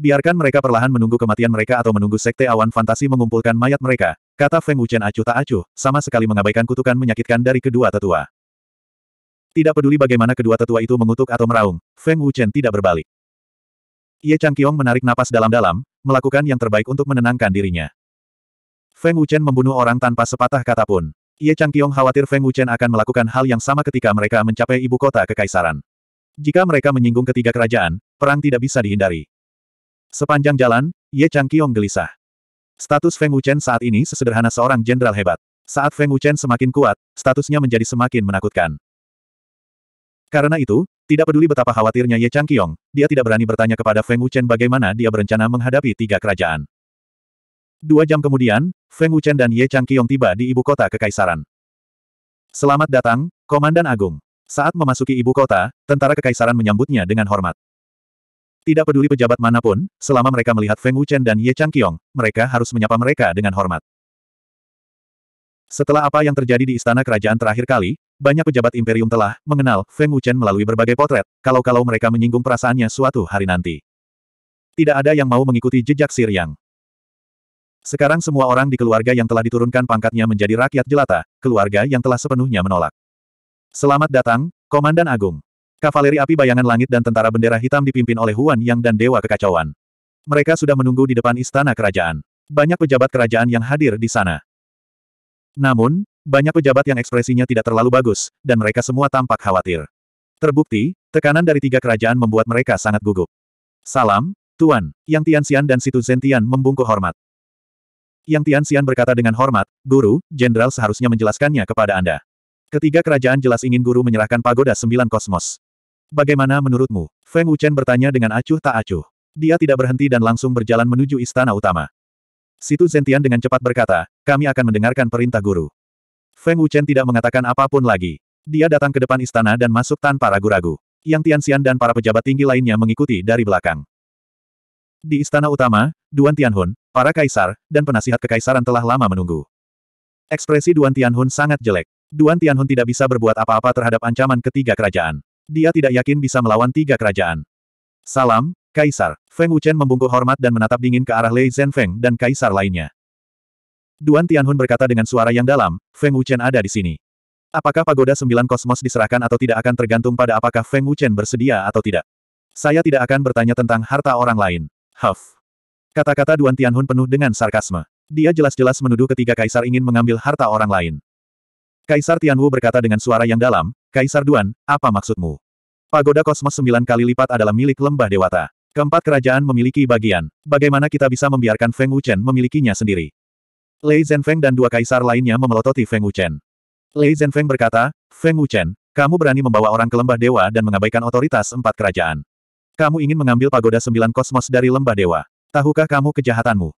[SPEAKER 1] Biarkan mereka perlahan menunggu kematian mereka atau menunggu sekte awan fantasi mengumpulkan mayat mereka, kata Feng Wuchen acuh tak acuh, sama sekali mengabaikan kutukan menyakitkan dari kedua tetua. Tidak peduli bagaimana kedua tetua itu mengutuk atau meraung, Feng Wuchen tidak berbalik. Ye Changqiong menarik napas dalam-dalam, melakukan yang terbaik untuk menenangkan dirinya. Feng Wuchen membunuh orang tanpa sepatah kata pun. Ye Changqiong khawatir Feng Wuchen akan melakukan hal yang sama ketika mereka mencapai ibu kota kekaisaran. Jika mereka menyinggung ketiga kerajaan, perang tidak bisa dihindari. Sepanjang jalan, Ye Changqiong gelisah. Status Feng Wuchen saat ini sesederhana seorang jenderal hebat. Saat Feng Wuchen semakin kuat, statusnya menjadi semakin menakutkan. Karena itu, tidak peduli betapa khawatirnya Ye Chang Changqiong, dia tidak berani bertanya kepada Feng Wuchen bagaimana dia berencana menghadapi tiga kerajaan. Dua jam kemudian, Feng Wuchen dan Ye Chang Changqiong tiba di ibu kota kekaisaran. Selamat datang, Komandan Agung. Saat memasuki ibu kota, tentara kekaisaran menyambutnya dengan hormat. Tidak peduli pejabat manapun, selama mereka melihat Feng Wuchen dan Ye Chang Changqiong, mereka harus menyapa mereka dengan hormat. Setelah apa yang terjadi di istana kerajaan terakhir kali, banyak pejabat Imperium telah mengenal Feng Wuchen melalui berbagai potret, kalau-kalau mereka menyinggung perasaannya suatu hari nanti. Tidak ada yang mau mengikuti jejak Sir Yang. Sekarang semua orang di keluarga yang telah diturunkan pangkatnya menjadi rakyat jelata, keluarga yang telah sepenuhnya menolak. Selamat datang, Komandan Agung. Kavaleri api bayangan langit dan tentara bendera hitam dipimpin oleh Huan Yang dan Dewa Kekacauan. Mereka sudah menunggu di depan istana kerajaan. Banyak pejabat kerajaan yang hadir di sana. Namun, banyak pejabat yang ekspresinya tidak terlalu bagus, dan mereka semua tampak khawatir. Terbukti, tekanan dari tiga kerajaan membuat mereka sangat gugup. Salam, Tuan, Yang Tianxian dan Situ Zentian membungkuk hormat. Yang Tianxian berkata dengan hormat, Guru, Jenderal seharusnya menjelaskannya kepada Anda. Ketiga kerajaan jelas ingin Guru menyerahkan pagoda sembilan kosmos. Bagaimana menurutmu? Feng Wuchen bertanya dengan acuh tak acuh. Dia tidak berhenti dan langsung berjalan menuju istana utama. Situ Zentian dengan cepat berkata, kami akan mendengarkan perintah guru. Feng Wuchen tidak mengatakan apapun lagi. Dia datang ke depan istana dan masuk tanpa ragu-ragu. Yang Tianxian dan para pejabat tinggi lainnya mengikuti dari belakang. Di istana utama, Duan Tianhun, para kaisar, dan penasihat kekaisaran telah lama menunggu. Ekspresi Duan Tianhun sangat jelek. Duan Tianhun tidak bisa berbuat apa-apa terhadap ancaman ketiga kerajaan. Dia tidak yakin bisa melawan tiga kerajaan. Salam, Kaisar. Feng Wuchen membungkuk hormat dan menatap dingin ke arah Lei Zhenfeng dan Kaisar lainnya. Duan Tianhun berkata dengan suara yang dalam, Feng Wuchen ada di sini. Apakah pagoda sembilan kosmos diserahkan atau tidak akan tergantung pada apakah Feng Wuchen bersedia atau tidak. Saya tidak akan bertanya tentang harta orang lain. Huff. Kata-kata Duan Tianhun penuh dengan sarkasme. Dia jelas-jelas menuduh ketiga kaisar ingin mengambil harta orang lain. Kaisar Tianwu berkata dengan suara yang dalam, Kaisar Duan, apa maksudmu? Pagoda kosmos sembilan kali lipat adalah milik lembah dewata. Keempat kerajaan memiliki bagian. Bagaimana kita bisa membiarkan Feng Wuchen memilikinya sendiri? Lei Zhenfeng dan dua kaisar lainnya memelototi Feng Wuchen. Lei Zhenfeng berkata, Feng Wuchen, kamu berani membawa orang ke lembah dewa dan mengabaikan otoritas empat kerajaan. Kamu ingin mengambil pagoda sembilan kosmos dari lembah dewa. Tahukah kamu kejahatanmu?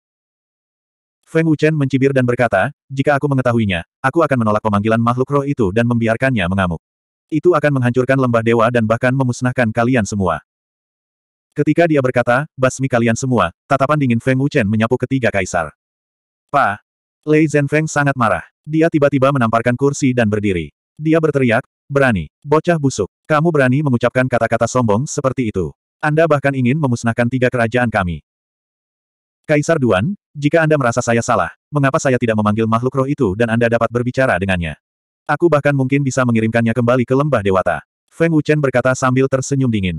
[SPEAKER 1] Feng Wuchen mencibir dan berkata, jika aku mengetahuinya, aku akan menolak pemanggilan makhluk roh itu dan membiarkannya mengamuk. Itu akan menghancurkan lembah dewa dan bahkan memusnahkan kalian semua. Ketika dia berkata, basmi kalian semua, tatapan dingin Feng Wuchen menyapu ketiga kaisar. Pa, Lei Zhenfeng sangat marah. Dia tiba-tiba menamparkan kursi dan berdiri. Dia berteriak, berani, bocah busuk, kamu berani mengucapkan kata-kata sombong seperti itu. Anda bahkan ingin memusnahkan tiga kerajaan kami. Kaisar Duan, jika Anda merasa saya salah, mengapa saya tidak memanggil makhluk roh itu dan Anda dapat berbicara dengannya? Aku bahkan mungkin bisa mengirimkannya kembali ke lembah dewata. Feng Wuchen berkata sambil tersenyum dingin.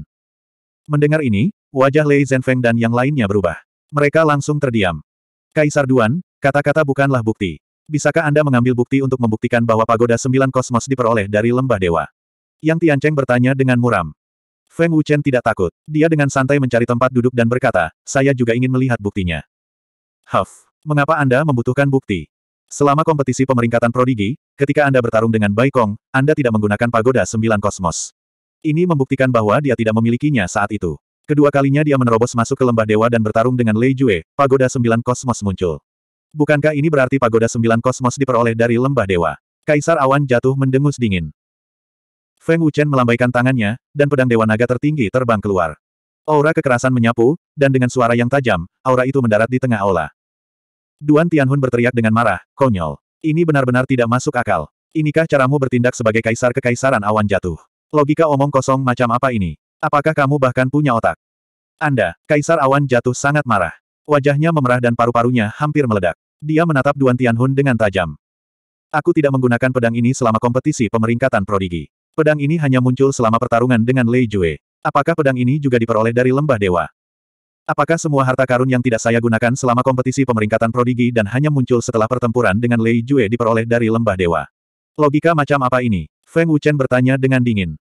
[SPEAKER 1] Mendengar ini, wajah Lei Zhenfeng dan yang lainnya berubah. Mereka langsung terdiam. Kaisar Duan, Kata-kata bukanlah bukti. Bisakah Anda mengambil bukti untuk membuktikan bahwa pagoda sembilan kosmos diperoleh dari lembah dewa? Yang Tiancheng bertanya dengan muram. Feng Wuchen tidak takut. Dia dengan santai mencari tempat duduk dan berkata, saya juga ingin melihat buktinya. Huff, mengapa Anda membutuhkan bukti? Selama kompetisi pemeringkatan prodigi, ketika Anda bertarung dengan Bai Kong, Anda tidak menggunakan pagoda sembilan kosmos. Ini membuktikan bahwa dia tidak memilikinya saat itu. Kedua kalinya dia menerobos masuk ke lembah dewa dan bertarung dengan Lei Jue, pagoda sembilan kosmos muncul. Bukankah ini berarti pagoda sembilan kosmos diperoleh dari lembah dewa? Kaisar awan jatuh mendengus dingin. Feng Wuchen melambaikan tangannya, dan pedang dewa naga tertinggi terbang keluar. Aura kekerasan menyapu, dan dengan suara yang tajam, aura itu mendarat di tengah aula. Duan Tianhun berteriak dengan marah, konyol. Ini benar-benar tidak masuk akal. Inikah caramu bertindak sebagai kaisar kekaisaran awan jatuh? Logika omong kosong macam apa ini? Apakah kamu bahkan punya otak? Anda, kaisar awan jatuh sangat marah. Wajahnya memerah dan paru-parunya hampir meledak. Dia menatap Duan Tianhun dengan tajam. Aku tidak menggunakan pedang ini selama kompetisi pemeringkatan prodigi. Pedang ini hanya muncul selama pertarungan dengan Lei Jue. Apakah pedang ini juga diperoleh dari lembah dewa? Apakah semua harta karun yang tidak saya gunakan selama kompetisi pemeringkatan prodigi dan hanya muncul setelah pertempuran dengan Lei Jue diperoleh dari lembah dewa? Logika macam apa ini? Feng Wuchen bertanya dengan dingin.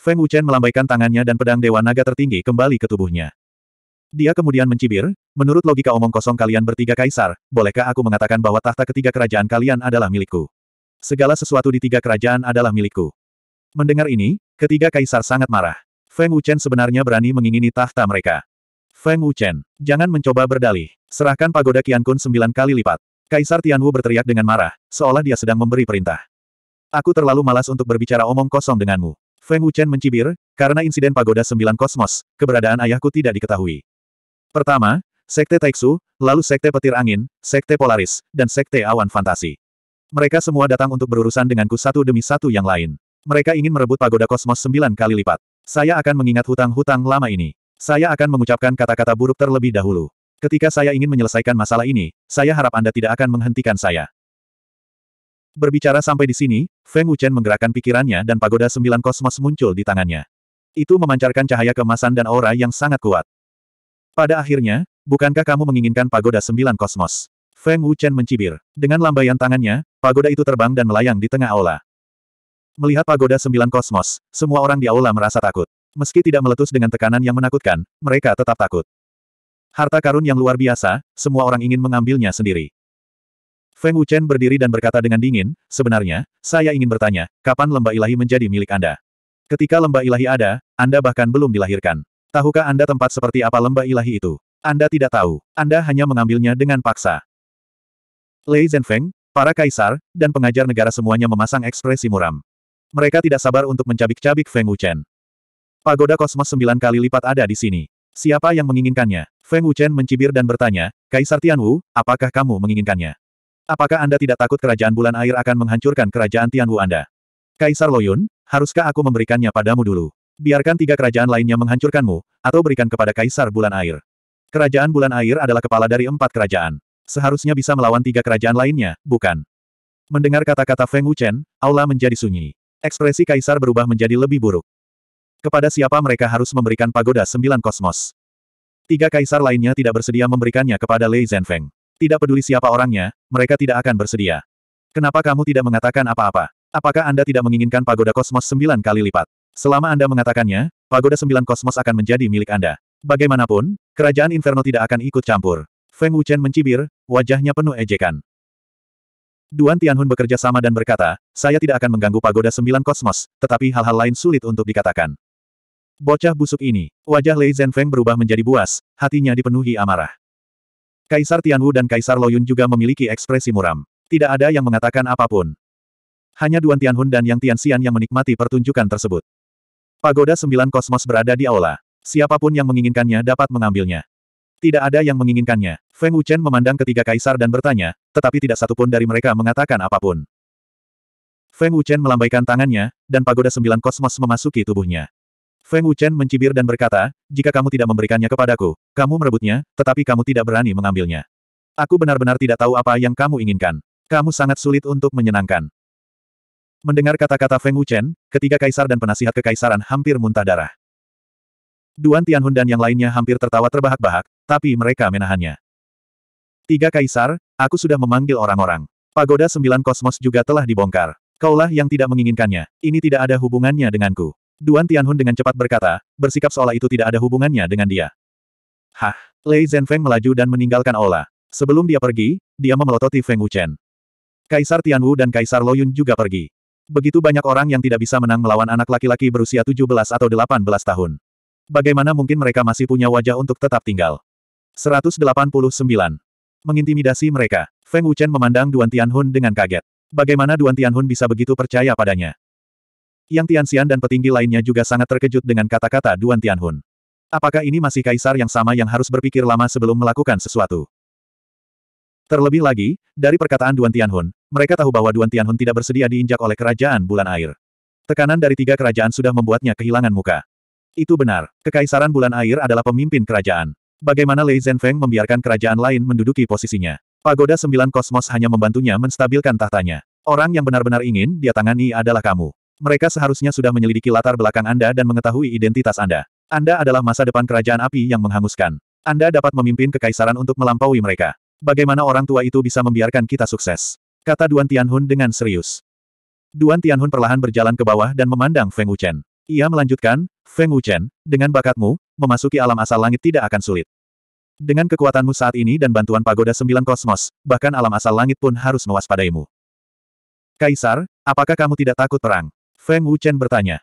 [SPEAKER 1] Feng Wuchen melambaikan tangannya dan pedang Dewa Naga tertinggi kembali ke tubuhnya. Dia kemudian mencibir, menurut logika omong kosong kalian bertiga kaisar, bolehkah aku mengatakan bahwa tahta ketiga kerajaan kalian adalah milikku? Segala sesuatu di tiga kerajaan adalah milikku. Mendengar ini, ketiga kaisar sangat marah. Feng Wuchen sebenarnya berani mengingini tahta mereka. Feng Wuchen, jangan mencoba berdalih. Serahkan pagoda Qiankun sembilan kali lipat. Kaisar Tianwu berteriak dengan marah, seolah dia sedang memberi perintah. Aku terlalu malas untuk berbicara omong kosong denganmu. Feng Wuchen mencibir, karena insiden pagoda sembilan kosmos, keberadaan ayahku tidak diketahui. Pertama, Sekte Taiksu, lalu Sekte Petir Angin, Sekte Polaris, dan Sekte Awan Fantasi. Mereka semua datang untuk berurusan denganku satu demi satu yang lain. Mereka ingin merebut pagoda kosmos sembilan kali lipat. Saya akan mengingat hutang-hutang lama ini. Saya akan mengucapkan kata-kata buruk terlebih dahulu. Ketika saya ingin menyelesaikan masalah ini, saya harap Anda tidak akan menghentikan saya. Berbicara sampai di sini, Feng Wuchen menggerakkan pikirannya dan pagoda sembilan kosmos muncul di tangannya. Itu memancarkan cahaya kemasan dan aura yang sangat kuat. Pada akhirnya, bukankah kamu menginginkan pagoda sembilan kosmos? Feng Wuchen mencibir. Dengan lambaian tangannya, pagoda itu terbang dan melayang di tengah aula. Melihat pagoda sembilan kosmos, semua orang di aula merasa takut. Meski tidak meletus dengan tekanan yang menakutkan, mereka tetap takut. Harta karun yang luar biasa, semua orang ingin mengambilnya sendiri. Feng Wuchen berdiri dan berkata dengan dingin, sebenarnya, saya ingin bertanya, kapan lembah ilahi menjadi milik Anda? Ketika lembah ilahi ada, Anda bahkan belum dilahirkan. Tahukah Anda tempat seperti apa lembah ilahi itu? Anda tidak tahu. Anda hanya mengambilnya dengan paksa. Lei Zhenfeng, para kaisar, dan pengajar negara semuanya memasang ekspresi muram. Mereka tidak sabar untuk mencabik-cabik Feng Wuchen. Pagoda kosmos sembilan kali lipat ada di sini. Siapa yang menginginkannya? Feng Wuchen mencibir dan bertanya, Kaisar Tianwu, apakah kamu menginginkannya? Apakah Anda tidak takut kerajaan bulan air akan menghancurkan kerajaan Tianwu Anda? Kaisar Loyun, haruskah aku memberikannya padamu dulu? Biarkan tiga kerajaan lainnya menghancurkanmu, atau berikan kepada Kaisar Bulan Air. Kerajaan Bulan Air adalah kepala dari empat kerajaan. Seharusnya bisa melawan tiga kerajaan lainnya, bukan? Mendengar kata-kata Feng Wuchen, aula menjadi sunyi. Ekspresi Kaisar berubah menjadi lebih buruk. Kepada siapa mereka harus memberikan pagoda sembilan kosmos? Tiga kaisar lainnya tidak bersedia memberikannya kepada Lei Zhenfeng. Tidak peduli siapa orangnya, mereka tidak akan bersedia. Kenapa kamu tidak mengatakan apa-apa? Apakah Anda tidak menginginkan pagoda kosmos sembilan kali lipat? Selama Anda mengatakannya, Pagoda Sembilan Kosmos akan menjadi milik Anda. Bagaimanapun, kerajaan Inferno tidak akan ikut campur. Feng Wuchen mencibir, wajahnya penuh ejekan. Duan Tianhun bekerja sama dan berkata, saya tidak akan mengganggu Pagoda Sembilan Kosmos, tetapi hal-hal lain sulit untuk dikatakan. Bocah busuk ini, wajah Lei Zhenfeng berubah menjadi buas, hatinya dipenuhi amarah. Kaisar Tianwu dan Kaisar Loyun juga memiliki ekspresi muram. Tidak ada yang mengatakan apapun. Hanya Duan Tianhun dan Yang Tianxian yang menikmati pertunjukan tersebut. Pagoda Sembilan Kosmos berada di aula. Siapapun yang menginginkannya dapat mengambilnya. Tidak ada yang menginginkannya. Feng Wuchen memandang ketiga kaisar dan bertanya, tetapi tidak satupun dari mereka mengatakan apapun. Feng Wuchen melambaikan tangannya, dan pagoda sembilan kosmos memasuki tubuhnya. Feng Wuchen mencibir dan berkata, jika kamu tidak memberikannya kepadaku, kamu merebutnya, tetapi kamu tidak berani mengambilnya. Aku benar-benar tidak tahu apa yang kamu inginkan. Kamu sangat sulit untuk menyenangkan. Mendengar kata-kata Feng Wuchen, ketiga kaisar dan penasihat kekaisaran hampir muntah darah. Duan Tianhun dan yang lainnya hampir tertawa terbahak-bahak, tapi mereka menahannya. Tiga kaisar, aku sudah memanggil orang-orang. Pagoda sembilan kosmos juga telah dibongkar. Kaulah yang tidak menginginkannya. Ini tidak ada hubungannya denganku. Duan Tianhun dengan cepat berkata, bersikap seolah itu tidak ada hubungannya dengan dia. Hah, Lei Zhenfeng melaju dan meninggalkan Ola. Sebelum dia pergi, dia memelototi Feng Wuchen. Kaisar Tianwu dan Kaisar Loyun juga pergi. Begitu banyak orang yang tidak bisa menang melawan anak laki-laki berusia 17 atau 18 tahun. Bagaimana mungkin mereka masih punya wajah untuk tetap tinggal? 189. Mengintimidasi mereka. Feng Wuchen memandang Duan Tianhun dengan kaget. Bagaimana Duan Tianhun bisa begitu percaya padanya? Yang Tianxian dan petinggi lainnya juga sangat terkejut dengan kata-kata Duan Tianhun. Apakah ini masih kaisar yang sama yang harus berpikir lama sebelum melakukan sesuatu? Terlebih lagi, dari perkataan Duan Tianhun, mereka tahu bahwa Duan Tianhun tidak bersedia diinjak oleh kerajaan bulan air. Tekanan dari tiga kerajaan sudah membuatnya kehilangan muka. Itu benar, Kekaisaran Bulan Air adalah pemimpin kerajaan. Bagaimana Lei Zhenfeng membiarkan kerajaan lain menduduki posisinya? Pagoda Sembilan Kosmos hanya membantunya menstabilkan tahtanya. Orang yang benar-benar ingin dia tangani adalah kamu. Mereka seharusnya sudah menyelidiki latar belakang Anda dan mengetahui identitas Anda. Anda adalah masa depan kerajaan api yang menghanguskan. Anda dapat memimpin kekaisaran untuk melampaui mereka. Bagaimana orang tua itu bisa membiarkan kita sukses? Kata Duan Tianhun dengan serius. Duan Tianhun perlahan berjalan ke bawah dan memandang Feng Wuchen. Ia melanjutkan, Feng Wuchen, dengan bakatmu, memasuki alam asal langit tidak akan sulit. Dengan kekuatanmu saat ini dan bantuan pagoda sembilan kosmos, bahkan alam asal langit pun harus mewaspadaimu. Kaisar, apakah kamu tidak takut perang? Feng Wuchen bertanya.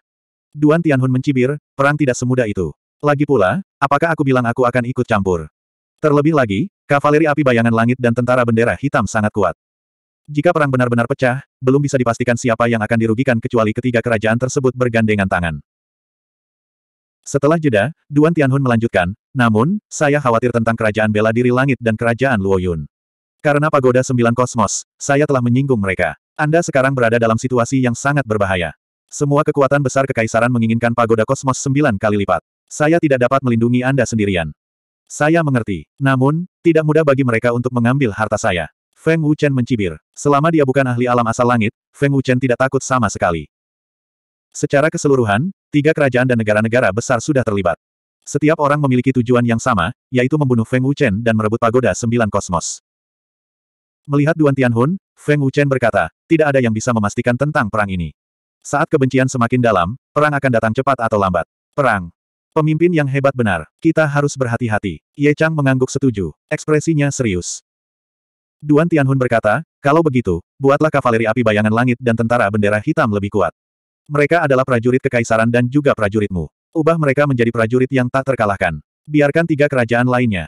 [SPEAKER 1] Duan Tianhun mencibir, perang tidak semudah itu. Lagi pula, apakah aku bilang aku akan ikut campur? Terlebih lagi, kavaleri api bayangan langit dan tentara bendera hitam sangat kuat. Jika perang benar-benar pecah, belum bisa dipastikan siapa yang akan dirugikan kecuali ketiga kerajaan tersebut bergandengan tangan. Setelah jeda, Duan Tianhun melanjutkan, namun, saya khawatir tentang kerajaan bela diri langit dan kerajaan Luoyun. Karena pagoda sembilan kosmos, saya telah menyinggung mereka. Anda sekarang berada dalam situasi yang sangat berbahaya. Semua kekuatan besar kekaisaran menginginkan pagoda kosmos sembilan kali lipat. Saya tidak dapat melindungi Anda sendirian. Saya mengerti. Namun, tidak mudah bagi mereka untuk mengambil harta saya. Feng Wuchen mencibir. Selama dia bukan ahli alam asal langit, Feng Wuchen tidak takut sama sekali. Secara keseluruhan, tiga kerajaan dan negara-negara besar sudah terlibat. Setiap orang memiliki tujuan yang sama, yaitu membunuh Feng Wuchen dan merebut pagoda sembilan kosmos. Melihat Duan Tianhun, Feng Wuchen berkata, tidak ada yang bisa memastikan tentang perang ini. Saat kebencian semakin dalam, perang akan datang cepat atau lambat. Perang. Pemimpin yang hebat benar, kita harus berhati-hati. Ye Chang mengangguk setuju, ekspresinya serius. Duan Tianhun berkata, kalau begitu, buatlah kavaleri api bayangan langit dan tentara bendera hitam lebih kuat. Mereka adalah prajurit kekaisaran dan juga prajuritmu. Ubah mereka menjadi prajurit yang tak terkalahkan. Biarkan tiga kerajaan lainnya.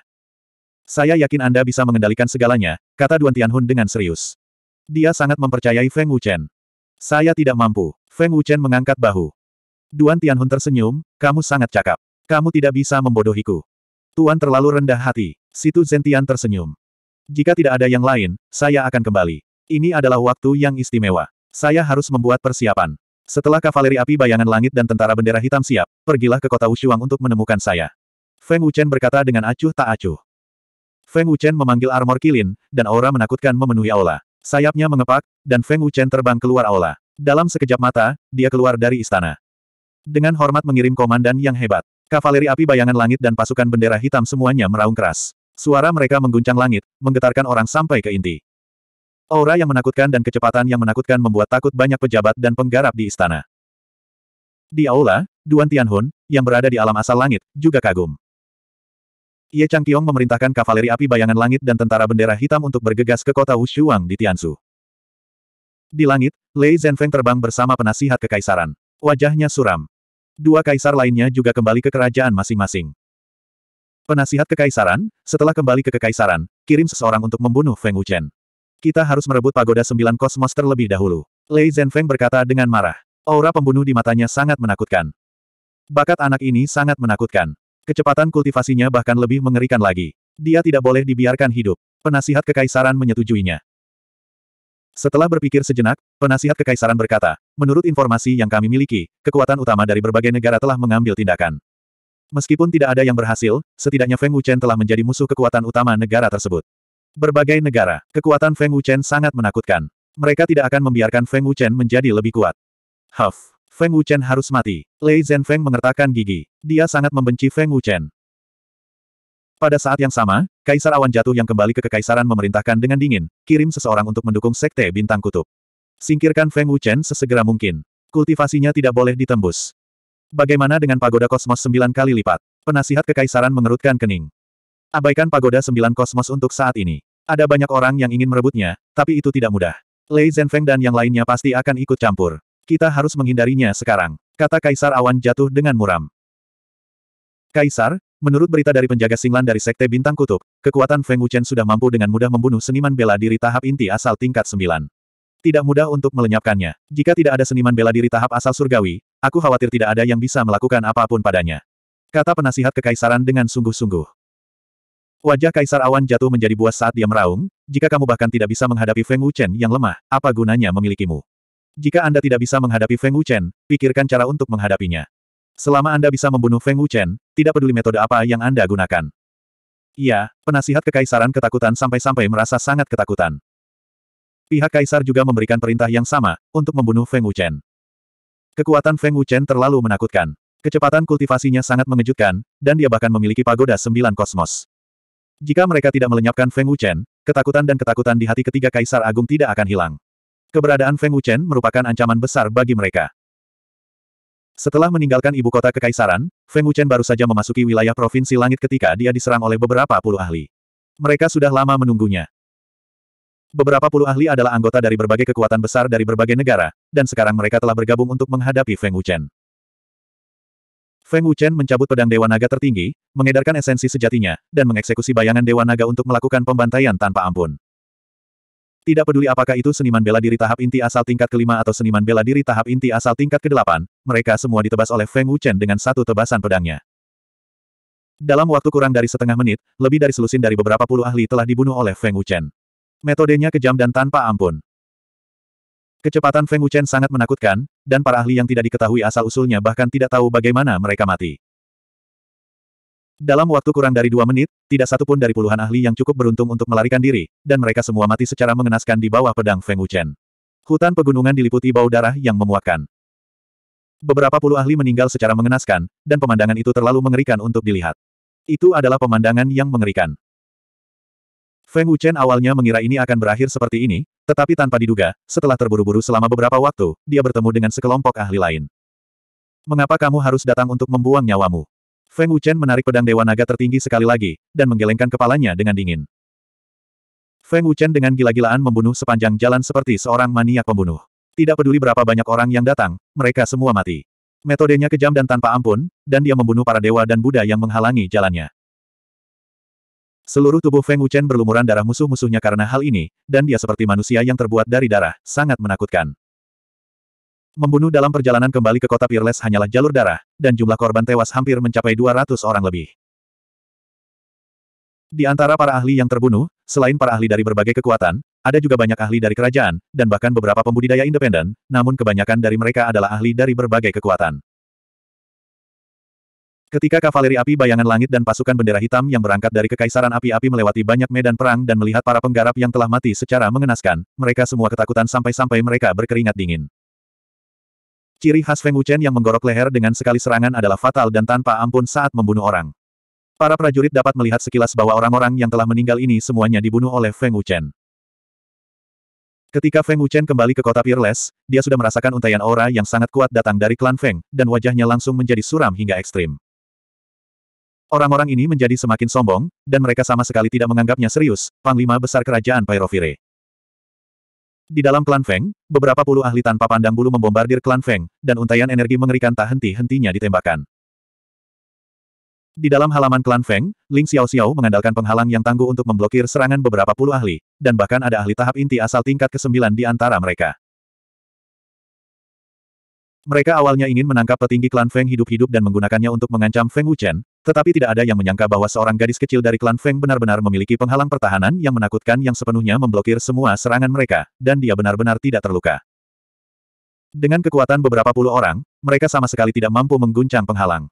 [SPEAKER 1] Saya yakin Anda bisa mengendalikan segalanya, kata Duan Tianhun dengan serius. Dia sangat mempercayai Feng Wuchen. Saya tidak mampu. Feng Wuchen mengangkat bahu. Duan Tianhun tersenyum, kamu sangat cakap. Kamu tidak bisa membodohiku. Tuan terlalu rendah hati. Situ Zentian tersenyum. Jika tidak ada yang lain, saya akan kembali. Ini adalah waktu yang istimewa. Saya harus membuat persiapan. Setelah kavaleri api bayangan langit dan tentara bendera hitam siap, pergilah ke kota Wushuang untuk menemukan saya. Feng Wuchen berkata dengan acuh tak acuh. Feng Wuchen memanggil armor kilin, dan aura menakutkan memenuhi aula. Sayapnya mengepak, dan Feng Wuchen terbang keluar aula. Dalam sekejap mata, dia keluar dari istana. Dengan hormat mengirim komandan yang hebat. Kavaleri api bayangan langit dan pasukan bendera hitam semuanya meraung keras. Suara mereka mengguncang langit, menggetarkan orang sampai ke inti. Aura yang menakutkan dan kecepatan yang menakutkan membuat takut banyak pejabat dan penggarap di istana. Di aula, Duan Tianhun, yang berada di alam asal langit, juga kagum. Ye Changqiong memerintahkan kavaleri api bayangan langit dan tentara bendera hitam untuk bergegas ke kota Wushuang di Tianzu. Di langit, Lei Zhenfeng terbang bersama penasihat kekaisaran. Wajahnya suram. Dua kaisar lainnya juga kembali ke kerajaan masing-masing. Penasihat kekaisaran, setelah kembali ke kekaisaran, kirim seseorang untuk membunuh Feng Wuchen. Kita harus merebut pagoda sembilan kosmos terlebih dahulu. Lei Zhenfeng berkata dengan marah. Aura pembunuh di matanya sangat menakutkan. Bakat anak ini sangat menakutkan. Kecepatan kultivasinya bahkan lebih mengerikan lagi. Dia tidak boleh dibiarkan hidup. Penasihat kekaisaran menyetujuinya. Setelah berpikir sejenak, penasihat kekaisaran berkata, menurut informasi yang kami miliki, kekuatan utama dari berbagai negara telah mengambil tindakan. Meskipun tidak ada yang berhasil, setidaknya Feng Wuchen telah menjadi musuh kekuatan utama negara tersebut. Berbagai negara, kekuatan Feng Wuchen sangat menakutkan. Mereka tidak akan membiarkan Feng Wuchen menjadi lebih kuat. Huff, Feng Wuchen harus mati. Lei Zhen Feng mengertakkan gigi. Dia sangat membenci Feng Wuchen. Pada saat yang sama, Kaisar Awan Jatuh yang kembali ke kekaisaran memerintahkan dengan dingin, kirim seseorang untuk mendukung Sekte Bintang Kutub. Singkirkan Feng Wuchen sesegera mungkin. Kultivasinya tidak boleh ditembus. Bagaimana dengan pagoda kosmos sembilan kali lipat? Penasihat kekaisaran mengerutkan kening. Abaikan pagoda sembilan kosmos untuk saat ini. Ada banyak orang yang ingin merebutnya, tapi itu tidak mudah. Lei Zhenfeng dan yang lainnya pasti akan ikut campur. Kita harus menghindarinya sekarang, kata Kaisar Awan Jatuh dengan muram. Kaisar, Menurut berita dari penjaga Singlan dari Sekte Bintang Kutub, kekuatan Feng Wuchen sudah mampu dengan mudah membunuh seniman bela diri tahap inti asal tingkat 9. Tidak mudah untuk melenyapkannya. Jika tidak ada seniman bela diri tahap asal surgawi, aku khawatir tidak ada yang bisa melakukan apapun padanya. Kata penasihat kekaisaran dengan sungguh-sungguh. Wajah Kaisar Awan jatuh menjadi buas saat dia meraung, jika kamu bahkan tidak bisa menghadapi Feng Wuchen yang lemah, apa gunanya memilikimu? Jika Anda tidak bisa menghadapi Feng Wuchen, pikirkan cara untuk menghadapinya. Selama Anda bisa membunuh Feng Wuchen, tidak peduli metode apa yang Anda gunakan. Iya, penasihat kekaisaran ketakutan sampai-sampai merasa sangat ketakutan. Pihak kaisar juga memberikan perintah yang sama, untuk membunuh Feng Wuchen. Kekuatan Feng Wuchen terlalu menakutkan. Kecepatan kultivasinya sangat mengejutkan, dan dia bahkan memiliki pagoda sembilan kosmos. Jika mereka tidak melenyapkan Feng Wuchen, ketakutan dan ketakutan di hati ketiga kaisar agung tidak akan hilang. Keberadaan Feng Wuchen merupakan ancaman besar bagi mereka. Setelah meninggalkan ibu kota kekaisaran, Feng Wuchen baru saja memasuki wilayah Provinsi Langit ketika dia diserang oleh beberapa puluh ahli. Mereka sudah lama menunggunya. Beberapa puluh ahli adalah anggota dari berbagai kekuatan besar dari berbagai negara, dan sekarang mereka telah bergabung untuk menghadapi Feng Wuchen. Feng Wuchen mencabut pedang Dewa Naga tertinggi, mengedarkan esensi sejatinya, dan mengeksekusi bayangan Dewa Naga untuk melakukan pembantaian tanpa ampun. Tidak peduli apakah itu seniman bela diri tahap inti asal tingkat kelima atau seniman bela diri tahap inti asal tingkat kedelapan, mereka semua ditebas oleh Feng Wuchen dengan satu tebasan pedangnya. Dalam waktu kurang dari setengah menit, lebih dari selusin dari beberapa puluh ahli telah dibunuh oleh Feng Wuchen. Metodenya kejam dan tanpa ampun. Kecepatan Feng Wuchen sangat menakutkan, dan para ahli yang tidak diketahui asal-usulnya bahkan tidak tahu bagaimana mereka mati. Dalam waktu kurang dari dua menit, tidak satu pun dari puluhan ahli yang cukup beruntung untuk melarikan diri, dan mereka semua mati secara mengenaskan di bawah pedang Feng Wuchen. Hutan pegunungan diliputi bau darah yang memuakkan. Beberapa puluh ahli meninggal secara mengenaskan, dan pemandangan itu terlalu mengerikan untuk dilihat. Itu adalah pemandangan yang mengerikan. Feng Wuchen awalnya mengira ini akan berakhir seperti ini, tetapi tanpa diduga, setelah terburu-buru selama beberapa waktu, dia bertemu dengan sekelompok ahli lain. Mengapa kamu harus datang untuk membuang nyawamu? Feng Wuchen menarik pedang Dewa Naga tertinggi sekali lagi, dan menggelengkan kepalanya dengan dingin. Feng Wuchen dengan gila-gilaan membunuh sepanjang jalan seperti seorang maniak pembunuh. Tidak peduli berapa banyak orang yang datang, mereka semua mati. Metodenya kejam dan tanpa ampun, dan dia membunuh para dewa dan Buddha yang menghalangi jalannya. Seluruh tubuh Feng Wuchen berlumuran darah musuh-musuhnya karena hal ini, dan dia seperti manusia yang terbuat dari darah, sangat menakutkan. Membunuh dalam perjalanan kembali ke kota Peerless hanyalah jalur darah, dan jumlah korban tewas hampir mencapai 200 orang lebih. Di antara para ahli yang terbunuh, selain para ahli dari berbagai kekuatan, ada juga banyak ahli dari kerajaan, dan bahkan beberapa pembudidaya independen, namun kebanyakan dari mereka adalah ahli dari berbagai kekuatan. Ketika kavaleri api bayangan langit dan pasukan bendera hitam yang berangkat dari kekaisaran api-api melewati banyak medan perang dan melihat para penggarap yang telah mati secara mengenaskan, mereka semua ketakutan sampai-sampai mereka berkeringat dingin. Ciri khas Feng Wuchen yang menggorok leher dengan sekali serangan adalah fatal dan tanpa ampun saat membunuh orang. Para prajurit dapat melihat sekilas bahwa orang-orang yang telah meninggal ini semuanya dibunuh oleh Feng Wuchen. Ketika Feng Wuchen kembali ke kota Peerless, dia sudah merasakan untaian aura yang sangat kuat datang dari klan Feng, dan wajahnya langsung menjadi suram hingga ekstrim. Orang-orang ini menjadi semakin sombong, dan mereka sama sekali tidak menganggapnya serius, Panglima Besar Kerajaan Pyrovire. Di dalam klan Feng, beberapa puluh ahli tanpa pandang bulu membombardir klan Feng, dan untaian energi mengerikan tak henti-hentinya ditembakkan. Di dalam halaman klan Feng, Ling Xiao Xiao mengandalkan penghalang yang tangguh untuk memblokir serangan beberapa puluh ahli, dan bahkan ada ahli tahap inti asal tingkat ke-9 di antara mereka. Mereka awalnya ingin menangkap petinggi klan Feng hidup-hidup dan menggunakannya untuk mengancam Feng Wuchen, tetapi tidak ada yang menyangka bahwa seorang gadis kecil dari klan Feng benar-benar memiliki penghalang pertahanan yang menakutkan yang sepenuhnya memblokir semua serangan mereka, dan dia benar-benar tidak terluka. Dengan kekuatan beberapa puluh orang, mereka sama sekali tidak mampu mengguncang penghalang.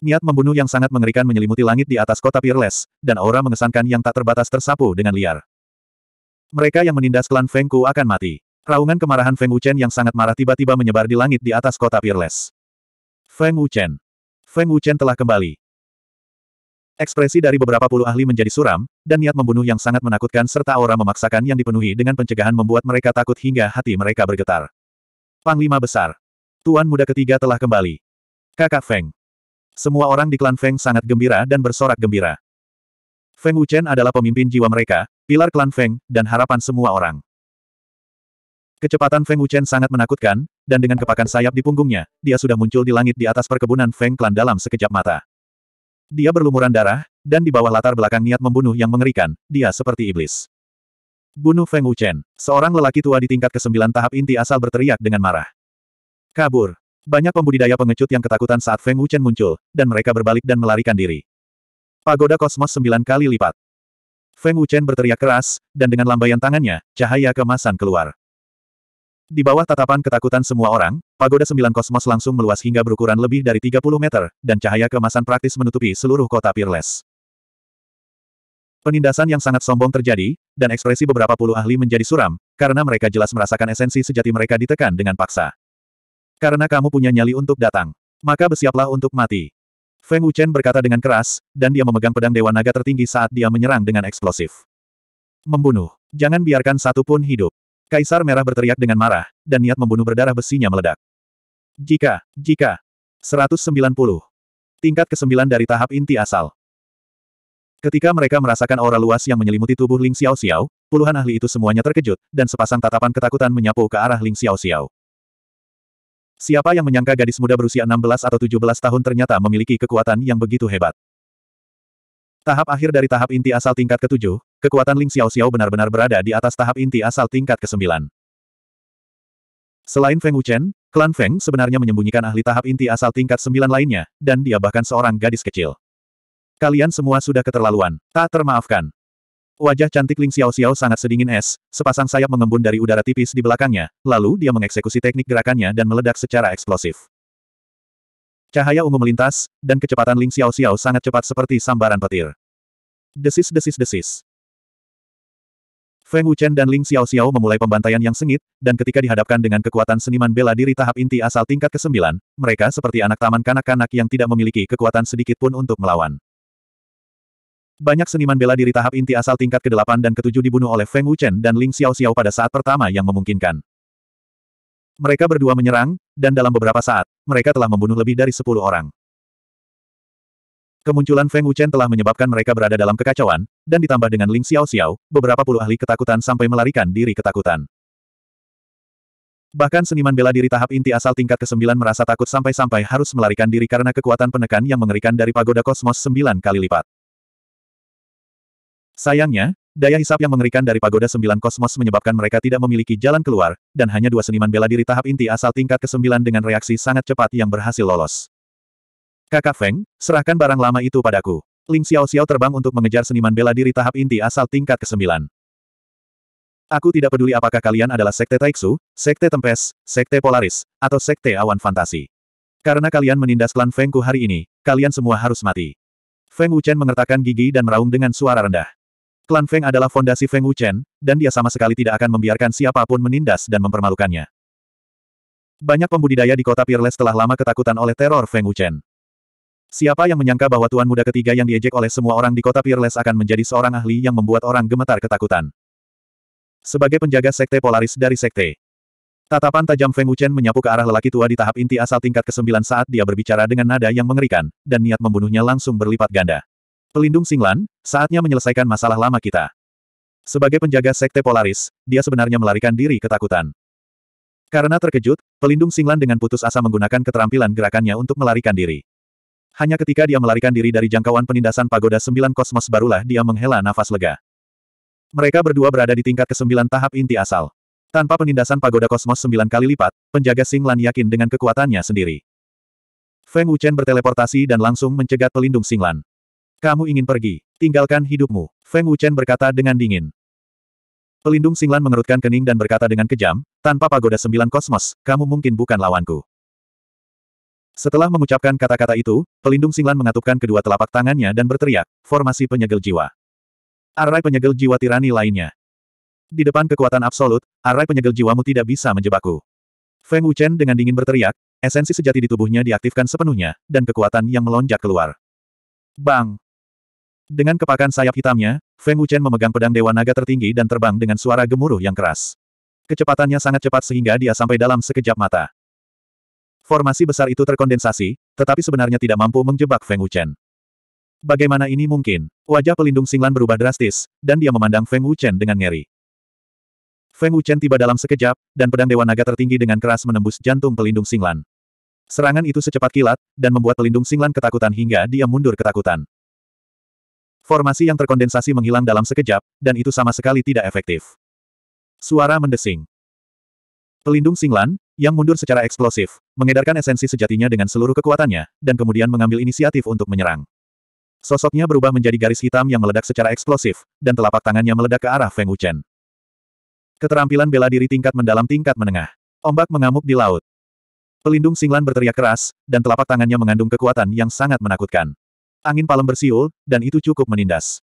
[SPEAKER 1] Niat membunuh yang sangat mengerikan menyelimuti langit di atas kota Peerless, dan aura mengesankan yang tak terbatas tersapu dengan liar. Mereka yang menindas klan Fengku akan mati. Raungan kemarahan Feng Wuchen yang sangat marah tiba-tiba menyebar di langit di atas kota Peerless. Feng Wuchen. Feng Wuchen telah kembali. Ekspresi dari beberapa puluh ahli menjadi suram, dan niat membunuh yang sangat menakutkan serta aura memaksakan yang dipenuhi dengan pencegahan membuat mereka takut hingga hati mereka bergetar. Panglima Besar. Tuan muda ketiga telah kembali. Kakak Feng. Semua orang di klan Feng sangat gembira dan bersorak gembira. Feng Wuchen adalah pemimpin jiwa mereka, pilar klan Feng, dan harapan semua orang. Kecepatan Feng Wuchen sangat menakutkan, dan dengan kepakan sayap di punggungnya, dia sudah muncul di langit di atas perkebunan Feng Klan dalam sekejap mata. Dia berlumuran darah, dan di bawah latar belakang niat membunuh yang mengerikan, dia seperti iblis. Bunuh Feng Wuchen, seorang lelaki tua di tingkat ke-9 tahap inti asal berteriak dengan marah. Kabur. Banyak pembudidaya pengecut yang ketakutan saat Feng Wuchen muncul, dan mereka berbalik dan melarikan diri. Pagoda kosmos sembilan kali lipat. Feng Wuchen berteriak keras, dan dengan lambaian tangannya, cahaya kemasan keluar. Di bawah tatapan ketakutan semua orang, pagoda sembilan kosmos langsung meluas hingga berukuran lebih dari 30 meter, dan cahaya kemasan praktis menutupi seluruh kota Pirles. Penindasan yang sangat sombong terjadi, dan ekspresi beberapa puluh ahli menjadi suram, karena mereka jelas merasakan esensi sejati mereka ditekan dengan paksa. Karena kamu punya nyali untuk datang, maka bersiaplah untuk mati. Feng Wuchen berkata dengan keras, dan dia memegang pedang Dewa Naga tertinggi saat dia menyerang dengan eksplosif. Membunuh. Jangan biarkan satu pun hidup. Kaisar Merah berteriak dengan marah, dan niat membunuh berdarah besinya meledak. Jika, jika, 190. Tingkat ke-9 dari tahap inti asal. Ketika mereka merasakan aura luas yang menyelimuti tubuh Ling Xiao Xiao, puluhan ahli itu semuanya terkejut, dan sepasang tatapan ketakutan menyapu ke arah Ling Xiao Xiao. Siapa yang menyangka gadis muda berusia 16 atau 17 tahun ternyata memiliki kekuatan yang begitu hebat? Tahap akhir dari tahap inti asal tingkat ke-7, kekuatan Ling Xiao Xiao benar-benar berada di atas tahap inti asal tingkat ke-9. Selain Feng Wuchen, klan Feng sebenarnya menyembunyikan ahli tahap inti asal tingkat 9 lainnya, dan dia bahkan seorang gadis kecil. Kalian semua sudah keterlaluan, tak termaafkan. Wajah cantik Ling Xiao Xiao sangat sedingin es, sepasang sayap mengembun dari udara tipis di belakangnya, lalu dia mengeksekusi teknik gerakannya dan meledak secara eksplosif. Cahaya ungu melintas, dan kecepatan Ling Xiao Xiao sangat cepat seperti sambaran petir. Desis-desis-desis. Feng Wuchen dan Ling Xiao Xiao memulai pembantaian yang sengit, dan ketika dihadapkan dengan kekuatan seniman bela diri tahap inti asal tingkat ke-9, mereka seperti anak taman kanak-kanak yang tidak memiliki kekuatan sedikit pun untuk melawan. Banyak seniman bela diri tahap inti asal tingkat ke-8 dan ke-7 dibunuh oleh Feng Wuchen dan Ling Xiao Xiao pada saat pertama yang memungkinkan. Mereka berdua menyerang, dan dalam beberapa saat, mereka telah membunuh lebih dari sepuluh orang. Kemunculan Feng Wuchen telah menyebabkan mereka berada dalam kekacauan, dan ditambah dengan Ling Xiao Xiao, beberapa puluh ahli ketakutan sampai melarikan diri ketakutan. Bahkan seniman bela diri tahap inti asal tingkat ke-9 merasa takut sampai-sampai harus melarikan diri karena kekuatan penekan yang mengerikan dari pagoda kosmos 9 kali lipat. Sayangnya, Daya hisap yang mengerikan dari pagoda sembilan kosmos menyebabkan mereka tidak memiliki jalan keluar, dan hanya dua seniman bela diri tahap inti asal tingkat ke-9 dengan reaksi sangat cepat yang berhasil lolos. Kakak Feng, serahkan barang lama itu padaku. Ling Xiao Xiao terbang untuk mengejar seniman bela diri tahap inti asal tingkat ke-9. Aku tidak peduli apakah kalian adalah Sekte Taiksu, Sekte Tempes, Sekte Polaris, atau Sekte Awan Fantasi. Karena kalian menindas klan Fengku hari ini, kalian semua harus mati. Feng Wuchen mengertakkan gigi dan meraung dengan suara rendah. Klan Feng adalah fondasi Feng Wuchen, dan dia sama sekali tidak akan membiarkan siapapun menindas dan mempermalukannya. Banyak pembudidaya di kota Peerless telah lama ketakutan oleh teror Feng Wuchen. Siapa yang menyangka bahwa tuan muda ketiga yang diejek oleh semua orang di kota Peerless akan menjadi seorang ahli yang membuat orang gemetar ketakutan. Sebagai penjaga sekte Polaris dari sekte, tatapan tajam Feng Wuchen menyapu ke arah lelaki tua di tahap inti asal tingkat ke-9 saat dia berbicara dengan nada yang mengerikan, dan niat membunuhnya langsung berlipat ganda. Pelindung Singlan, saatnya menyelesaikan masalah lama kita. Sebagai penjaga Sekte Polaris, dia sebenarnya melarikan diri ketakutan. Karena terkejut, pelindung Singlan dengan putus asa menggunakan keterampilan gerakannya untuk melarikan diri. Hanya ketika dia melarikan diri dari jangkauan penindasan pagoda sembilan kosmos barulah dia menghela nafas lega. Mereka berdua berada di tingkat kesembilan tahap inti asal. Tanpa penindasan pagoda kosmos sembilan kali lipat, penjaga Singlan yakin dengan kekuatannya sendiri. Feng Wuchen berteleportasi dan langsung mencegat pelindung Singlan. Kamu ingin pergi, tinggalkan hidupmu, Feng Wuchen berkata dengan dingin. Pelindung Singlan mengerutkan kening dan berkata dengan kejam, tanpa pagoda sembilan kosmos, kamu mungkin bukan lawanku. Setelah mengucapkan kata-kata itu, pelindung Singlan mengatupkan kedua telapak tangannya dan berteriak, formasi penyegel jiwa. Arai penyegel jiwa tirani lainnya. Di depan kekuatan absolut, arai penyegel jiwamu tidak bisa menjebakku. Feng Wuchen dengan dingin berteriak, esensi sejati di tubuhnya diaktifkan sepenuhnya, dan kekuatan yang melonjak keluar. Bang! Dengan kepakan sayap hitamnya, Feng Wuchen memegang pedang Dewa Naga tertinggi dan terbang dengan suara gemuruh yang keras. Kecepatannya sangat cepat sehingga dia sampai dalam sekejap mata. Formasi besar itu terkondensasi, tetapi sebenarnya tidak mampu menjebak Feng Wuchen. Bagaimana ini mungkin? Wajah pelindung Singlan berubah drastis, dan dia memandang Feng Wuchen dengan ngeri. Feng Wuchen tiba dalam sekejap, dan pedang Dewa Naga tertinggi dengan keras menembus jantung pelindung Singlan. Serangan itu secepat kilat, dan membuat pelindung Singlan ketakutan hingga dia mundur ketakutan. Formasi yang terkondensasi menghilang dalam sekejap, dan itu sama sekali tidak efektif. Suara mendesing. Pelindung Singlan, yang mundur secara eksplosif, mengedarkan esensi sejatinya dengan seluruh kekuatannya, dan kemudian mengambil inisiatif untuk menyerang. Sosoknya berubah menjadi garis hitam yang meledak secara eksplosif, dan telapak tangannya meledak ke arah Feng Wuchen. Keterampilan bela diri tingkat mendalam tingkat menengah. Ombak mengamuk di laut. Pelindung Singlan berteriak keras, dan telapak tangannya mengandung kekuatan yang sangat menakutkan. Angin palem bersiul, dan itu cukup menindas.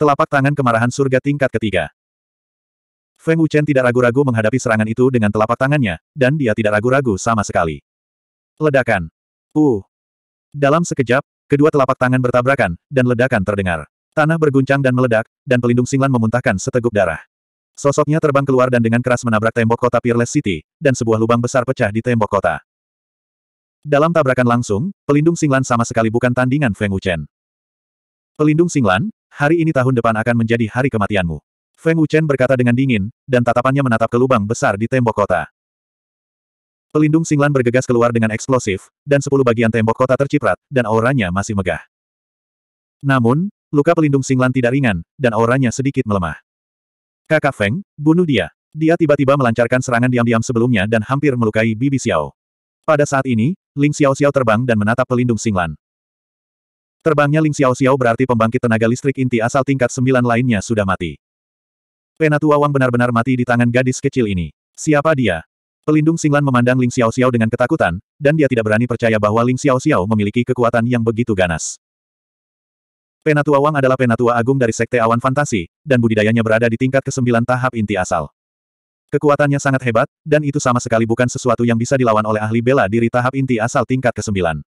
[SPEAKER 1] Telapak tangan kemarahan surga tingkat ketiga. Feng Wuchen tidak ragu-ragu menghadapi serangan itu dengan telapak tangannya, dan dia tidak ragu-ragu sama sekali. Ledakan. Uh. Dalam sekejap, kedua telapak tangan bertabrakan, dan ledakan terdengar. Tanah berguncang dan meledak, dan pelindung Singlan memuntahkan seteguk darah. Sosoknya terbang keluar dan dengan keras menabrak tembok kota Peerless City, dan sebuah lubang besar pecah di tembok kota. Dalam tabrakan langsung, pelindung Singlan sama sekali bukan tandingan Feng Wuchen. Pelindung Singlan, hari ini tahun depan akan menjadi hari kematianmu. Feng Wuchen berkata dengan dingin, dan tatapannya menatap ke lubang besar di tembok kota. Pelindung Singlan bergegas keluar dengan eksplosif, dan sepuluh bagian tembok kota terciprat, dan auranya masih megah. Namun, luka pelindung Singlan tidak ringan, dan auranya sedikit melemah. Kakak Feng, bunuh dia. Dia tiba-tiba melancarkan serangan diam-diam sebelumnya dan hampir melukai Bibi Xiao. Pada saat ini, Ling Xiao Xiao terbang dan menatap pelindung Singlan. Terbangnya Ling Xiao Xiao berarti pembangkit tenaga listrik inti asal tingkat sembilan lainnya sudah mati. Penatua Wang benar-benar mati di tangan gadis kecil ini. Siapa dia? Pelindung Singlan memandang Ling Xiao Xiao dengan ketakutan, dan dia tidak berani percaya bahwa Ling Xiao Xiao memiliki kekuatan yang begitu ganas. Penatua Wang adalah penatua agung dari Sekte Awan Fantasi, dan budidayanya berada di tingkat ke-9 tahap inti asal. Kekuatannya sangat hebat, dan itu sama sekali bukan sesuatu yang bisa dilawan oleh ahli bela diri tahap inti asal tingkat ke-9.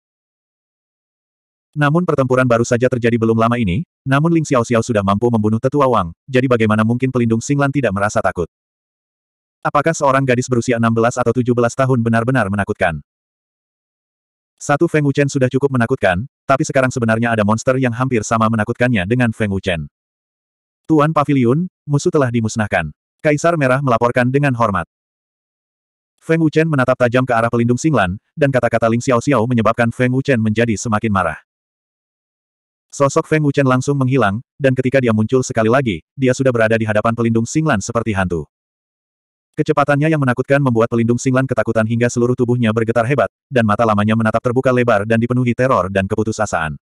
[SPEAKER 1] Namun pertempuran baru saja terjadi belum lama ini, namun Ling Xiao Xiao sudah mampu membunuh tetua Wang, jadi bagaimana mungkin pelindung Singlan tidak merasa takut? Apakah seorang gadis berusia 16 atau 17 tahun benar-benar menakutkan? Satu Feng Wuchen sudah cukup menakutkan, tapi sekarang sebenarnya ada monster yang hampir sama menakutkannya dengan Feng Wuchen. Tuan Pavilion, musuh telah dimusnahkan. Kaisar Merah melaporkan dengan hormat. Feng Wuchen menatap tajam ke arah pelindung Singlan, dan kata-kata Ling Xiao Xiao menyebabkan Feng Wuchen menjadi semakin marah. Sosok Feng Wuchen langsung menghilang, dan ketika dia muncul sekali lagi, dia sudah berada di hadapan pelindung Singlan seperti hantu. Kecepatannya yang menakutkan membuat pelindung Singlan ketakutan hingga seluruh tubuhnya bergetar hebat, dan mata lamanya menatap terbuka lebar dan dipenuhi teror dan keputusasaan.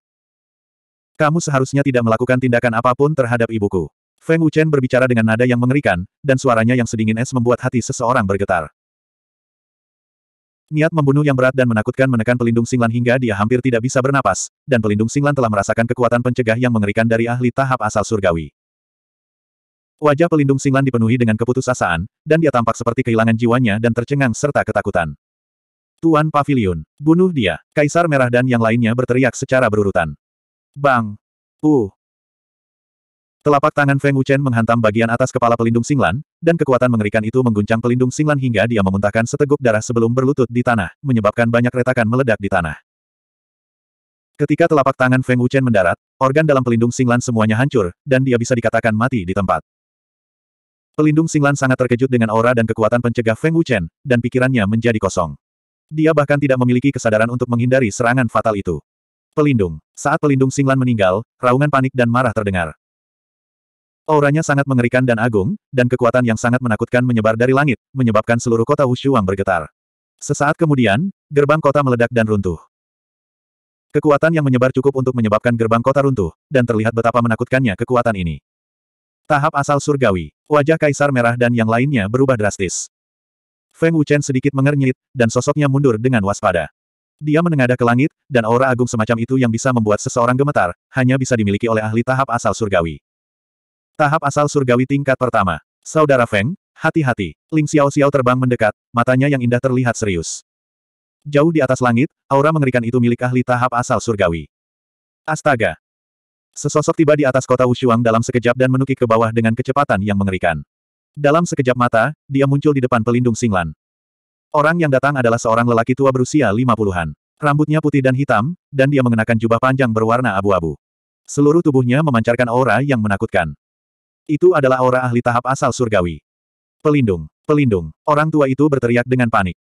[SPEAKER 1] Kamu seharusnya tidak melakukan tindakan apapun terhadap ibuku. Feng Wuchen berbicara dengan nada yang mengerikan, dan suaranya yang sedingin es membuat hati seseorang bergetar. Niat membunuh yang berat dan menakutkan menekan pelindung Singlan hingga dia hampir tidak bisa bernapas, dan pelindung Singlan telah merasakan kekuatan pencegah yang mengerikan dari ahli tahap asal surgawi. Wajah pelindung Singlan dipenuhi dengan keputusasaan, dan dia tampak seperti kehilangan jiwanya dan tercengang serta ketakutan. Tuan Pavilion, bunuh dia. Kaisar Merah dan yang lainnya berteriak secara berurutan. Bang! Uh! Telapak tangan Feng Wuchen menghantam bagian atas kepala pelindung Singlan, dan kekuatan mengerikan itu mengguncang pelindung Singlan hingga dia memuntahkan seteguk darah sebelum berlutut di tanah, menyebabkan banyak retakan meledak di tanah. Ketika telapak tangan Feng Wuchen mendarat, organ dalam pelindung Singlan semuanya hancur, dan dia bisa dikatakan mati di tempat. Pelindung Singlan sangat terkejut dengan aura dan kekuatan pencegah Feng Wuchen, dan pikirannya menjadi kosong. Dia bahkan tidak memiliki kesadaran untuk menghindari serangan fatal itu. Pelindung. Saat pelindung Singlan meninggal, raungan panik dan marah terdengar. Auranya sangat mengerikan dan agung, dan kekuatan yang sangat menakutkan menyebar dari langit, menyebabkan seluruh kota Wushuang bergetar. Sesaat kemudian, gerbang kota meledak dan runtuh. Kekuatan yang menyebar cukup untuk menyebabkan gerbang kota runtuh, dan terlihat betapa menakutkannya kekuatan ini. Tahap asal surgawi, wajah kaisar merah dan yang lainnya berubah drastis. Feng Wuchen sedikit mengernyit, dan sosoknya mundur dengan waspada. Dia menengadah ke langit, dan aura agung semacam itu yang bisa membuat seseorang gemetar, hanya bisa dimiliki oleh ahli tahap asal surgawi. Tahap asal surgawi tingkat pertama. Saudara Feng, hati-hati. Ling Xiao Xiao terbang mendekat, matanya yang indah terlihat serius. Jauh di atas langit, aura mengerikan itu milik ahli tahap asal surgawi. Astaga! Sesosok tiba di atas kota Wushuang dalam sekejap dan menukik ke bawah dengan kecepatan yang mengerikan. Dalam sekejap mata, dia muncul di depan pelindung Singlan. Orang yang datang adalah seorang lelaki tua berusia lima puluhan, Rambutnya putih dan hitam, dan dia mengenakan jubah panjang berwarna abu-abu. Seluruh tubuhnya memancarkan aura yang menakutkan. Itu adalah aura ahli tahap asal surgawi. Pelindung, pelindung, orang tua itu berteriak dengan panik.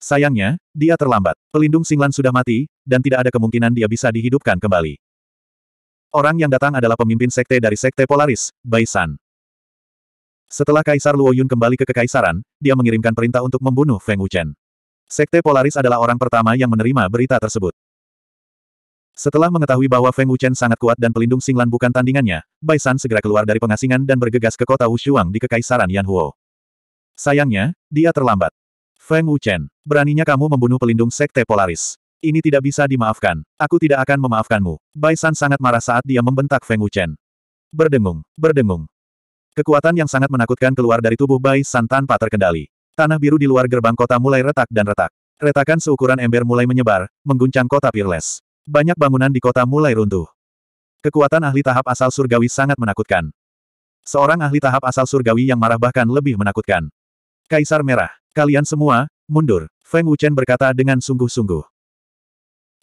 [SPEAKER 1] Sayangnya, dia terlambat. Pelindung Singlan sudah mati, dan tidak ada kemungkinan dia bisa dihidupkan kembali. Orang yang datang adalah pemimpin sekte dari sekte Polaris, Baisan. Setelah Kaisar Luoyun kembali ke kekaisaran, dia mengirimkan perintah untuk membunuh Feng Wuchen. Sekte Polaris adalah orang pertama yang menerima berita tersebut. Setelah mengetahui bahwa Feng Wuchen sangat kuat dan pelindung Singlan bukan tandingannya, Bai San segera keluar dari pengasingan dan bergegas ke kota Wushuang di Kekaisaran Yan Huo. Sayangnya, dia terlambat. Feng Wuchen, beraninya kamu membunuh pelindung Sekte Polaris. Ini tidak bisa dimaafkan. Aku tidak akan memaafkanmu. Bai San sangat marah saat dia membentak Feng Wuchen. Berdengung, berdengung. Kekuatan yang sangat menakutkan keluar dari tubuh Bai San tanpa terkendali. Tanah biru di luar gerbang kota mulai retak dan retak. Retakan seukuran ember mulai menyebar, mengguncang kota Pirles. Banyak bangunan di kota mulai runtuh. Kekuatan ahli tahap asal surgawi sangat menakutkan. Seorang ahli tahap asal surgawi yang marah bahkan lebih menakutkan. Kaisar Merah, kalian semua, mundur, Feng Wuchen berkata dengan sungguh-sungguh.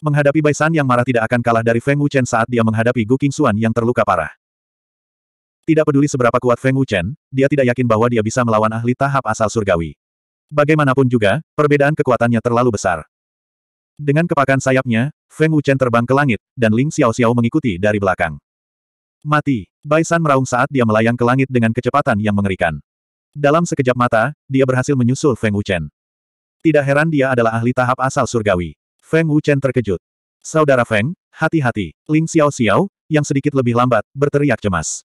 [SPEAKER 1] Menghadapi Baisan yang marah tidak akan kalah dari Feng Wuchen saat dia menghadapi Gu Qingxuan yang terluka parah. Tidak peduli seberapa kuat Feng Wuchen, dia tidak yakin bahwa dia bisa melawan ahli tahap asal surgawi. Bagaimanapun juga, perbedaan kekuatannya terlalu besar. Dengan kepakan sayapnya, Feng Wuchen terbang ke langit, dan Ling Xiao Xiao mengikuti dari belakang. Mati! Bai meraung saat dia melayang ke langit dengan kecepatan yang mengerikan. Dalam sekejap mata, dia berhasil menyusul Feng Wuchen. Tidak heran dia adalah ahli tahap asal surgawi. Feng Wuchen terkejut. Saudara Feng, hati-hati, Ling Xiao Xiao, yang sedikit lebih lambat, berteriak cemas.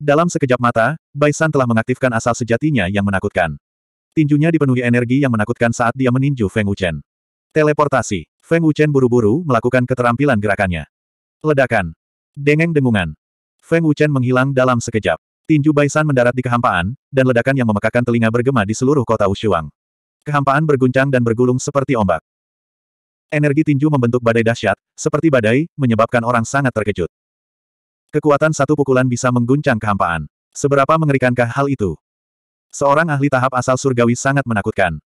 [SPEAKER 1] Dalam sekejap mata, Bai telah mengaktifkan asal sejatinya yang menakutkan. Tinjunya dipenuhi energi yang menakutkan saat dia meninju Feng Wuchen. Teleportasi. Feng Wuchen buru-buru melakukan keterampilan gerakannya. Ledakan. Dengeng dengungan. Feng Wuchen menghilang dalam sekejap. Tinju Baisan mendarat di kehampaan, dan ledakan yang memekakan telinga bergema di seluruh kota Ushuang. Kehampaan berguncang dan bergulung seperti ombak. Energi tinju membentuk badai dahsyat, seperti badai, menyebabkan orang sangat terkejut. Kekuatan satu pukulan bisa mengguncang kehampaan. Seberapa mengerikankah hal itu? Seorang ahli tahap asal surgawi sangat menakutkan.